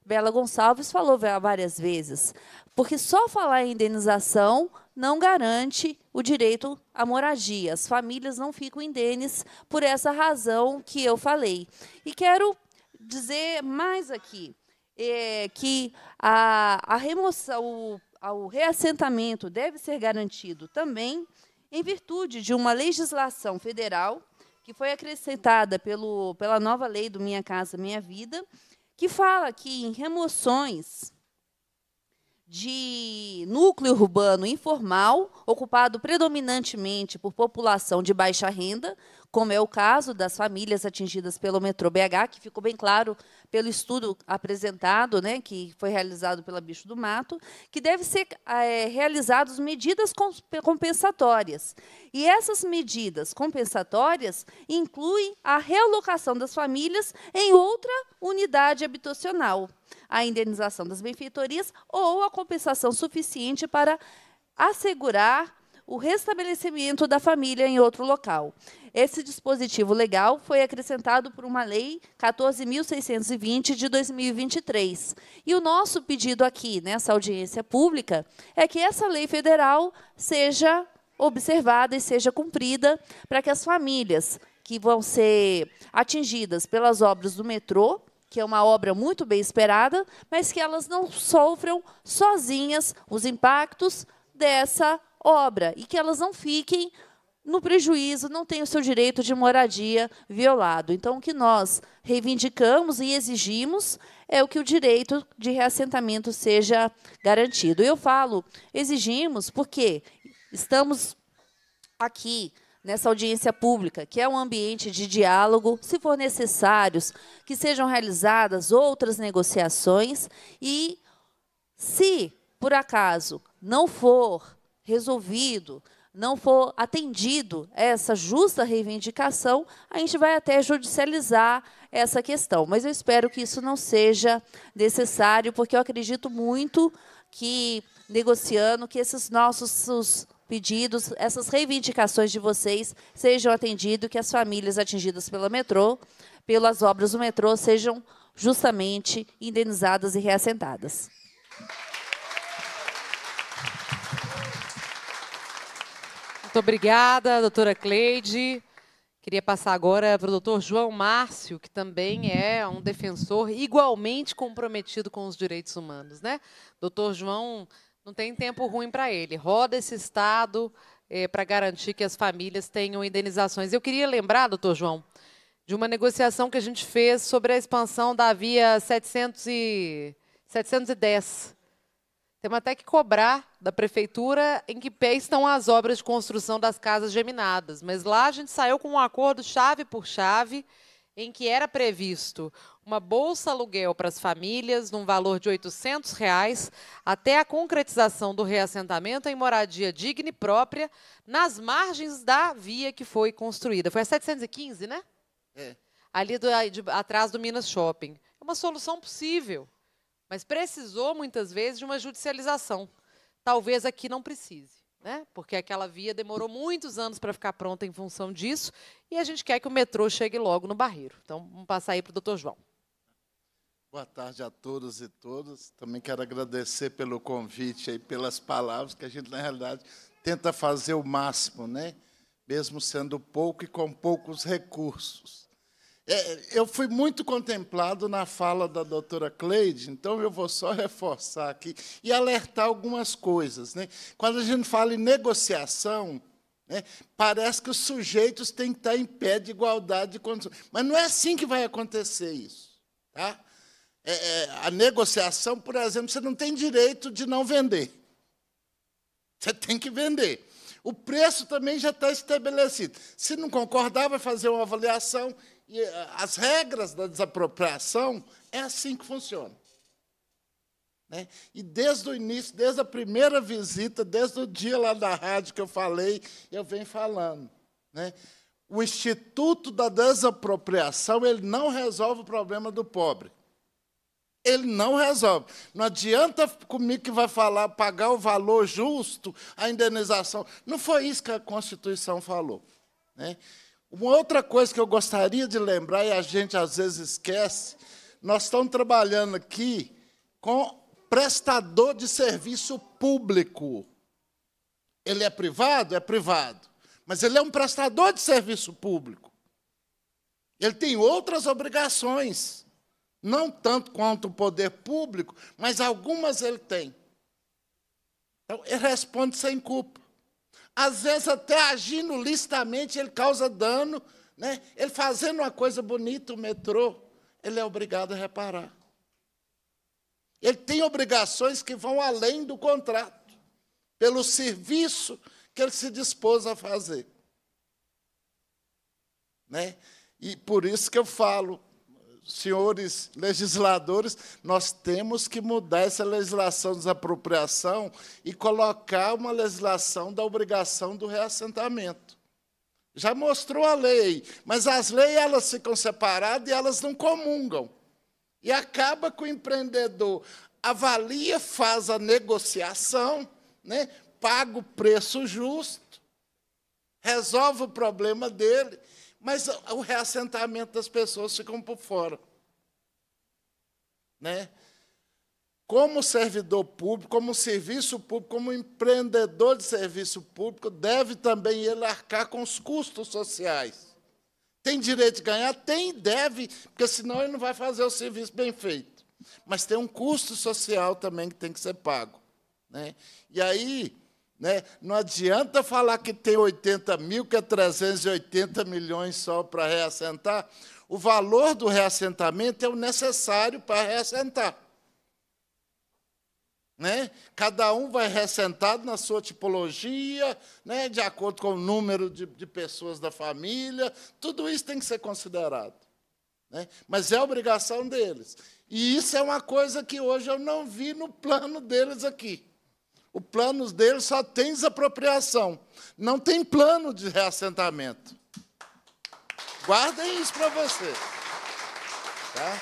Bela Gonçalves falou várias vezes. Porque só falar em indenização não garante o direito à moradia. As famílias não ficam indenes por essa razão que eu falei. E quero dizer mais aqui é, que a, a remoção, o, o reassentamento deve ser garantido também em virtude de uma legislação federal que foi acrescentada pelo, pela nova lei do Minha Casa Minha Vida, que fala que em remoções de núcleo urbano informal, ocupado predominantemente por população de baixa renda, como é o caso das famílias atingidas pelo metrô BH, que ficou bem claro pelo estudo apresentado, né, que foi realizado pela Bicho do Mato, que deve ser é, eh, realizadas medidas compensatórias. E essas medidas compensatórias incluem a realocação das famílias em outra unidade habitacional, a indenização das benfeitorias ou a compensação suficiente para assegurar o restabelecimento da família em outro local. Esse dispositivo legal foi acrescentado por uma lei 14.620 de 2023. E o nosso pedido aqui, nessa audiência pública, é que essa lei federal seja observada e seja cumprida para que as famílias que vão ser atingidas pelas obras do metrô, que é uma obra muito bem esperada, mas que elas não sofram sozinhas os impactos dessa obra e que elas não fiquem no prejuízo, não tenham o seu direito de moradia violado. Então, o que nós reivindicamos e exigimos é o que o direito de reassentamento seja garantido. Eu falo exigimos porque estamos aqui nessa audiência pública, que é um ambiente de diálogo, se for necessários, que sejam realizadas outras negociações e se por acaso não for resolvido, não for atendido essa justa reivindicação, a gente vai até judicializar essa questão. Mas eu espero que isso não seja necessário, porque eu acredito muito que, negociando, que esses nossos pedidos, essas reivindicações de vocês sejam atendidos, que as famílias atingidas pelo metrô, pelas obras do metrô, sejam justamente indenizadas e reassentadas. Muito obrigada, doutora Cleide. Queria passar agora para o doutor João Márcio, que também é um defensor igualmente comprometido com os direitos humanos. Né? Doutor João, não tem tempo ruim para ele. Roda esse Estado é, para garantir que as famílias tenham indenizações. Eu queria lembrar, doutor João, de uma negociação que a gente fez sobre a expansão da via 700 e... 710 temos até que cobrar da prefeitura em que pé estão as obras de construção das casas geminadas. Mas lá a gente saiu com um acordo chave por chave, em que era previsto uma bolsa aluguel para as famílias, num valor de R$ 800, reais, até a concretização do reassentamento em moradia digna e própria, nas margens da via que foi construída. Foi a 715, né? É. Ali do, de, atrás do Minas Shopping. É uma solução possível mas precisou muitas vezes de uma judicialização. Talvez aqui não precise, né? porque aquela via demorou muitos anos para ficar pronta em função disso, e a gente quer que o metrô chegue logo no Barreiro. Então, vamos passar aí para o doutor João. Boa tarde a todos e todas. Também quero agradecer pelo convite e pelas palavras, que a gente, na realidade, tenta fazer o máximo, né? mesmo sendo pouco e com poucos recursos. É, eu fui muito contemplado na fala da doutora Cleide, então eu vou só reforçar aqui e alertar algumas coisas. Né? Quando a gente fala em negociação, né, parece que os sujeitos têm que estar em pé de igualdade de condições. Mas não é assim que vai acontecer isso. Tá? É, é, a negociação, por exemplo, você não tem direito de não vender. Você tem que vender. O preço também já está estabelecido. Se não concordar, vai fazer uma avaliação e eh, as regras da desapropriação, é assim que funciona. Né? E desde o início, desde a primeira visita, desde o dia lá da rádio que eu falei, eu venho falando. Né? O Instituto da Desapropriação ele não resolve o problema do pobre. Ele não resolve. Não adianta comigo que vai falar pagar o valor justo, a indenização. Não foi isso que a Constituição falou. Né? Uma outra coisa que eu gostaria de lembrar, e a gente às vezes esquece, nós estamos trabalhando aqui com prestador de serviço público. Ele é privado? É privado. Mas ele é um prestador de serviço público. Ele tem outras obrigações. Não tanto quanto o poder público, mas algumas ele tem. Então, ele responde sem culpa às vezes até agindo listamente, ele causa dano. Né? Ele fazendo uma coisa bonita, o metrô, ele é obrigado a reparar. Ele tem obrigações que vão além do contrato, pelo serviço que ele se dispôs a fazer. Né? E por isso que eu falo, senhores legisladores, nós temos que mudar essa legislação de desapropriação e colocar uma legislação da obrigação do reassentamento. Já mostrou a lei, mas as leis elas ficam separadas e elas não comungam. E acaba com o empreendedor avalia, faz a negociação, né? paga o preço justo, resolve o problema dele mas o reassentamento das pessoas ficam por fora. Né? Como servidor público, como serviço público, como empreendedor de serviço público, deve também ele arcar com os custos sociais. Tem direito de ganhar? Tem, deve, porque senão ele não vai fazer o serviço bem feito. Mas tem um custo social também que tem que ser pago. Né? E aí, né? Não adianta falar que tem 80 mil, que é 380 milhões só para reassentar. O valor do reassentamento é o necessário para reassentar. Né? Cada um vai reassentado na sua tipologia, né? de acordo com o número de, de, pessoas da família, tudo isso tem que ser considerado. Né? Mas é obrigação deles. E isso é uma coisa que hoje eu não vi no plano deles aqui. O plano dele só tem desapropriação, não tem plano de reassentamento. Guardem isso para você. Tá?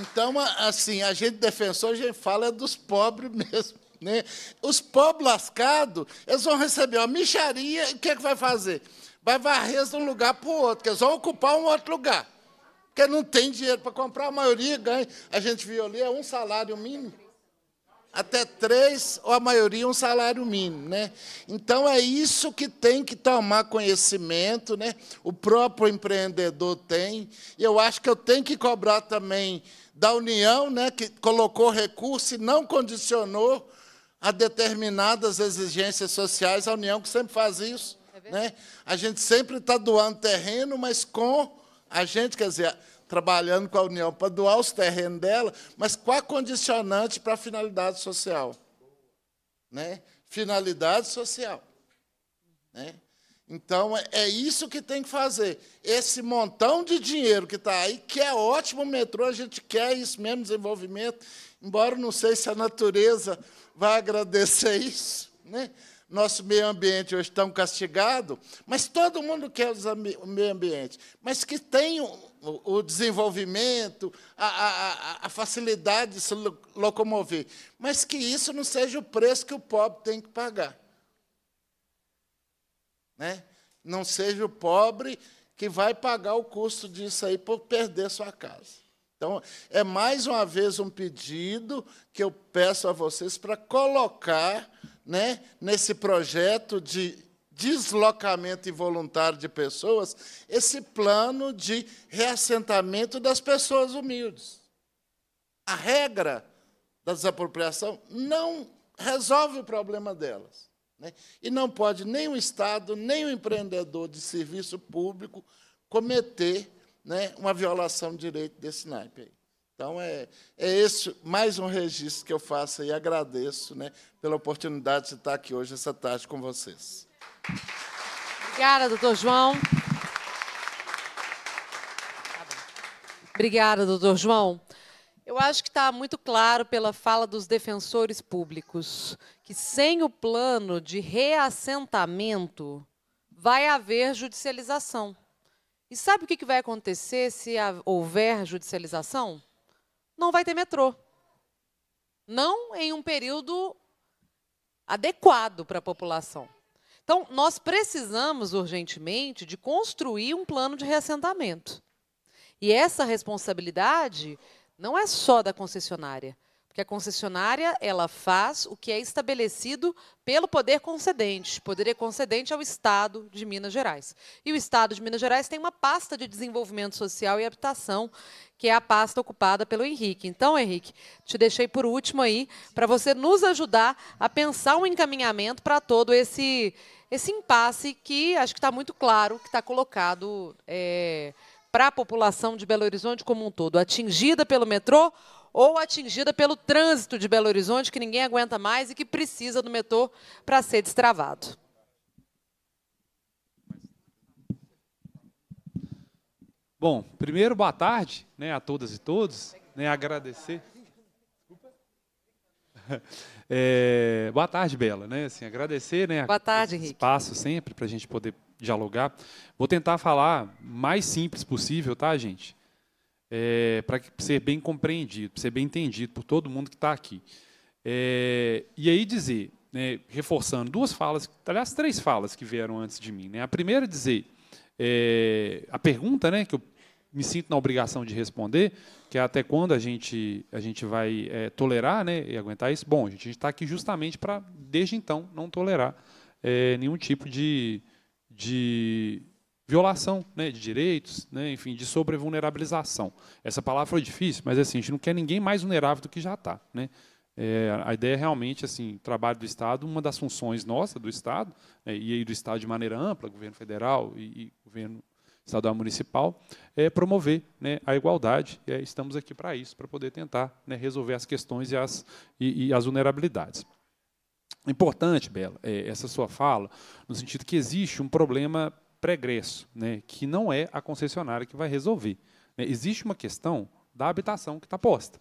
Então, assim, a gente defensor, a gente fala é dos pobres mesmo. Né? Os pobres lascados, eles vão receber uma micharia e o que, é que vai fazer? Vai varrer de um lugar para o outro, que eles vão ocupar um outro lugar. Porque não tem dinheiro para comprar, a maioria ganha. A gente viu ali, é um salário mínimo até três, ou a maioria um salário mínimo. Né? Então, é isso que tem que tomar conhecimento, né? o próprio empreendedor tem, e eu acho que eu tenho que cobrar também da União, né, que colocou recurso e não condicionou a determinadas exigências sociais, a União que sempre faz isso. É né? A gente sempre está doando terreno, mas com a gente, quer dizer, trabalhando com a União para doar os terrenos dela, mas com a condicionante para a finalidade social. Né? Finalidade social. Né? Então, é, é isso que tem que fazer. Esse montão de dinheiro que está aí, que é ótimo o metrô, a gente quer isso mesmo, desenvolvimento, embora não sei se a natureza vai agradecer isso. Né? Nosso meio ambiente hoje está um castigado, mas todo mundo quer o meio ambiente. Mas que tem o, desenvolvimento, a, a, a facilidade de se locomover. Mas que isso não seja o preço que o pobre tem que pagar. Né? Não seja o pobre que vai pagar o custo disso aí por perder sua casa. Então, é mais uma vez um pedido que eu peço a vocês para colocar né, nesse projeto de deslocamento involuntário de pessoas, esse plano de reassentamento das pessoas humildes. A regra da desapropriação não resolve o problema delas. Né? E não pode nem o Estado, nem o empreendedor de serviço público cometer né, uma violação de direito desse naipe. Aí. Então, é, é esse mais um registro que eu faço e agradeço né, pela oportunidade de estar aqui hoje, essa tarde, com vocês. Obrigada, doutor João. Obrigada, doutor João. Eu acho que está muito claro pela fala dos defensores públicos que, sem o plano de reassentamento, vai haver judicialização. E sabe o que vai acontecer se houver judicialização? Não vai ter metrô. Não em um período adequado para a população. Então, nós precisamos urgentemente de construir um plano de reassentamento. E essa responsabilidade não é só da concessionária, porque a concessionária ela faz o que é estabelecido pelo poder concedente. Poder concedente é o Estado de Minas Gerais. E o Estado de Minas Gerais tem uma pasta de desenvolvimento social e habitação, que é a pasta ocupada pelo Henrique. Então, Henrique, te deixei por último aí para você nos ajudar a pensar um encaminhamento para todo esse esse impasse que acho que está muito claro, que está colocado é, para a população de Belo Horizonte como um todo, atingida pelo metrô ou atingida pelo trânsito de Belo Horizonte, que ninguém aguenta mais e que precisa do metrô para ser destravado. Bom, primeiro, boa tarde né, a todas e todos. Né, agradecer. É, boa tarde, Bela. Né? Assim, agradecer né, boa tarde, espaço sempre para a gente poder dialogar. Vou tentar falar mais simples possível, tá, gente? É, para ser bem compreendido, ser bem entendido por todo mundo que está aqui. É, e aí dizer, né, reforçando duas falas, aliás, três falas que vieram antes de mim. Né? A primeira é dizer, é, a pergunta né, que eu me sinto na obrigação de responder, que é até quando a gente, a gente vai é, tolerar né, e aguentar isso. Bom, a gente está aqui justamente para, desde então, não tolerar é, nenhum tipo de, de violação né, de direitos, né, enfim, de sobrevulnerabilização. Essa palavra foi difícil, mas assim, a gente não quer ninguém mais vulnerável do que já está. Né? É, a ideia é realmente, assim, trabalho do Estado, uma das funções nossas do Estado, né, e aí do Estado de maneira ampla, governo federal e, e governo estadual municipal, é promover né, a igualdade. e estamos aqui para isso, para poder tentar né, resolver as questões e as, e, e as vulnerabilidades. Importante, Bela, é, essa sua fala, no sentido que existe um problema pregresso, né, que não é a concessionária que vai resolver. Né, existe uma questão da habitação que está posta.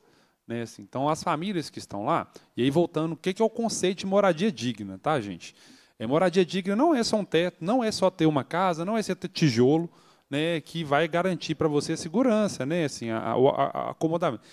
Né, assim, então, as famílias que estão lá, e aí voltando, o que, que é o conceito de moradia digna, tá, gente? É, moradia digna não é só um teto, não é só ter uma casa, não é só ter tijolo, né, que vai garantir para você a segurança, né, assim, a, a, a acomodamento.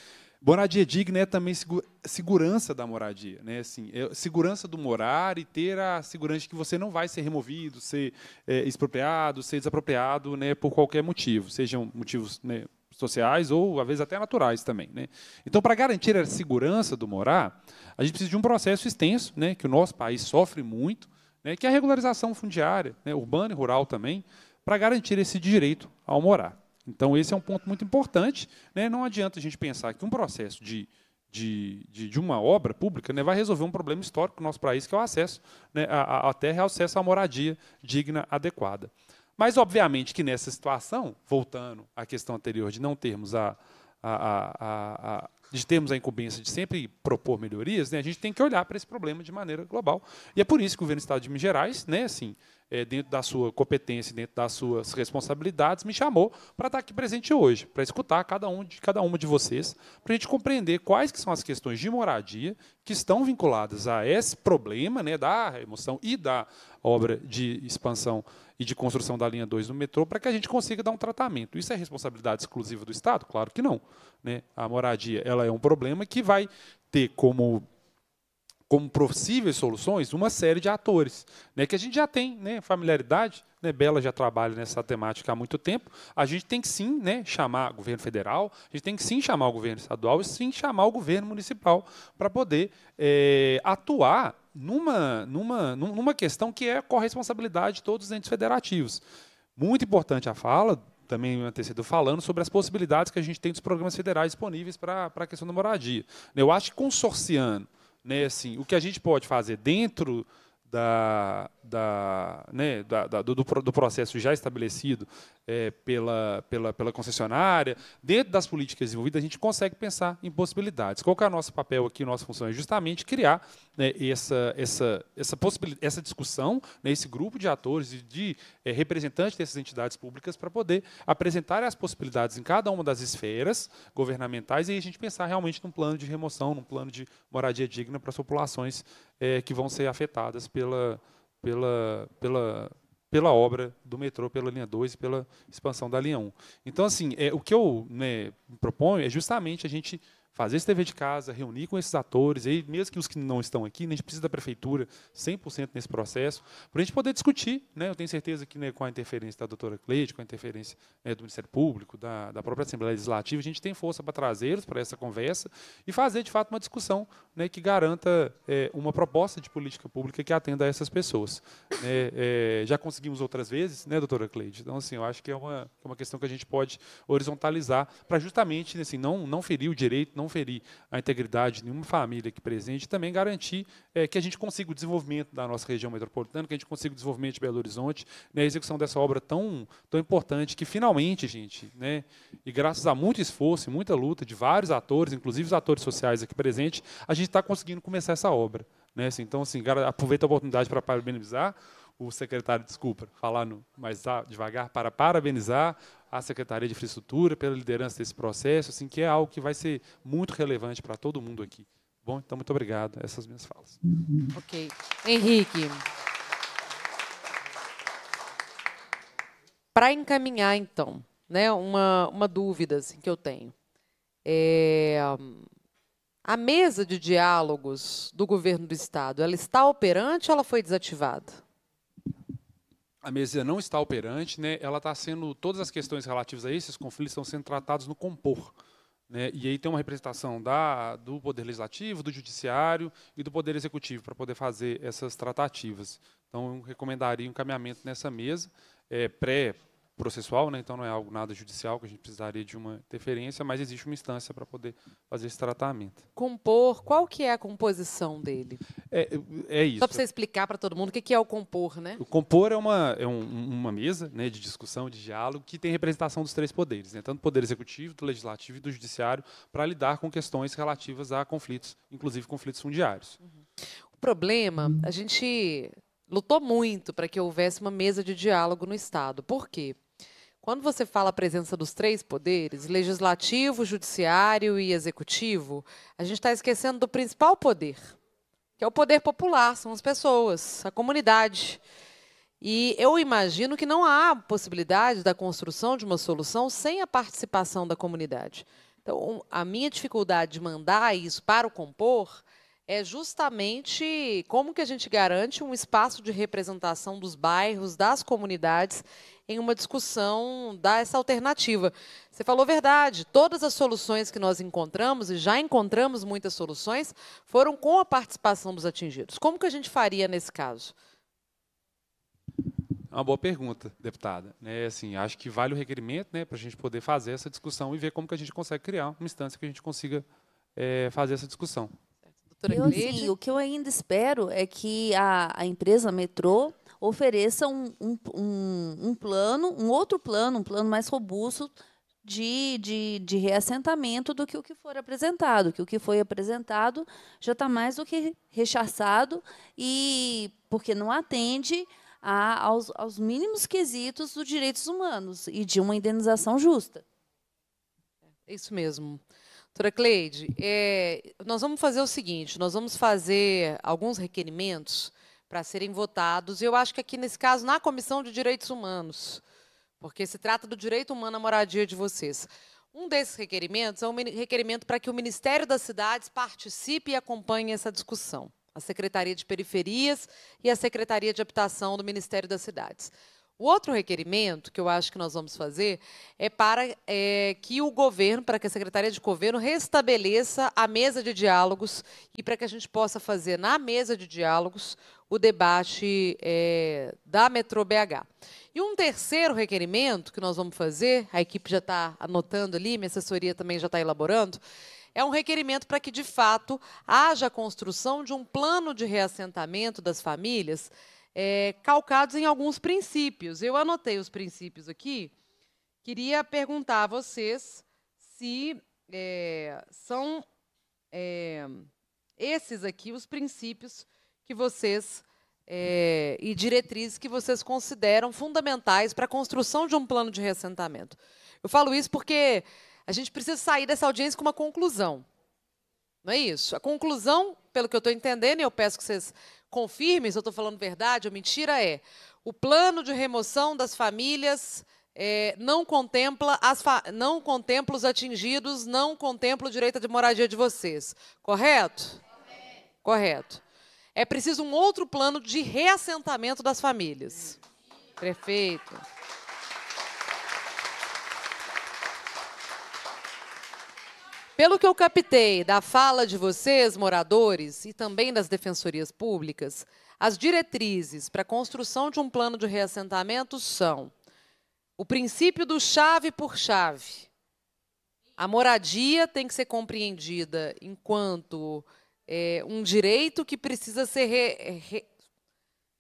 Moradia digna é também segura, segurança da moradia, né? Assim, é segurança do morar e ter a segurança de que você não vai ser removido, ser é, expropriado, ser desapropriado, né? Por qualquer motivo, sejam motivos né, sociais ou às vezes até naturais também, né? Então, para garantir a segurança do morar, a gente precisa de um processo extenso, né? Que o nosso país sofre muito, né? Que é a regularização fundiária, né, urbana e rural também para garantir esse direito ao morar. Então, esse é um ponto muito importante. Né? Não adianta a gente pensar que um processo de, de, de, de uma obra pública né, vai resolver um problema histórico do nosso país, que é o acesso né, à, à terra e ao acesso à moradia digna, adequada. Mas, obviamente, que nessa situação, voltando à questão anterior de não termos a, a, a, de termos a incumbência de sempre propor melhorias, né, a gente tem que olhar para esse problema de maneira global. E é por isso que o governo do Estado de Minas Gerais, né, assim, é, dentro da sua competência, dentro das suas responsabilidades, me chamou para estar tá aqui presente hoje, para escutar cada um de cada uma de vocês, para a gente compreender quais que são as questões de moradia que estão vinculadas a esse problema né, da remoção e da obra de expansão e de construção da linha 2 do metrô, para que a gente consiga dar um tratamento. Isso é responsabilidade exclusiva do Estado? Claro que não. Né? A moradia ela é um problema que vai ter como como possíveis soluções uma série de atores, né, que a gente já tem né, familiaridade. Né, Bela já trabalha nessa temática há muito tempo. A gente tem que sim né, chamar o governo federal, a gente tem que sim chamar o governo estadual e sim chamar o governo municipal para poder é, atuar numa, numa, numa questão que é a corresponsabilidade de todos os entes federativos. Muito importante a fala também ter sido falando sobre as possibilidades que a gente tem dos programas federais disponíveis para a questão da moradia. Né. Eu acho que consorciando né, assim, o que a gente pode fazer dentro da, da, né, da, da do, do, processo já estabelecido é, pela, pela, pela concessionária, dentro das políticas envolvidas a gente consegue pensar em possibilidades. Qual é o nosso papel aqui, nossa função é justamente criar né, essa, essa, essa, possibilidade, essa discussão, né, esse grupo de atores e de é, representantes dessas entidades públicas para poder apresentar as possibilidades em cada uma das esferas governamentais e a gente pensar realmente num plano de remoção, num plano de moradia digna para as populações é, que vão ser afetadas pela, pela, pela, pela obra do metrô, pela linha 2 e pela expansão da linha 1. Então, assim, é, o que eu né, proponho é justamente a gente fazer esse dever de casa, reunir com esses atores, e mesmo que os que não estão aqui, né, a gente precisa da prefeitura 100% nesse processo, para a gente poder discutir. Né, eu tenho certeza que né, com a interferência da doutora Cleide, com a interferência né, do Ministério Público, da, da própria Assembleia Legislativa, a gente tem força para trazê-los para essa conversa e fazer, de fato, uma discussão né, que garanta é, uma proposta de política pública que atenda a essas pessoas. É, é, já conseguimos outras vezes, né, doutora Cleide? Então, assim, eu acho que é uma, é uma questão que a gente pode horizontalizar para justamente assim, não, não ferir o direito, não não ferir a integridade de nenhuma família aqui presente, também garantir é, que a gente consiga o desenvolvimento da nossa região metropolitana, que a gente consiga o desenvolvimento de Belo Horizonte, né, a execução dessa obra tão, tão importante que finalmente, gente, né, e graças a muito esforço e muita luta de vários atores, inclusive os atores sociais aqui presentes, a gente está conseguindo começar essa obra. Né, assim, então, assim, aproveito a oportunidade para parabenizar o secretário, desculpa, falar no, mais ah, devagar, para parabenizar à Secretaria de Infraestrutura pela liderança desse processo, assim, que é algo que vai ser muito relevante para todo mundo aqui. Bom, então, muito obrigado. Essas minhas falas. Ok. Henrique. Para encaminhar, então, né, uma, uma dúvida assim, que eu tenho. É, a mesa de diálogos do governo do Estado, ela está operante ou ela foi desativada? a mesa não está operante, né? Ela está sendo todas as questões relativas a esses conflitos estão sendo tratados no compor, né? E aí tem uma representação da do poder legislativo, do judiciário e do poder executivo para poder fazer essas tratativas. Então eu recomendaria um encaminhamento nessa mesa é, pré processual, né? então não é algo nada judicial que a gente precisaria de uma interferência, mas existe uma instância para poder fazer esse tratamento. Compor, qual que é a composição dele? É, é, é isso. Só para você explicar para todo mundo o que, é o compor, né? O compor é uma, é um, uma mesa né, de discussão, de diálogo, que tem representação dos três poderes, né? tanto do poder executivo, do legislativo e do judiciário, para lidar com questões relativas a conflitos, inclusive conflitos fundiários. Uhum. O problema, a gente lutou muito para que houvesse uma mesa de diálogo no Estado. Por quê? Quando você fala a presença dos três poderes, legislativo, judiciário e executivo, a gente está esquecendo do principal poder, que é o poder popular, são as pessoas, a comunidade. E eu imagino que não há possibilidade da construção de uma solução sem a participação da comunidade. Então, a minha dificuldade de mandar isso para o compor é justamente como que a gente garante um espaço de representação dos bairros, das comunidades, em uma discussão dessa alternativa. Você falou verdade, todas as soluções que nós encontramos, e já encontramos muitas soluções, foram com a participação dos atingidos. Como que a gente faria nesse caso? É uma boa pergunta, deputada. É, assim, acho que vale o requerimento né, para a gente poder fazer essa discussão e ver como que a gente consegue criar uma instância que a gente consiga é, fazer essa discussão eu, assim, o que eu ainda espero é que a, a empresa Metrô ofereça um, um, um, um plano, um outro plano, um plano mais robusto de, de, de, reassentamento do que o que for apresentado, que o que foi apresentado já está mais do que rechaçado e porque não atende a, aos, aos mínimos quesitos dos direitos humanos e de uma indenização justa. É Isso mesmo. Doutora Cleide, é, nós vamos fazer o seguinte: nós vamos fazer alguns requerimentos para serem votados, e eu acho que aqui, nesse caso, na Comissão de Direitos Humanos, porque se trata do direito humano à moradia de vocês. Um desses requerimentos é um requerimento para que o Ministério das Cidades participe e acompanhe essa discussão. A Secretaria de Periferias e a Secretaria de Habitação do Ministério das Cidades. O outro requerimento que eu acho que nós vamos fazer é para é, que o governo, para que a Secretaria de Governo restabeleça a mesa de diálogos e para que a gente possa fazer na mesa de diálogos o debate é, da Metrô BH. E um terceiro requerimento que nós vamos fazer, a equipe já está anotando ali, minha assessoria também já está elaborando, é um requerimento para que, de fato, haja a construção de um plano de reassentamento das famílias é, calcados em alguns princípios. Eu anotei os princípios aqui. Queria perguntar a vocês se é, são é, esses aqui os princípios que vocês é, e diretrizes que vocês consideram fundamentais para a construção de um plano de reassentamento. Eu falo isso porque a gente precisa sair dessa audiência com uma conclusão. Não é isso? A conclusão, pelo que eu estou entendendo, e eu peço que vocês confirme se eu estou falando verdade ou mentira, é o plano de remoção das famílias é, não, contempla as fa não contempla os atingidos, não contempla o direito de moradia de vocês. Correto? Correto. Correto. É preciso um outro plano de reassentamento das famílias. prefeito Pelo que eu captei da fala de vocês, moradores, e também das defensorias públicas, as diretrizes para a construção de um plano de reassentamento são o princípio do chave por chave. A moradia tem que ser compreendida enquanto é, um direito que precisa ser. Re, re, como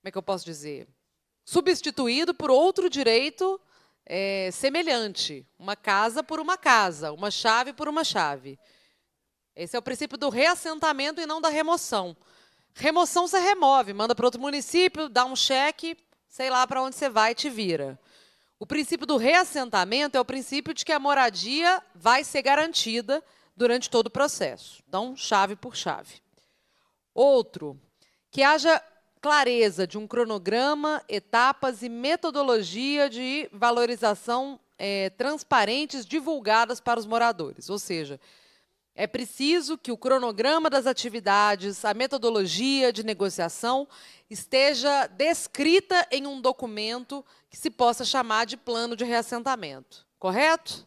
é que eu posso dizer? Substituído por outro direito é, semelhante. Uma casa por uma casa, uma chave por uma chave. Esse é o princípio do reassentamento e não da remoção. Remoção você remove, manda para outro município, dá um cheque, sei lá para onde você vai e te vira. O princípio do reassentamento é o princípio de que a moradia vai ser garantida durante todo o processo. Então, chave por chave. Outro, que haja clareza de um cronograma, etapas e metodologia de valorização é, transparentes divulgadas para os moradores. Ou seja, é preciso que o cronograma das atividades, a metodologia de negociação esteja descrita em um documento que se possa chamar de plano de reassentamento. Correto?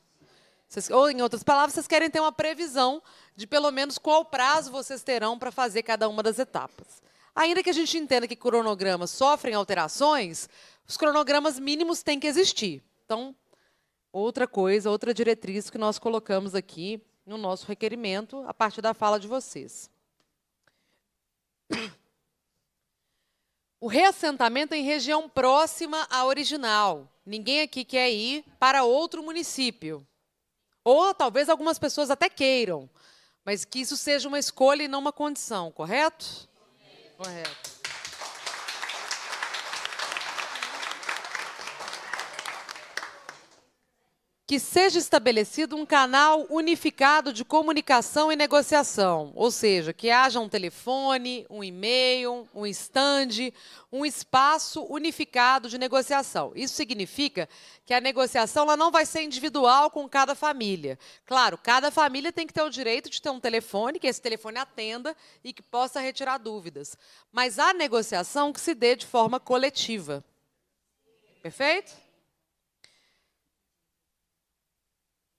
Vocês, ou, em outras palavras, vocês querem ter uma previsão de pelo menos qual prazo vocês terão para fazer cada uma das etapas. Ainda que a gente entenda que cronogramas sofrem alterações, os cronogramas mínimos têm que existir. Então, outra coisa, outra diretriz que nós colocamos aqui no nosso requerimento, a partir da fala de vocês. O reassentamento em região próxima à original. Ninguém aqui quer ir para outro município. Ou talvez algumas pessoas até queiram, mas que isso seja uma escolha e não uma condição, correto? Correto. que seja estabelecido um canal unificado de comunicação e negociação, ou seja, que haja um telefone, um e-mail, um stand, um espaço unificado de negociação. Isso significa que a negociação ela não vai ser individual com cada família. Claro, cada família tem que ter o direito de ter um telefone, que esse telefone atenda e que possa retirar dúvidas. Mas a negociação que se dê de forma coletiva. Perfeito?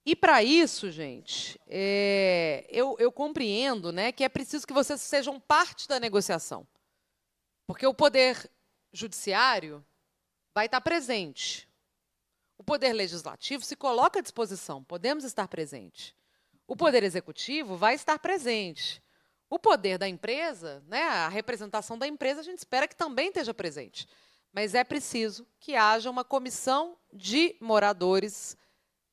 E para isso, gente, é, eu, eu compreendo né, que é preciso que vocês sejam parte da negociação. Porque o poder judiciário vai estar presente. O poder legislativo se coloca à disposição, podemos estar presente. O poder executivo vai estar presente. O poder da empresa, né, a representação da empresa, a gente espera que também esteja presente. Mas é preciso que haja uma comissão de moradores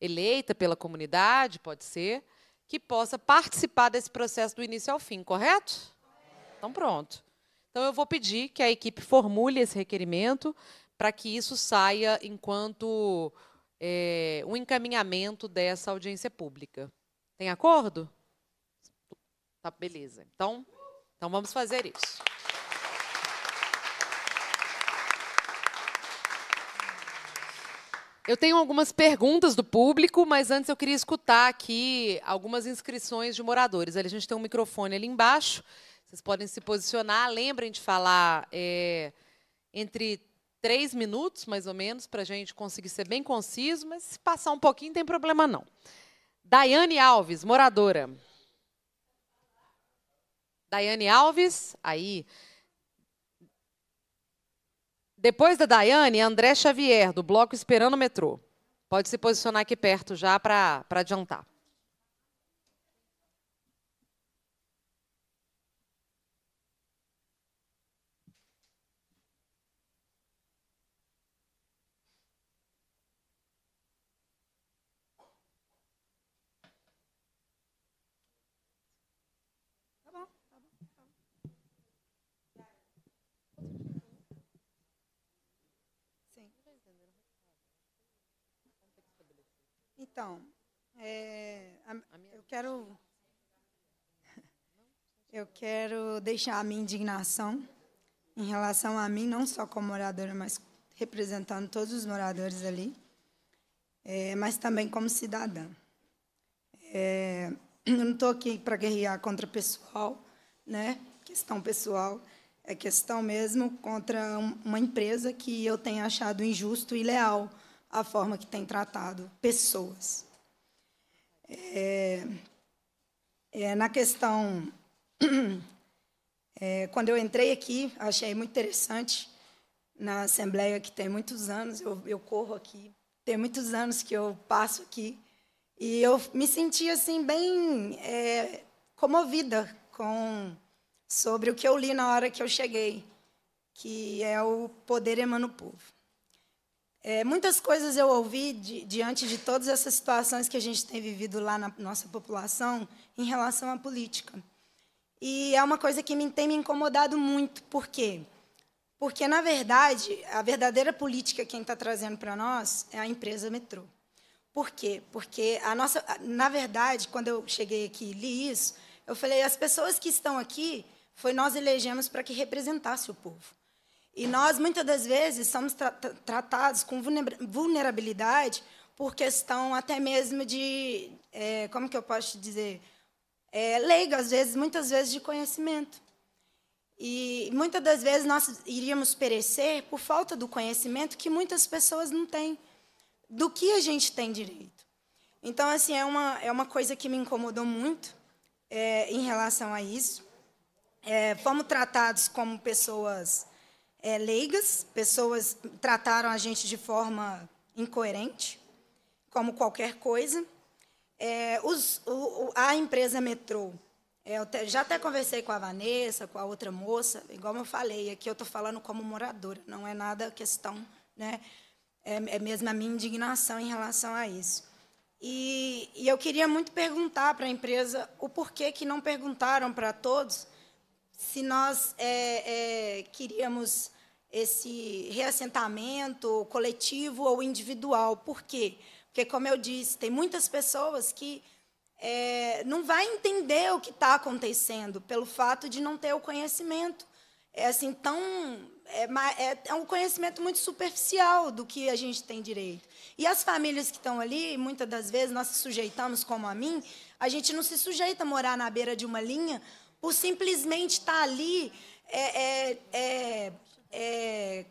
eleita pela comunidade, pode ser, que possa participar desse processo do início ao fim, correto? Então, pronto. Então, eu vou pedir que a equipe formule esse requerimento para que isso saia enquanto é, um encaminhamento dessa audiência pública. Tem acordo? Tá, beleza. Então, então vamos fazer isso. Eu tenho algumas perguntas do público, mas antes eu queria escutar aqui algumas inscrições de moradores. A gente tem um microfone ali embaixo, vocês podem se posicionar. Lembrem de falar é, entre três minutos, mais ou menos, para a gente conseguir ser bem conciso, mas se passar um pouquinho, não tem problema não. Daiane Alves, moradora. Daiane Alves, aí. Depois da Daiane, é André Xavier, do Bloco Esperando o Metrô. Pode se posicionar aqui perto já para adiantar. Então, é, a, eu quero eu quero deixar a minha indignação em relação a mim, não só como moradora, mas representando todos os moradores ali, é, mas também como cidadã. É, eu não estou aqui para guerrear contra pessoal, né? Questão pessoal é questão mesmo contra uma empresa que eu tenho achado injusto e leal a forma que tem tratado pessoas. É, é, na questão. É, quando eu entrei aqui, achei muito interessante, na Assembleia, que tem muitos anos, eu, eu corro aqui, tem muitos anos que eu passo aqui, e eu me senti assim, bem é, comovida com, sobre o que eu li na hora que eu cheguei, que é o poder emana o povo. É, muitas coisas eu ouvi diante de todas essas situações que a gente tem vivido lá na nossa população em relação à política. E é uma coisa que me, tem me incomodado muito. Por quê? Porque, na verdade, a verdadeira política quem está trazendo para nós é a empresa metrô. Por quê? Porque, a nossa, na verdade, quando eu cheguei aqui e li isso, eu falei, as pessoas que estão aqui, foi nós elegemos para que representasse o povo. E nós, muitas das vezes, somos tra tratados com vulnerabilidade por questão até mesmo de, é, como que eu posso dizer, é, leiga, às vezes, muitas vezes, de conhecimento. E muitas das vezes nós iríamos perecer por falta do conhecimento que muitas pessoas não têm, do que a gente tem direito. Então, assim, é uma, é uma coisa que me incomodou muito é, em relação a isso. É, fomos tratados como pessoas é, leigas, pessoas trataram a gente de forma incoerente, como qualquer coisa. É, os, o, a empresa Metrô, é, eu te, já até conversei com a Vanessa, com a outra moça, igual eu falei, aqui eu estou falando como moradora, não é nada questão, né? É, é mesmo a minha indignação em relação a isso. E, e eu queria muito perguntar para a empresa o porquê que não perguntaram para todos se nós é, é, queríamos esse reassentamento coletivo ou individual. Por quê? Porque, como eu disse, tem muitas pessoas que é, não vai entender o que está acontecendo pelo fato de não ter o conhecimento. É assim tão é, é, é um conhecimento muito superficial do que a gente tem direito. E as famílias que estão ali, muitas das vezes nós se sujeitamos, como a mim, a gente não se sujeita a morar na beira de uma linha por simplesmente estar ali é, é, é, é,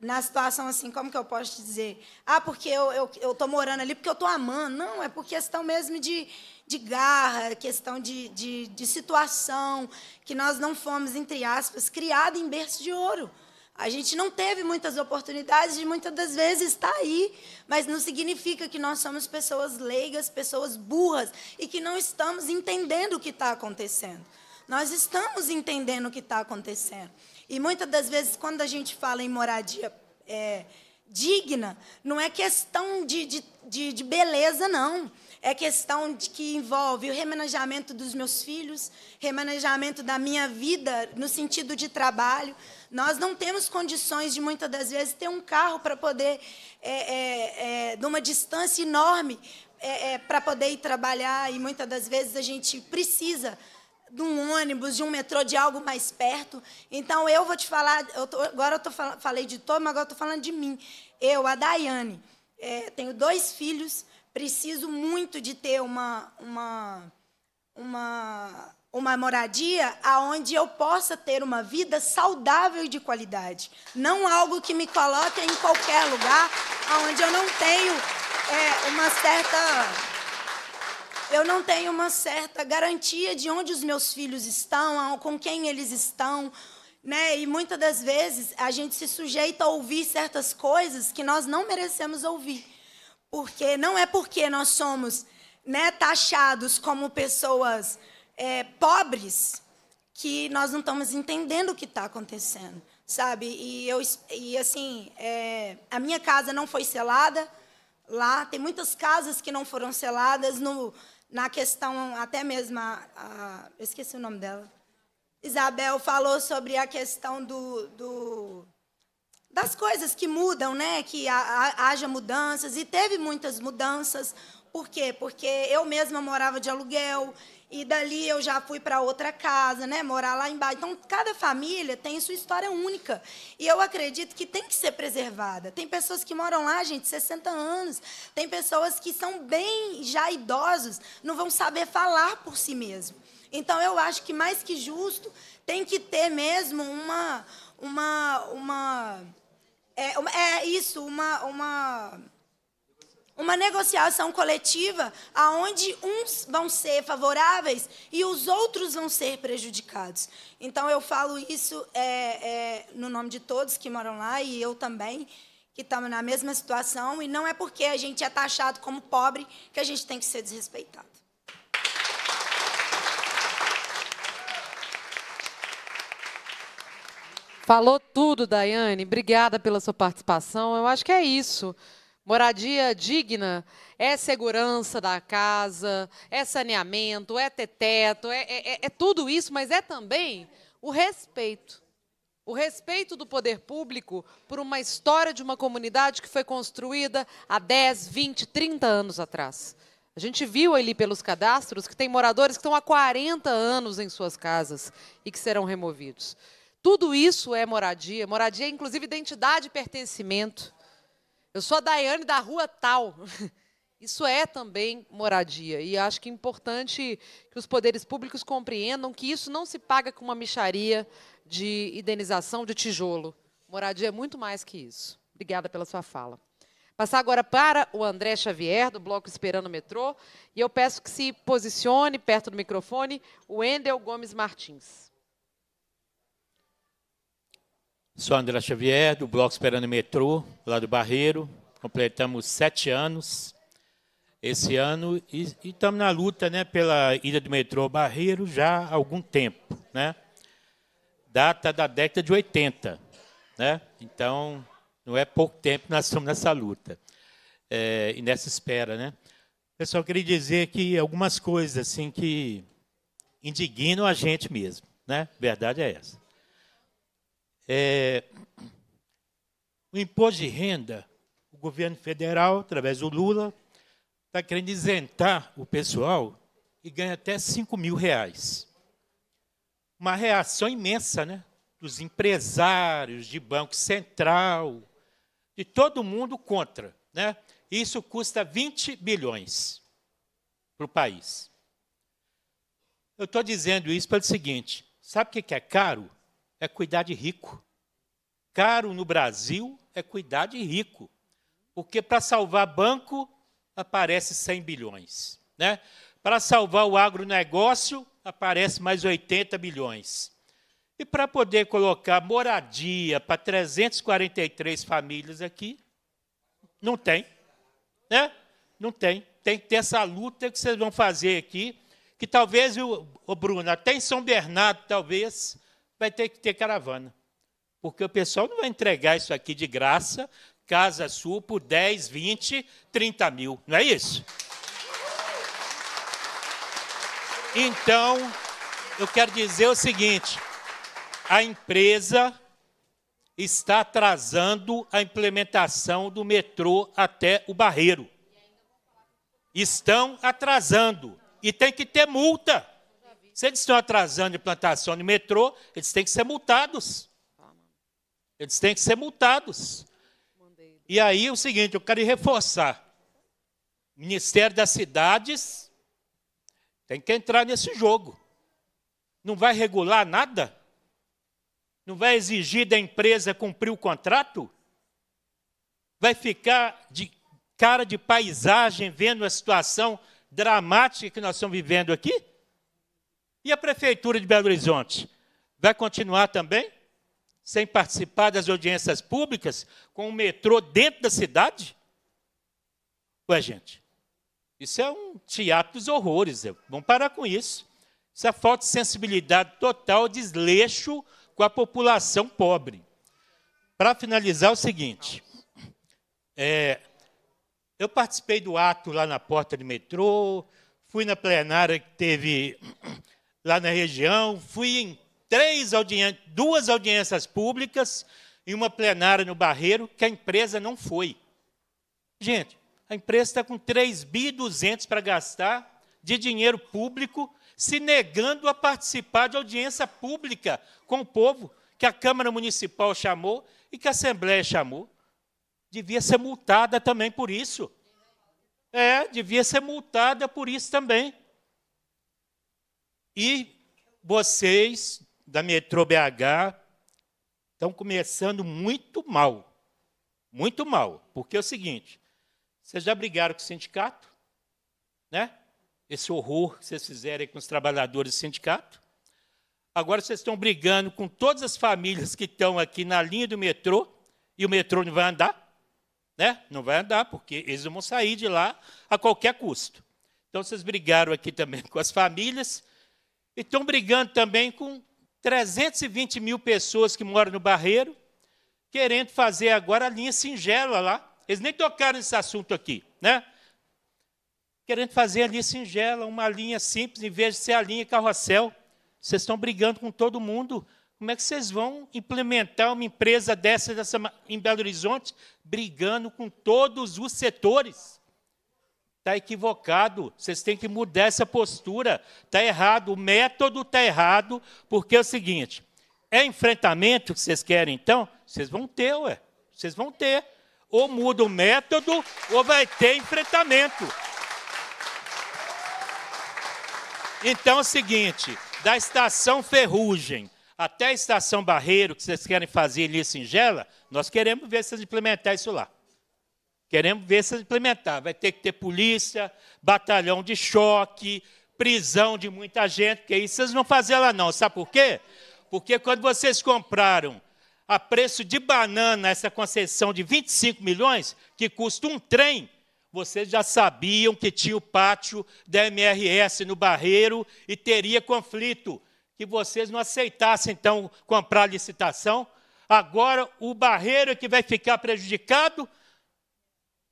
na situação assim, como que eu posso te dizer? Ah, porque eu estou eu morando ali, porque eu estou amando. Não, é por questão mesmo de, de garra, questão de, de, de situação, que nós não fomos, entre aspas, criados em berço de ouro. A gente não teve muitas oportunidades de muitas das vezes estar aí, mas não significa que nós somos pessoas leigas, pessoas burras e que não estamos entendendo o que está acontecendo. Nós estamos entendendo o que está acontecendo. E muitas das vezes, quando a gente fala em moradia é, digna, não é questão de, de, de, de beleza, não é questão de que envolve o remanejamento dos meus filhos, remanejamento da minha vida no sentido de trabalho. Nós não temos condições de muitas das vezes ter um carro para poder, é, é, é, de uma distância enorme, é, é, para poder ir trabalhar. E muitas das vezes a gente precisa de um ônibus, de um metrô, de algo mais perto. Então, eu vou te falar, eu tô, agora eu tô, falei de todo, mas agora eu estou falando de mim. Eu, a Daiane, é, tenho dois filhos, preciso muito de ter uma, uma, uma, uma moradia aonde eu possa ter uma vida saudável e de qualidade. Não algo que me coloque em qualquer lugar, aonde eu não tenho é, uma certa eu não tenho uma certa garantia de onde os meus filhos estão, com quem eles estão. Né? E muitas das vezes a gente se sujeita a ouvir certas coisas que nós não merecemos ouvir. Porque não é porque nós somos né, taxados como pessoas é, pobres que nós não estamos entendendo o que está acontecendo, sabe? E, eu, e assim, é, a minha casa não foi selada lá, tem muitas casas que não foram seladas no, na questão, até mesmo, a, a, eu esqueci o nome dela, Isabel falou sobre a questão do, do das coisas que mudam, né? que a, haja mudanças, e teve muitas mudanças. Por quê? Porque eu mesma morava de aluguel, e dali eu já fui para outra casa, né? Morar lá embaixo. Então, cada família tem sua história única. E eu acredito que tem que ser preservada. Tem pessoas que moram lá, gente, 60 anos. Tem pessoas que são bem já idosos, não vão saber falar por si mesmo. Então, eu acho que mais que justo, tem que ter mesmo uma. uma, uma é, é isso, uma, uma uma negociação coletiva aonde uns vão ser favoráveis e os outros vão ser prejudicados. Então eu falo isso é, é, no nome de todos que moram lá e eu também que estamos na mesma situação e não é porque a gente é taxado como pobre que a gente tem que ser desrespeitado. Falou tudo, Daiane. Obrigada pela sua participação. Eu acho que é isso. Moradia digna é segurança da casa, é saneamento, é ter teto, é, é, é tudo isso, mas é também o respeito. O respeito do poder público por uma história de uma comunidade que foi construída há 10, 20, 30 anos atrás. A gente viu ali pelos cadastros que tem moradores que estão há 40 anos em suas casas e que serão removidos. Tudo isso é moradia. Moradia é, inclusive, identidade e pertencimento. Eu sou a Daiane da rua tal. Isso é também moradia. E acho que é importante que os poderes públicos compreendam que isso não se paga com uma micharia de indenização de tijolo. Moradia é muito mais que isso. Obrigada pela sua fala. Passar agora para o André Xavier, do Bloco Esperando o Metrô. E eu peço que se posicione perto do microfone o Endel Gomes Martins. Sou André Xavier, do Bloco Esperando o Metrô, lá do Barreiro. Completamos sete anos esse ano e estamos na luta né, pela ida do metrô Barreiro já há algum tempo. Né? Data da década de 80. Né? Então, não é pouco tempo que nós estamos nessa luta é, e nessa espera. Né? Eu só queria dizer que algumas coisas assim que indignam a gente mesmo. Né? A verdade é essa. É, o imposto de renda, o governo federal, através do Lula, está querendo isentar o pessoal e ganha até 5 mil reais. Uma reação imensa né, dos empresários, de Banco Central, de todo mundo contra. Né? Isso custa 20 bilhões para o país. Eu estou dizendo isso pelo seguinte: sabe o que é caro? é cuidar de rico. Caro no Brasil é cuidar de rico. Porque para salvar banco, aparece 100 bilhões. Né? Para salvar o agronegócio, aparece mais 80 bilhões. E para poder colocar moradia para 343 famílias aqui, não tem. Né? Não tem. Tem que ter essa luta que vocês vão fazer aqui, que talvez, o, o Bruno, até em São Bernardo, talvez, vai ter que ter caravana. Porque o pessoal não vai entregar isso aqui de graça, casa sua, por 10, 20, 30 mil. Não é isso? Então, eu quero dizer o seguinte: a empresa está atrasando a implementação do metrô até o Barreiro. Estão atrasando. E tem que ter multa. Se eles estão atrasando implantação de metrô, eles têm que ser multados. Eles têm que ser multados. E aí é o seguinte, eu quero reforçar. Ministério das Cidades tem que entrar nesse jogo. Não vai regular nada? Não vai exigir da empresa cumprir o contrato? Vai ficar de cara de paisagem vendo a situação dramática que nós estamos vivendo aqui? E a Prefeitura de Belo Horizonte? Vai continuar também? Sem participar das audiências públicas? Com o metrô dentro da cidade? Ué, gente, isso é um teatro dos horrores. Vamos parar com isso. Isso é falta de sensibilidade total, desleixo com a população pobre. Para finalizar, é o seguinte. É, eu participei do ato lá na porta de metrô, fui na plenária que teve lá na região, fui em três audiências, duas audiências públicas e uma plenária no Barreiro, que a empresa não foi. Gente, a empresa está com 3.200 para gastar de dinheiro público, se negando a participar de audiência pública com o povo, que a Câmara Municipal chamou e que a Assembleia chamou. Devia ser multada também por isso. É, devia ser multada por isso também. E vocês da Metrô BH estão começando muito mal. Muito mal. Porque é o seguinte: vocês já brigaram com o sindicato? Né? Esse horror que vocês fizeram com os trabalhadores do sindicato. Agora vocês estão brigando com todas as famílias que estão aqui na linha do metrô e o metrô não vai andar, né? Não vai andar porque eles vão sair de lá a qualquer custo. Então vocês brigaram aqui também com as famílias e estão brigando também com 320 mil pessoas que moram no Barreiro, querendo fazer agora a linha singela lá. Eles nem tocaram nesse assunto aqui, né? Querendo fazer a linha singela, uma linha simples, em vez de ser a linha carrossel. Vocês estão brigando com todo mundo. Como é que vocês vão implementar uma empresa dessa, dessa em Belo Horizonte, brigando com todos os setores? Está equivocado. Vocês têm que mudar essa postura. Está errado. O método está errado, porque é o seguinte: é enfrentamento que vocês querem, então? Vocês vão ter, ué. Vocês vão ter. Ou muda o método, ou vai ter enfrentamento. Então é o seguinte: da estação Ferrugem até a estação Barreiro, que vocês querem fazer ali singela, nós queremos ver vocês implementar isso lá. Queremos ver se implementar. Vai ter que ter polícia, batalhão de choque, prisão de muita gente, porque isso vocês não fazer lá não. Sabe por quê? Porque quando vocês compraram a preço de banana essa concessão de 25 milhões, que custa um trem, vocês já sabiam que tinha o pátio da MRS no Barreiro e teria conflito, que vocês não aceitassem, então, comprar a licitação. Agora, o Barreiro é que vai ficar prejudicado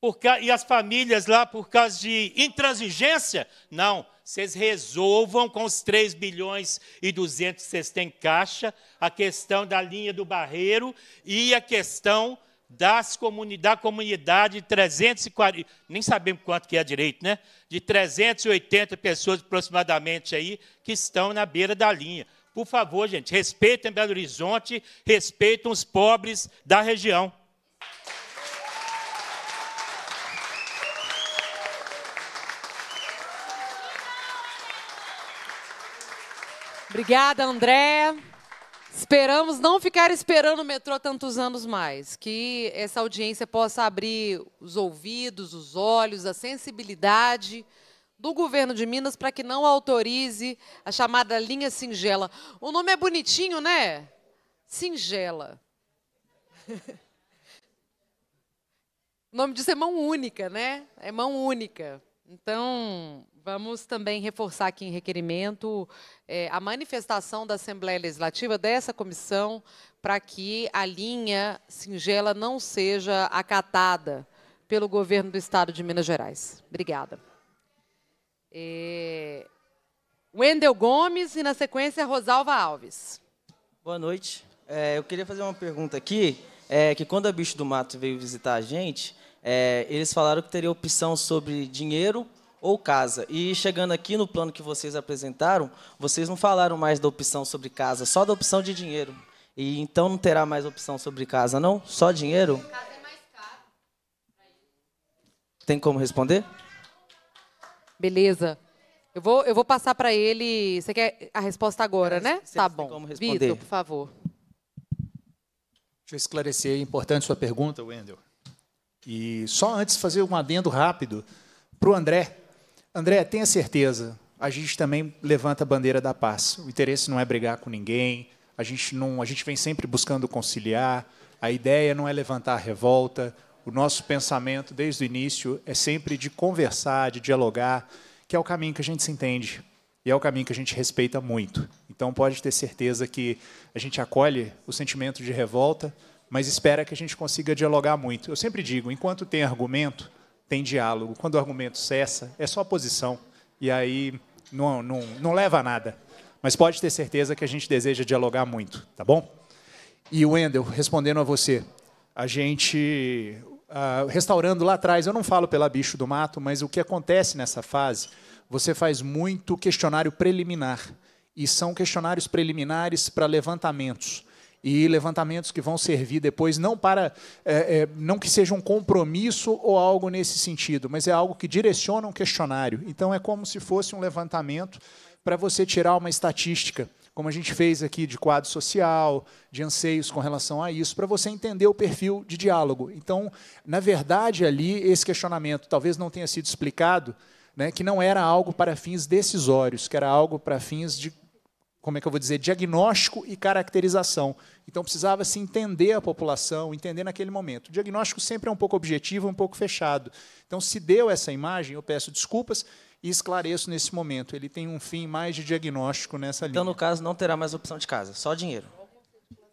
por, e as famílias lá por causa de intransigência? Não, vocês resolvam com os 3 bilhões e 200 que vocês têm em caixa a questão da linha do barreiro e a questão das comuni da comunidade de 340, nem sabemos quanto que é direito, né? De 380 pessoas aproximadamente aí que estão na beira da linha. Por favor, gente, respeitem Belo Horizonte, respeitem os pobres da região. Obrigada, André. Esperamos não ficar esperando o metrô tantos anos mais. Que essa audiência possa abrir os ouvidos, os olhos, a sensibilidade do governo de Minas para que não autorize a chamada linha singela. O nome é bonitinho, né? Singela. o nome disso é mão única, né? É mão única. Então, Vamos também reforçar aqui em requerimento é, a manifestação da Assembleia Legislativa dessa comissão para que a linha singela não seja acatada pelo governo do Estado de Minas Gerais. Obrigada. É... Wendel Gomes e, na sequência, Rosalva Alves. Boa noite. É, eu queria fazer uma pergunta aqui, é, que quando a Bicho do Mato veio visitar a gente, é, eles falaram que teria opção sobre dinheiro, ou casa. E chegando aqui no plano que vocês apresentaram, vocês não falaram mais da opção sobre casa, só da opção de dinheiro. E então não terá mais opção sobre casa, não? Só dinheiro? Casa é mais caro. Tem como responder? Beleza. Eu vou, eu vou passar para ele. Você quer a resposta agora, né? tá bom. Como responder. Vitor, por favor. Deixa eu esclarecer, é importante sua pergunta, Wendel. E só antes fazer um adendo rápido para o André, André, tenha certeza, a gente também levanta a bandeira da paz. O interesse não é brigar com ninguém, a gente, não, a gente vem sempre buscando conciliar, a ideia não é levantar a revolta, o nosso pensamento, desde o início, é sempre de conversar, de dialogar, que é o caminho que a gente se entende e é o caminho que a gente respeita muito. Então, pode ter certeza que a gente acolhe o sentimento de revolta, mas espera que a gente consiga dialogar muito. Eu sempre digo, enquanto tem argumento, tem diálogo. Quando o argumento cessa, é só posição. E aí não, não, não leva a nada. Mas pode ter certeza que a gente deseja dialogar muito, tá bom? E Wendel, respondendo a você, a gente uh, restaurando lá atrás, eu não falo pela bicho do mato, mas o que acontece nessa fase, você faz muito questionário preliminar. E são questionários preliminares para levantamentos e levantamentos que vão servir depois, não para é, é, não que seja um compromisso ou algo nesse sentido, mas é algo que direciona um questionário. Então é como se fosse um levantamento para você tirar uma estatística, como a gente fez aqui de quadro social, de anseios com relação a isso, para você entender o perfil de diálogo. Então, na verdade, ali esse questionamento talvez não tenha sido explicado, né, que não era algo para fins decisórios, que era algo para fins de como é que eu vou dizer, diagnóstico e caracterização. Então precisava se entender a população, entender naquele momento. O diagnóstico sempre é um pouco objetivo, um pouco fechado. Então se deu essa imagem, eu peço desculpas e esclareço nesse momento. Ele tem um fim mais de diagnóstico nessa linha. Então no caso não terá mais opção de casa, só dinheiro.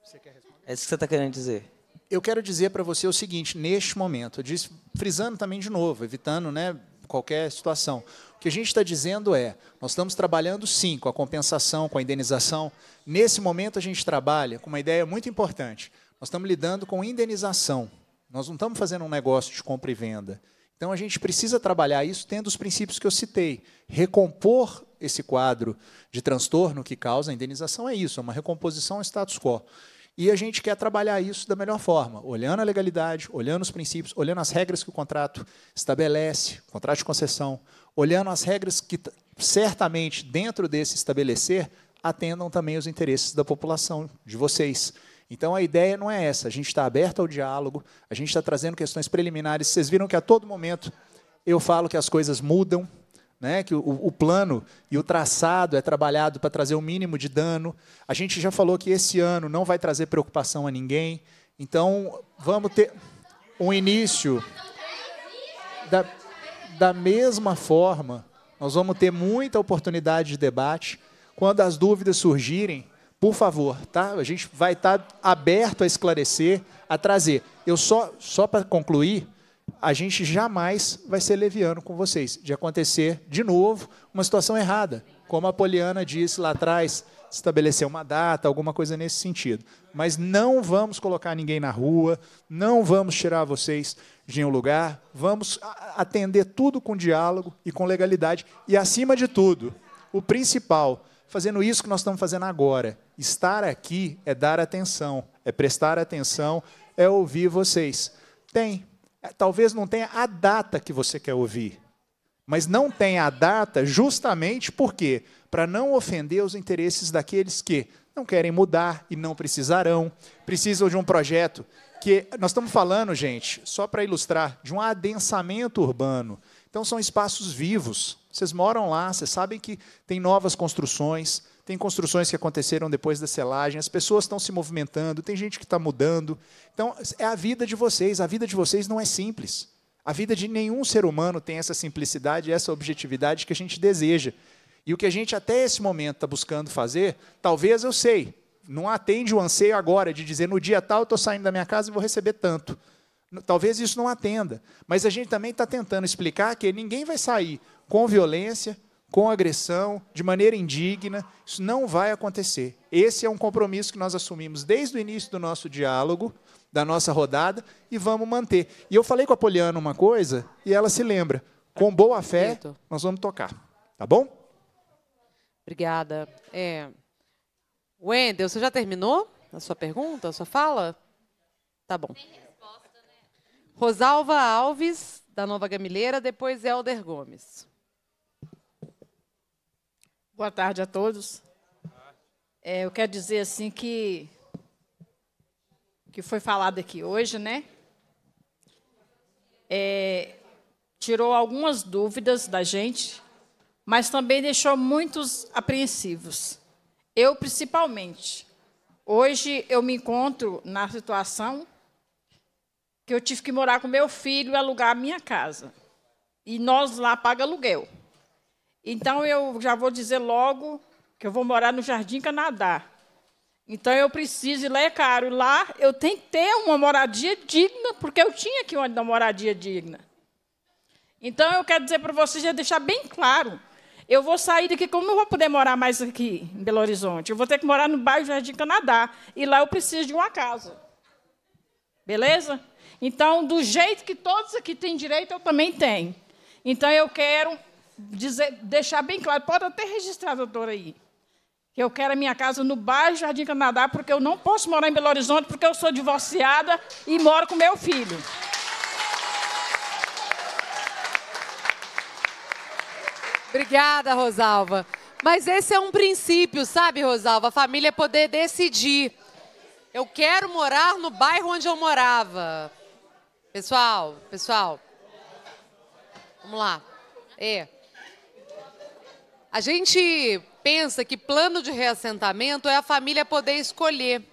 Você quer responder? É isso que você está querendo dizer? Eu quero dizer para você o seguinte, neste momento, disse, frisando também de novo, evitando né, qualquer situação que a gente está dizendo é: nós estamos trabalhando sim com a compensação, com a indenização. Nesse momento, a gente trabalha com uma ideia muito importante. Nós estamos lidando com indenização. Nós não estamos fazendo um negócio de compra e venda. Então, a gente precisa trabalhar isso tendo os princípios que eu citei. Recompor esse quadro de transtorno que causa a indenização é isso, é uma recomposição ao status quo. E a gente quer trabalhar isso da melhor forma, olhando a legalidade, olhando os princípios, olhando as regras que o contrato estabelece, contrato de concessão, olhando as regras que certamente dentro desse estabelecer atendam também os interesses da população, de vocês. Então a ideia não é essa, a gente está aberto ao diálogo, a gente está trazendo questões preliminares. Vocês viram que a todo momento eu falo que as coisas mudam, né, que o, o, plano e o traçado é trabalhado para trazer o um mínimo de dano. A gente já falou que esse ano não vai trazer preocupação a ninguém. Então, vamos ter um início. Da da mesma forma, nós vamos ter muita oportunidade de debate. Quando as dúvidas surgirem, por favor, tá? A gente vai estar tá aberto a esclarecer, a trazer. Eu só, só para concluir, a gente jamais vai ser leviano com vocês, de acontecer de novo uma situação errada. Como a Poliana disse lá atrás, estabelecer uma data, alguma coisa nesse sentido. Mas não vamos colocar ninguém na rua, não vamos tirar vocês em um lugar, vamos atender tudo com diálogo e com legalidade. E, acima de tudo, o principal, fazendo isso que nós estamos fazendo agora. Estar aqui é dar atenção, é prestar atenção, é ouvir vocês. Tem. É, talvez não tenha a data que você quer ouvir, mas não tem a data justamente porque para não ofender os interesses daqueles que não querem mudar e não precisarão, precisam de um projeto que nós estamos falando, gente, só para ilustrar, de um adensamento urbano. Então são espaços vivos. Vocês moram lá, vocês sabem que tem novas construções, tem construções que aconteceram depois da selagem, as pessoas estão se movimentando, tem gente que está mudando. Então é a vida de vocês. A vida de vocês não é simples. A vida de nenhum ser humano tem essa simplicidade, essa objetividade que a gente deseja. E o que a gente até esse momento está buscando fazer, talvez eu sei, não atende o anseio agora de dizer no dia tal eu estou saindo da minha casa e vou receber tanto. Talvez isso não atenda, mas a gente também está tentando explicar que ninguém vai sair com violência, com agressão, de maneira indigna. Isso não vai acontecer. Esse é um compromisso que nós assumimos desde o início do nosso diálogo, da nossa rodada, e vamos manter. E eu falei com a Poliana uma coisa e ela se lembra. Com boa fé, nós vamos tocar. Tá bom? Obrigada. É... Wendel, você já terminou a sua pergunta, a sua fala? Tá bom. Né? Rosalva Alves, da Nova Gamileira, depois Helder Gomes. Boa tarde a todos. É, eu quero dizer assim que que foi falado aqui hoje, né? É, tirou algumas dúvidas da gente, mas também deixou muitos apreensivos. Eu, principalmente. Hoje eu me encontro na situação que eu tive que morar com meu filho e alugar a minha casa. E nós lá paga aluguel. Então eu já vou dizer logo que eu vou morar no Jardim Canadá. Então eu preciso, e lá é caro. Lá eu tenho que ter uma moradia digna, porque eu tinha aqui uma moradia digna. Então eu quero dizer para vocês, já deixar bem claro, eu vou sair daqui, como não vou poder morar mais aqui em Belo Horizonte? Eu vou ter que morar no bairro Jardim Canadá. E lá eu preciso de uma casa. Beleza? Então, do jeito que todos aqui têm direito, eu também tenho. Então, eu quero dizer, deixar bem claro, pode até registrar, doutora, aí, que eu quero a minha casa no bairro Jardim Canadá, porque eu não posso morar em Belo Horizonte, porque eu sou divorciada e moro com meu filho. Obrigada, Rosalva. Mas esse é um princípio, sabe, Rosalva? A família é poder decidir. Eu quero morar no bairro onde eu morava. Pessoal, pessoal. Vamos lá. E A gente pensa que plano de reassentamento é a família poder escolher.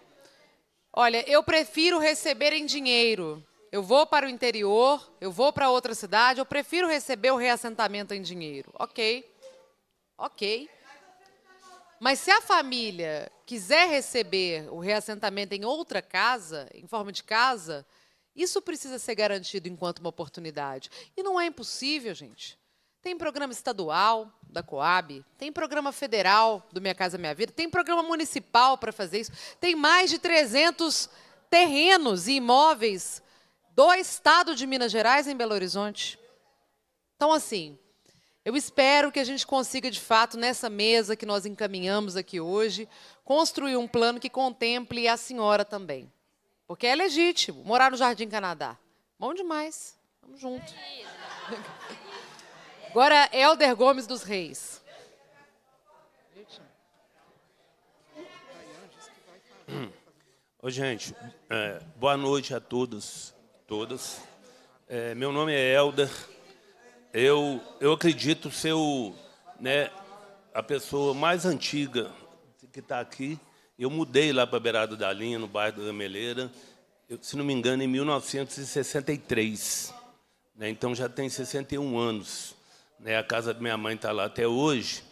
Olha, eu prefiro receber em dinheiro eu vou para o interior, eu vou para outra cidade, eu prefiro receber o reassentamento em dinheiro. Ok, ok. Mas se a família quiser receber o reassentamento em outra casa, em forma de casa, isso precisa ser garantido enquanto uma oportunidade. E não é impossível, gente. Tem programa estadual da Coab, tem programa federal do Minha Casa Minha Vida, tem programa municipal para fazer isso. Tem mais de 300 terrenos e imóveis do estado de Minas Gerais em Belo Horizonte. Então, assim, eu espero que a gente consiga, de fato, nessa mesa que nós encaminhamos aqui hoje, construir um plano que contemple a senhora também. Porque é legítimo morar no Jardim Canadá. Bom demais. Tamo junto. Agora, Helder Gomes dos Reis. Ô, gente, é, boa noite a todos todas. É, meu nome é Helder. Eu, eu acredito ser o, né, a pessoa mais antiga que está aqui. Eu mudei lá para a beirada da linha, no bairro da Gameleira, eu, se não me engano, em 1963. Né, então já tem 61 anos. Né, a casa da minha mãe está lá até hoje.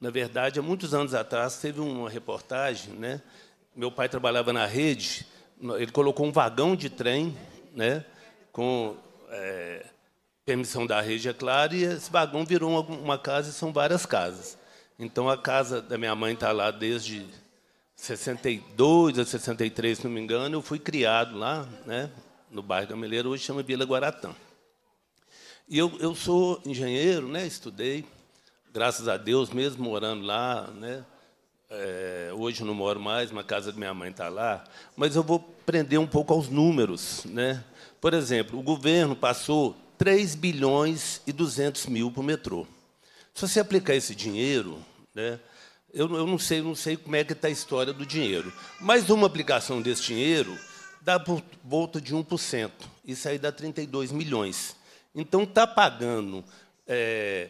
Na verdade, há muitos anos atrás, teve uma reportagem. Né, meu pai trabalhava na rede, ele colocou um vagão de trem né? com é, permissão da rede, é claro, e esse vagão virou uma casa e são várias casas. Então, a casa da minha mãe está lá desde 62 a 63, se não me engano, eu fui criado lá, né, no bairro Gameleira, hoje chama Vila Guaratã. E eu, eu sou engenheiro, né, estudei, graças a Deus, mesmo morando lá, né, é, hoje não moro mais, mas a casa da minha mãe está lá, mas eu vou prender um pouco aos números. Né? Por exemplo, o governo passou 3 bilhões e 200 mil para o metrô. Se você aplicar esse dinheiro, né, eu, eu não sei, não sei como é que está a história do dinheiro, mas uma aplicação desse dinheiro dá por volta de 1%. Isso aí dá 32 milhões. Então, está pagando é,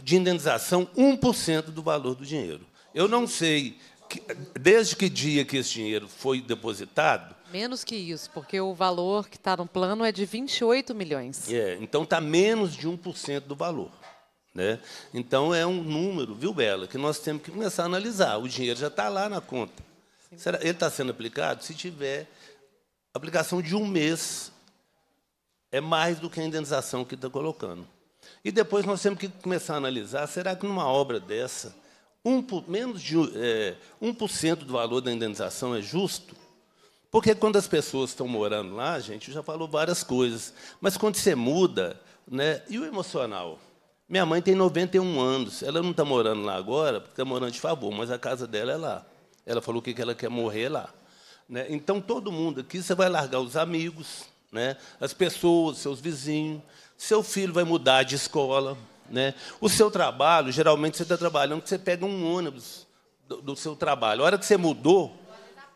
de indenização 1% do valor do dinheiro. Eu não sei, que, desde que dia que esse dinheiro foi depositado, Menos que isso, porque o valor que está no plano é de 28 milhões. É, então está menos de 1% do valor. Né? Então é um número, viu, Bela, que nós temos que começar a analisar. O dinheiro já está lá na conta. Será, ele está sendo aplicado? Se tiver aplicação de um mês, é mais do que a indenização que está colocando. E depois nós temos que começar a analisar, será que numa obra dessa, um, menos de é, 1% do valor da indenização é justo? Porque quando as pessoas estão morando lá, a gente já falou várias coisas. Mas quando você muda, né? E o emocional? Minha mãe tem 91 anos. Ela não está morando lá agora, porque está morando de favor, mas a casa dela é lá. Ela falou que ela quer morrer lá. Né? Então, todo mundo aqui, você vai largar os amigos, né? as pessoas, seus vizinhos. Seu filho vai mudar de escola. Né? O seu trabalho, geralmente você está trabalhando, você pega um ônibus do, do seu trabalho. A hora que você mudou,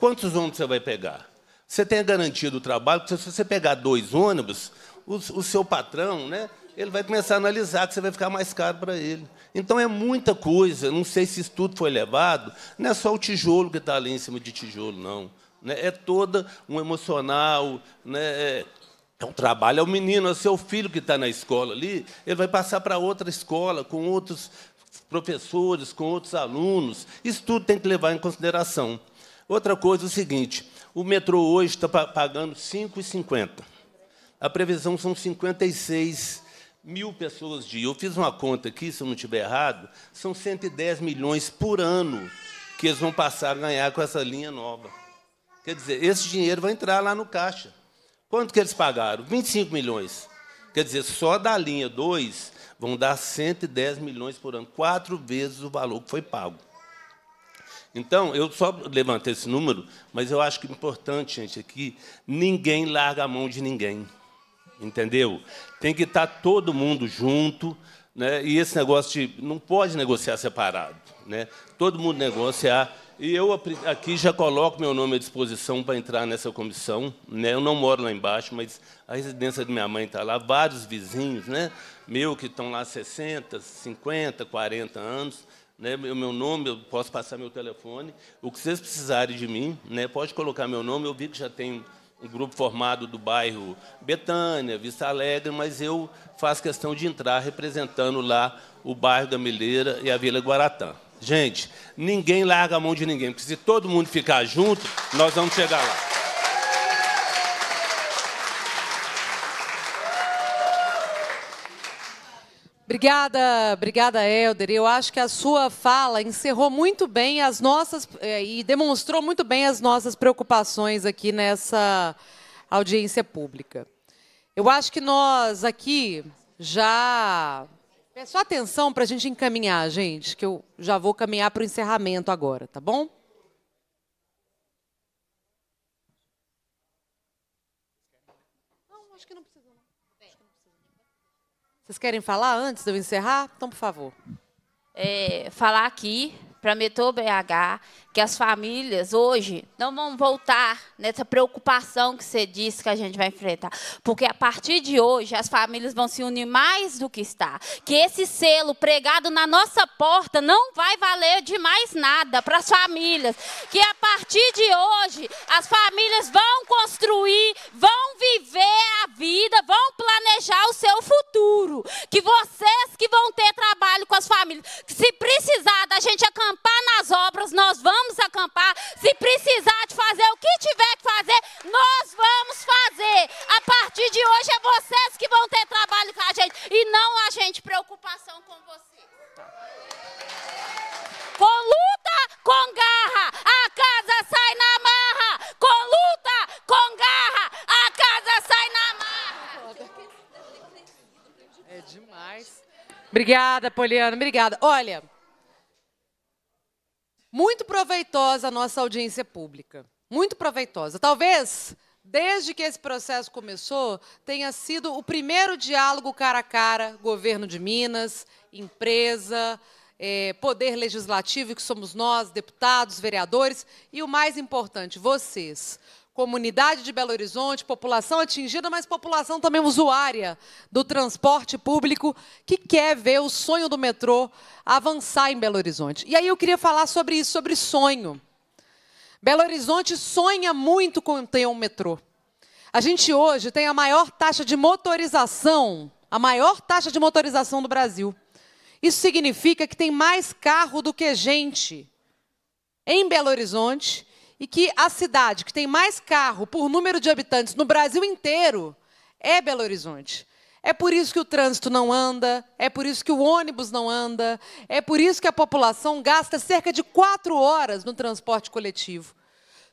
Quantos ônibus você vai pegar? Você tem a garantia do trabalho, porque se você pegar dois ônibus, o, o seu patrão, né, ele vai começar a analisar que você vai ficar mais caro para ele. Então é muita coisa. Não sei se isso tudo foi levado. Não é só o tijolo que está ali em cima de tijolo, não. Né, é toda um emocional, né? É, é um trabalho, é o um menino, é o seu filho que está na escola ali, ele vai passar para outra escola, com outros professores, com outros alunos. Isso tudo tem que levar em consideração. Outra coisa é o seguinte, o metrô hoje está pagando 5,50. A previsão são 56 mil pessoas dia. Eu fiz uma conta aqui, se eu não estiver errado, são 110 milhões por ano que eles vão passar a ganhar com essa linha nova. Quer dizer, esse dinheiro vai entrar lá no caixa. Quanto que eles pagaram? 25 milhões. Quer dizer, só da linha 2 vão dar 110 milhões por ano, quatro vezes o valor que foi pago. Então, eu só levantei esse número, mas eu acho que é importante, gente, aqui, é ninguém larga a mão de ninguém. Entendeu? Tem que estar tá todo mundo junto, né? e esse negócio de. não pode negociar separado. Né? Todo mundo negociar. E eu aqui já coloco meu nome à disposição para entrar nessa comissão. Né? Eu não moro lá embaixo, mas a residência de minha mãe está lá, vários vizinhos, né? meu que estão lá 60, 50, 40 anos né, meu nome, eu posso passar meu telefone. O que vocês precisarem de mim, né, pode colocar meu nome. Eu vi que já tem um grupo formado do bairro Betânia, Vista Alegre, mas eu faço questão de entrar representando lá o bairro da Mileira e a Vila Guaratã. Gente, ninguém larga a mão de ninguém, porque se todo mundo ficar junto, nós vamos chegar lá. Obrigada, obrigada, Helder. Eu acho que a sua fala encerrou muito bem as nossas eh, e demonstrou muito bem as nossas preocupações aqui nessa audiência pública. Eu acho que nós aqui já. Peço atenção para a gente encaminhar, gente, que eu já vou caminhar para o encerramento agora, tá bom? Vocês querem falar antes de eu encerrar? Então, por favor. É, falar aqui para Metrô BH que as famílias hoje não vão voltar nessa preocupação que você disse que a gente vai enfrentar. Porque a partir de hoje as famílias vão se unir mais do que está. Que esse selo pregado na nossa porta não vai valer de mais nada para as famílias. Que a partir de hoje as famílias vão construir, vão viver a vida, vão planejar o seu futuro. Que vocês que vão ter trabalho com as famílias, se precisar da gente acampar nas obras, nós vamos vamos acampar. Se precisar de fazer o que tiver que fazer, nós vamos fazer. A partir de hoje é vocês que vão ter trabalho com a gente e não a gente preocupação com vocês. Com luta, com garra, a casa sai na marra. Com luta, com garra, a casa sai na marra. É demais. Obrigada, Poliana. Obrigada. Olha. Muito proveitosa a nossa audiência pública. Muito proveitosa. Talvez, desde que esse processo começou, tenha sido o primeiro diálogo cara a cara, governo de Minas, empresa, é, poder legislativo, que somos nós, deputados, vereadores, e o mais importante, vocês comunidade de Belo Horizonte, população atingida, mas população também usuária do transporte público que quer ver o sonho do metrô avançar em Belo Horizonte. E aí eu queria falar sobre isso, sobre sonho. Belo Horizonte sonha muito com ter um metrô. A gente hoje tem a maior taxa de motorização, a maior taxa de motorização do Brasil. Isso significa que tem mais carro do que gente em Belo Horizonte e que a cidade que tem mais carro por número de habitantes no Brasil inteiro é Belo Horizonte. É por isso que o trânsito não anda, é por isso que o ônibus não anda, é por isso que a população gasta cerca de quatro horas no transporte coletivo.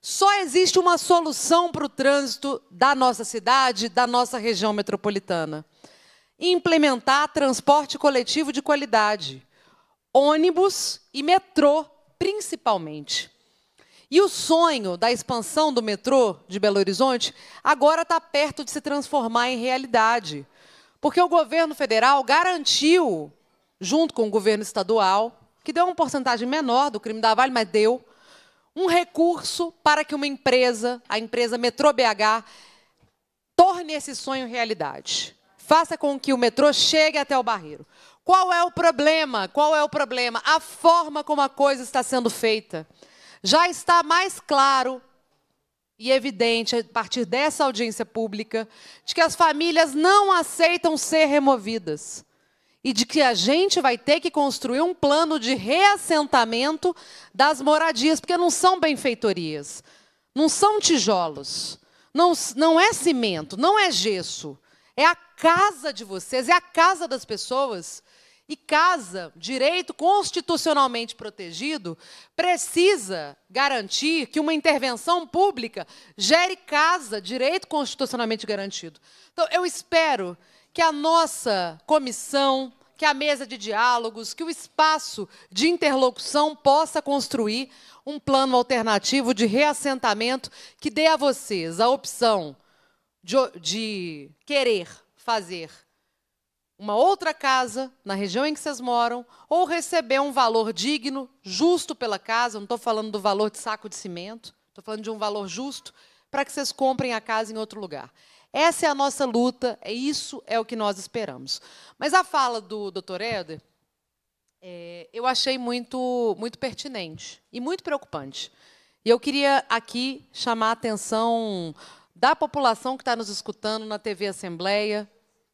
Só existe uma solução para o trânsito da nossa cidade, da nossa região metropolitana: implementar transporte coletivo de qualidade, ônibus e metrô, principalmente. E o sonho da expansão do metrô de Belo Horizonte agora está perto de se transformar em realidade. Porque o governo federal garantiu, junto com o governo estadual, que deu uma porcentagem menor do crime da Vale, mas deu, um recurso para que uma empresa, a empresa Metrô BH, torne esse sonho realidade. Faça com que o metrô chegue até o barreiro. Qual é o problema? Qual é o problema? A forma como a coisa está sendo feita. Já está mais claro e evidente, a partir dessa audiência pública, de que as famílias não aceitam ser removidas e de que a gente vai ter que construir um plano de reassentamento das moradias, porque não são benfeitorias, não são tijolos, não, não é cimento, não é gesso. É a casa de vocês, é a casa das pessoas e casa, direito constitucionalmente protegido, precisa garantir que uma intervenção pública gere casa, direito constitucionalmente garantido. Então, eu espero que a nossa comissão, que a mesa de diálogos, que o espaço de interlocução possa construir um plano alternativo de reassentamento que dê a vocês a opção de, de querer fazer uma outra casa na região em que vocês moram, ou receber um valor digno, justo pela casa, não estou falando do valor de saco de cimento, estou falando de um valor justo, para que vocês comprem a casa em outro lugar. Essa é a nossa luta, é isso é o que nós esperamos. Mas a fala do Dr. Eder, é, eu achei muito, muito pertinente e muito preocupante. E eu queria aqui chamar a atenção da população que está nos escutando na TV Assembleia,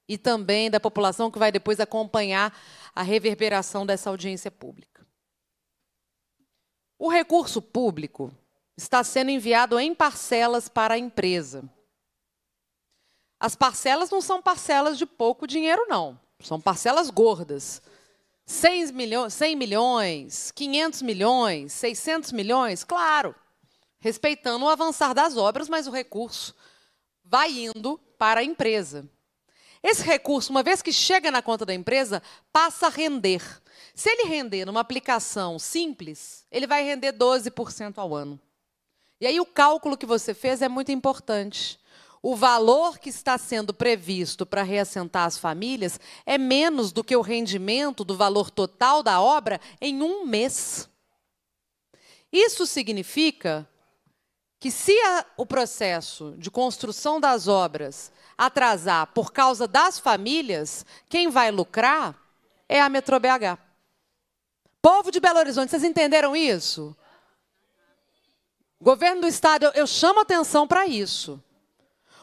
e também da população que vai depois acompanhar a reverberação dessa audiência pública. O recurso público está sendo enviado em parcelas para a empresa. As parcelas não são parcelas de pouco dinheiro, não. São parcelas gordas. 100 milhões, milhões, 500 milhões, 600 milhões, claro, respeitando o avançar das obras, mas o recurso vai indo para a empresa. Esse recurso, uma vez que chega na conta da empresa, passa a render. Se ele render numa aplicação simples, ele vai render 12% ao ano. E aí o cálculo que você fez é muito importante. O valor que está sendo previsto para reassentar as famílias é menos do que o rendimento do valor total da obra em um mês. Isso significa que, se a, o processo de construção das obras atrasar por causa das famílias, quem vai lucrar é a Metrô BH. Povo de Belo Horizonte, vocês entenderam isso? Governo do Estado, eu, eu chamo atenção para isso.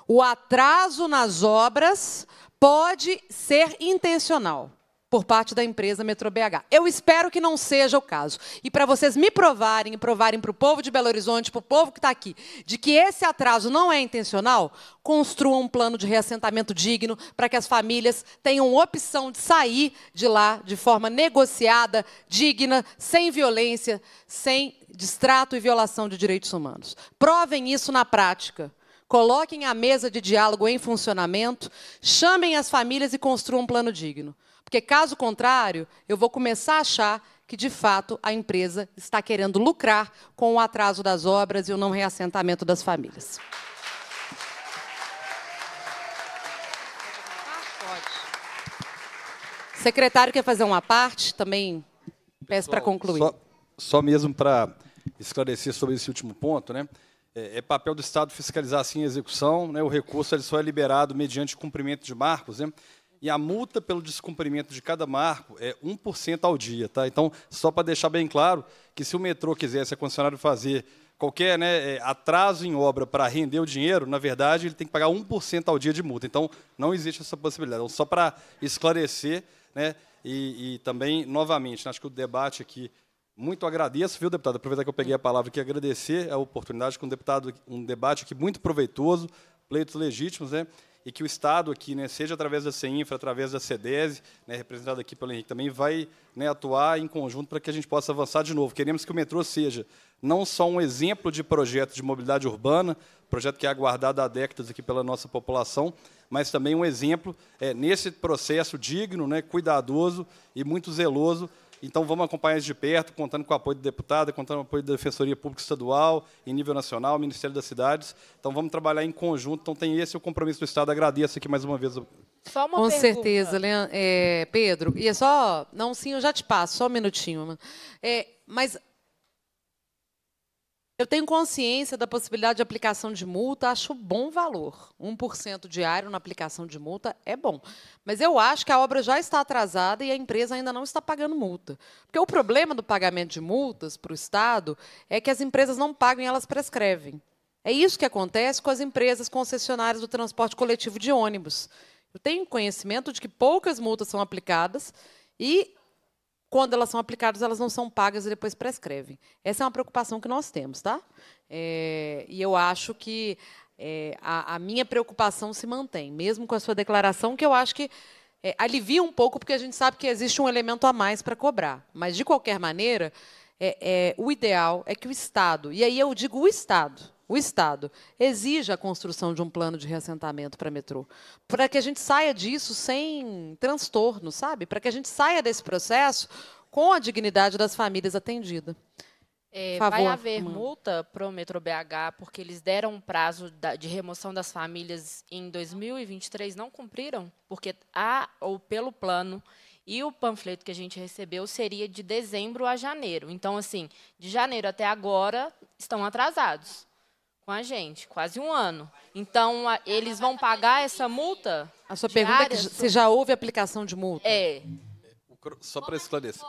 O atraso nas obras pode ser intencional por parte da empresa MetroBH. Eu espero que não seja o caso. E para vocês me provarem e provarem para o povo de Belo Horizonte, para o povo que está aqui, de que esse atraso não é intencional, construam um plano de reassentamento digno para que as famílias tenham opção de sair de lá de forma negociada, digna, sem violência, sem distrato e violação de direitos humanos. Provem isso na prática coloquem a mesa de diálogo em funcionamento, chamem as famílias e construam um plano digno. Porque, caso contrário, eu vou começar a achar que, de fato, a empresa está querendo lucrar com o atraso das obras e o não reassentamento das famílias. O secretário quer fazer uma parte? Também peço para concluir. Só, só mesmo para esclarecer sobre esse último ponto, né? É, é papel do Estado fiscalizar sim a execução, né? o recurso ele só é liberado mediante cumprimento de marcos, né? e a multa pelo descumprimento de cada marco é 1% ao dia. Tá? Então, só para deixar bem claro que se o metrô quisesse, a concessionária fazer qualquer né, eh, atraso em obra para render o dinheiro, na verdade, ele tem que pagar 1% ao dia de multa. Então, não existe essa possibilidade. Então, só para esclarecer, né, e, e, também, novamente, né, acho que o debate aqui. Muito agradeço, viu, deputado? Aproveitar que eu peguei a palavra aqui, agradecer a oportunidade com o deputado, um debate aqui muito proveitoso, pleitos legítimos, né? e que o Estado aqui, né, seja através da CEINFRA, através da CEDESE, né, representado aqui pelo Henrique também, vai né, atuar em conjunto para que a gente possa avançar de novo. Queremos que o metrô seja não só um exemplo de projeto de mobilidade urbana, projeto que é aguardado há décadas aqui pela nossa população, mas também um exemplo é, nesse processo digno, né, cuidadoso e muito zeloso então, vamos acompanhar isso de perto, contando com o apoio do deputado, contando com o apoio da Defensoria Pública Estadual, em nível nacional, Ministério das Cidades. Então, vamos trabalhar em conjunto. Então, tem esse o compromisso do Estado. Agradeço aqui mais uma vez. Só uma com pergunta. certeza, Leandro, é, Pedro. E é só... Não, sim, eu já te passo. Só um minutinho. É, mas eu tenho consciência da possibilidade de aplicação de multa, acho bom valor. 1% diário na aplicação de multa é bom. Mas eu acho que a obra já está atrasada e a empresa ainda não está pagando multa. Porque o problema do pagamento de multas para o Estado é que as empresas não pagam e elas prescrevem. É isso que acontece com as empresas concessionárias do transporte coletivo de ônibus. Eu tenho conhecimento de que poucas multas são aplicadas e quando elas são aplicadas, elas não são pagas e depois prescrevem. Essa é uma preocupação que nós temos, tá? É, e eu acho que é, a, a, minha preocupação se mantém, mesmo com a sua declaração, que eu acho que é, alivia um pouco, porque a gente sabe que existe um elemento a mais para cobrar. Mas, de qualquer maneira, é, é, o ideal é que o Estado, e aí eu digo o Estado, o Estado exija a construção de um plano de reassentamento para metrô, para que a gente saia disso sem transtorno, sabe? Para que a gente saia desse processo com a dignidade das famílias atendida. É, Favor, vai haver mano. multa para o Metro BH porque eles deram um prazo de remoção das famílias em 2023, não cumpriram? Porque há, ou pelo plano, e o panfleto que a gente recebeu seria de dezembro a janeiro. Então, assim, de janeiro até agora estão atrasados com a gente, quase um ano. Então, a, eles vão pagar essa multa? A sua pergunta é que se já houve aplicação de multa. É. Só para é esclarecer.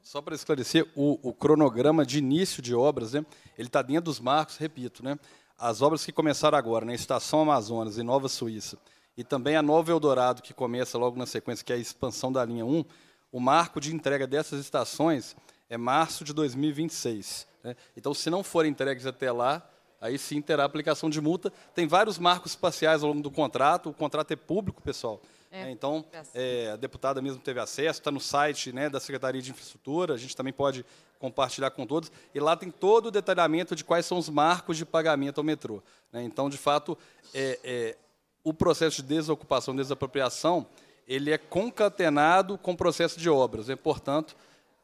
Só para esclarecer, o, o, cronograma de início de obras, né, ele está dentro dos marcos, repito, né? As obras que começaram agora, na né, Estação Amazonas e Nova Suíça, e também a Nova Eldorado, que começa logo na sequência, que é a expansão da linha 1, o marco de entrega dessas estações é março de 2026. Né? Então, se não forem entregues até lá, Aí sim terá aplicação de multa. Tem vários marcos espaciais ao longo do contrato. O contrato é público, pessoal. É, né? então, é, assim. é, a deputada mesmo teve acesso, está no site né, da Secretaria de Infraestrutura, a gente também pode compartilhar com todos, e lá tem todo o detalhamento de quais são os marcos de pagamento ao metrô. Né? Então, de fato, é, é o processo de desocupação, desapropriação, ele é concatenado com o processo de obras. Né? Portanto,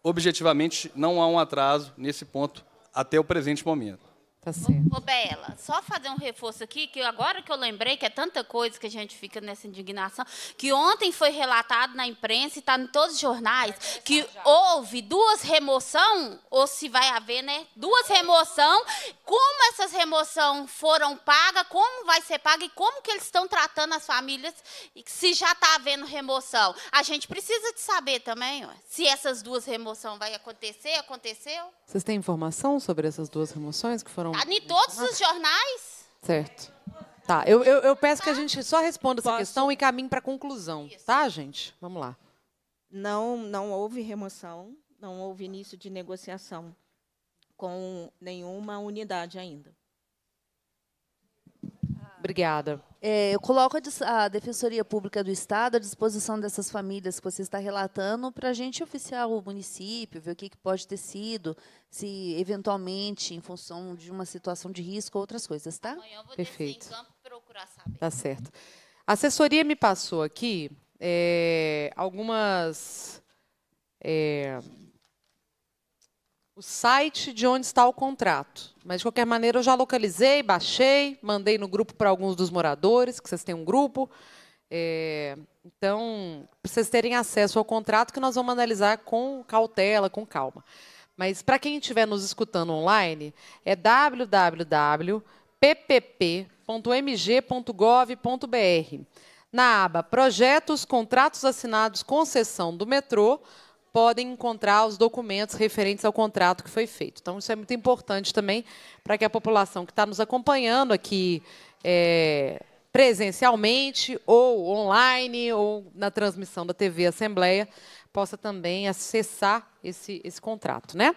objetivamente, não há um atraso nesse ponto até o presente momento. Tá certo. Ô, Bela, só fazer um reforço aqui, que agora que eu lembrei que é tanta coisa que a gente fica nessa indignação, que ontem foi relatado na imprensa e está em todos os jornais, que houve duas remoção, ou se vai haver, né? Duas remoção. Como essas remoção foram pagas, como vai ser paga e como que eles estão tratando as famílias se já está havendo remoção. A gente precisa de saber também ó, se essas duas remoção vai acontecer, aconteceu. Vocês têm informação sobre essas duas remoções que foram Tá em todos os jornais? Certo. Tá, eu, eu, eu peço que a tá. gente só responda essa Posso? questão e caminhe para a conclusão, Isso. tá, gente? Vamos lá. Não, não houve remoção, não houve início de negociação com nenhuma unidade ainda. Obrigada. É, eu coloco a Defensoria Pública do Estado à disposição dessas famílias que você está relatando para a gente oficiar o município, ver o que, que pode ter sido, se eventualmente, em função de uma situação de risco, outras coisas, tá? Amanhã eu vou Perfeito. em campo procurar saber. Tá certo. A assessoria me passou aqui é, algumas... É, o site de onde está o contrato. Mas, de qualquer maneira, eu já localizei, baixei, mandei no grupo para alguns dos moradores, que vocês têm um grupo. É, então, para vocês terem acesso ao contrato, que nós vamos analisar com cautela, com calma. Mas, para quem estiver nos escutando online, é www.ppp.mg.gov.br. Na aba Projetos, Contratos Assinados, Concessão do Metrô, podem encontrar os documentos referentes ao contrato que foi feito. Então, isso é muito importante também para que a população que está nos acompanhando aqui é, presencialmente ou online ou na transmissão da TV Assembleia possa também acessar esse, esse contrato. Né?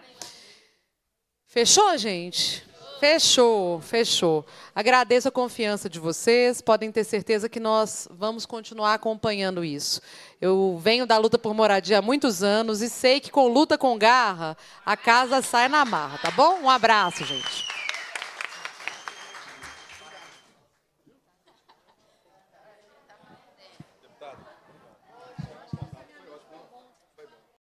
Fechou, gente? Fechou, fechou. Agradeço a confiança de vocês. Podem ter certeza que nós vamos continuar acompanhando isso. Eu venho da luta por moradia há muitos anos e sei que com luta com garra, a casa sai na marra, tá bom? Um abraço, gente.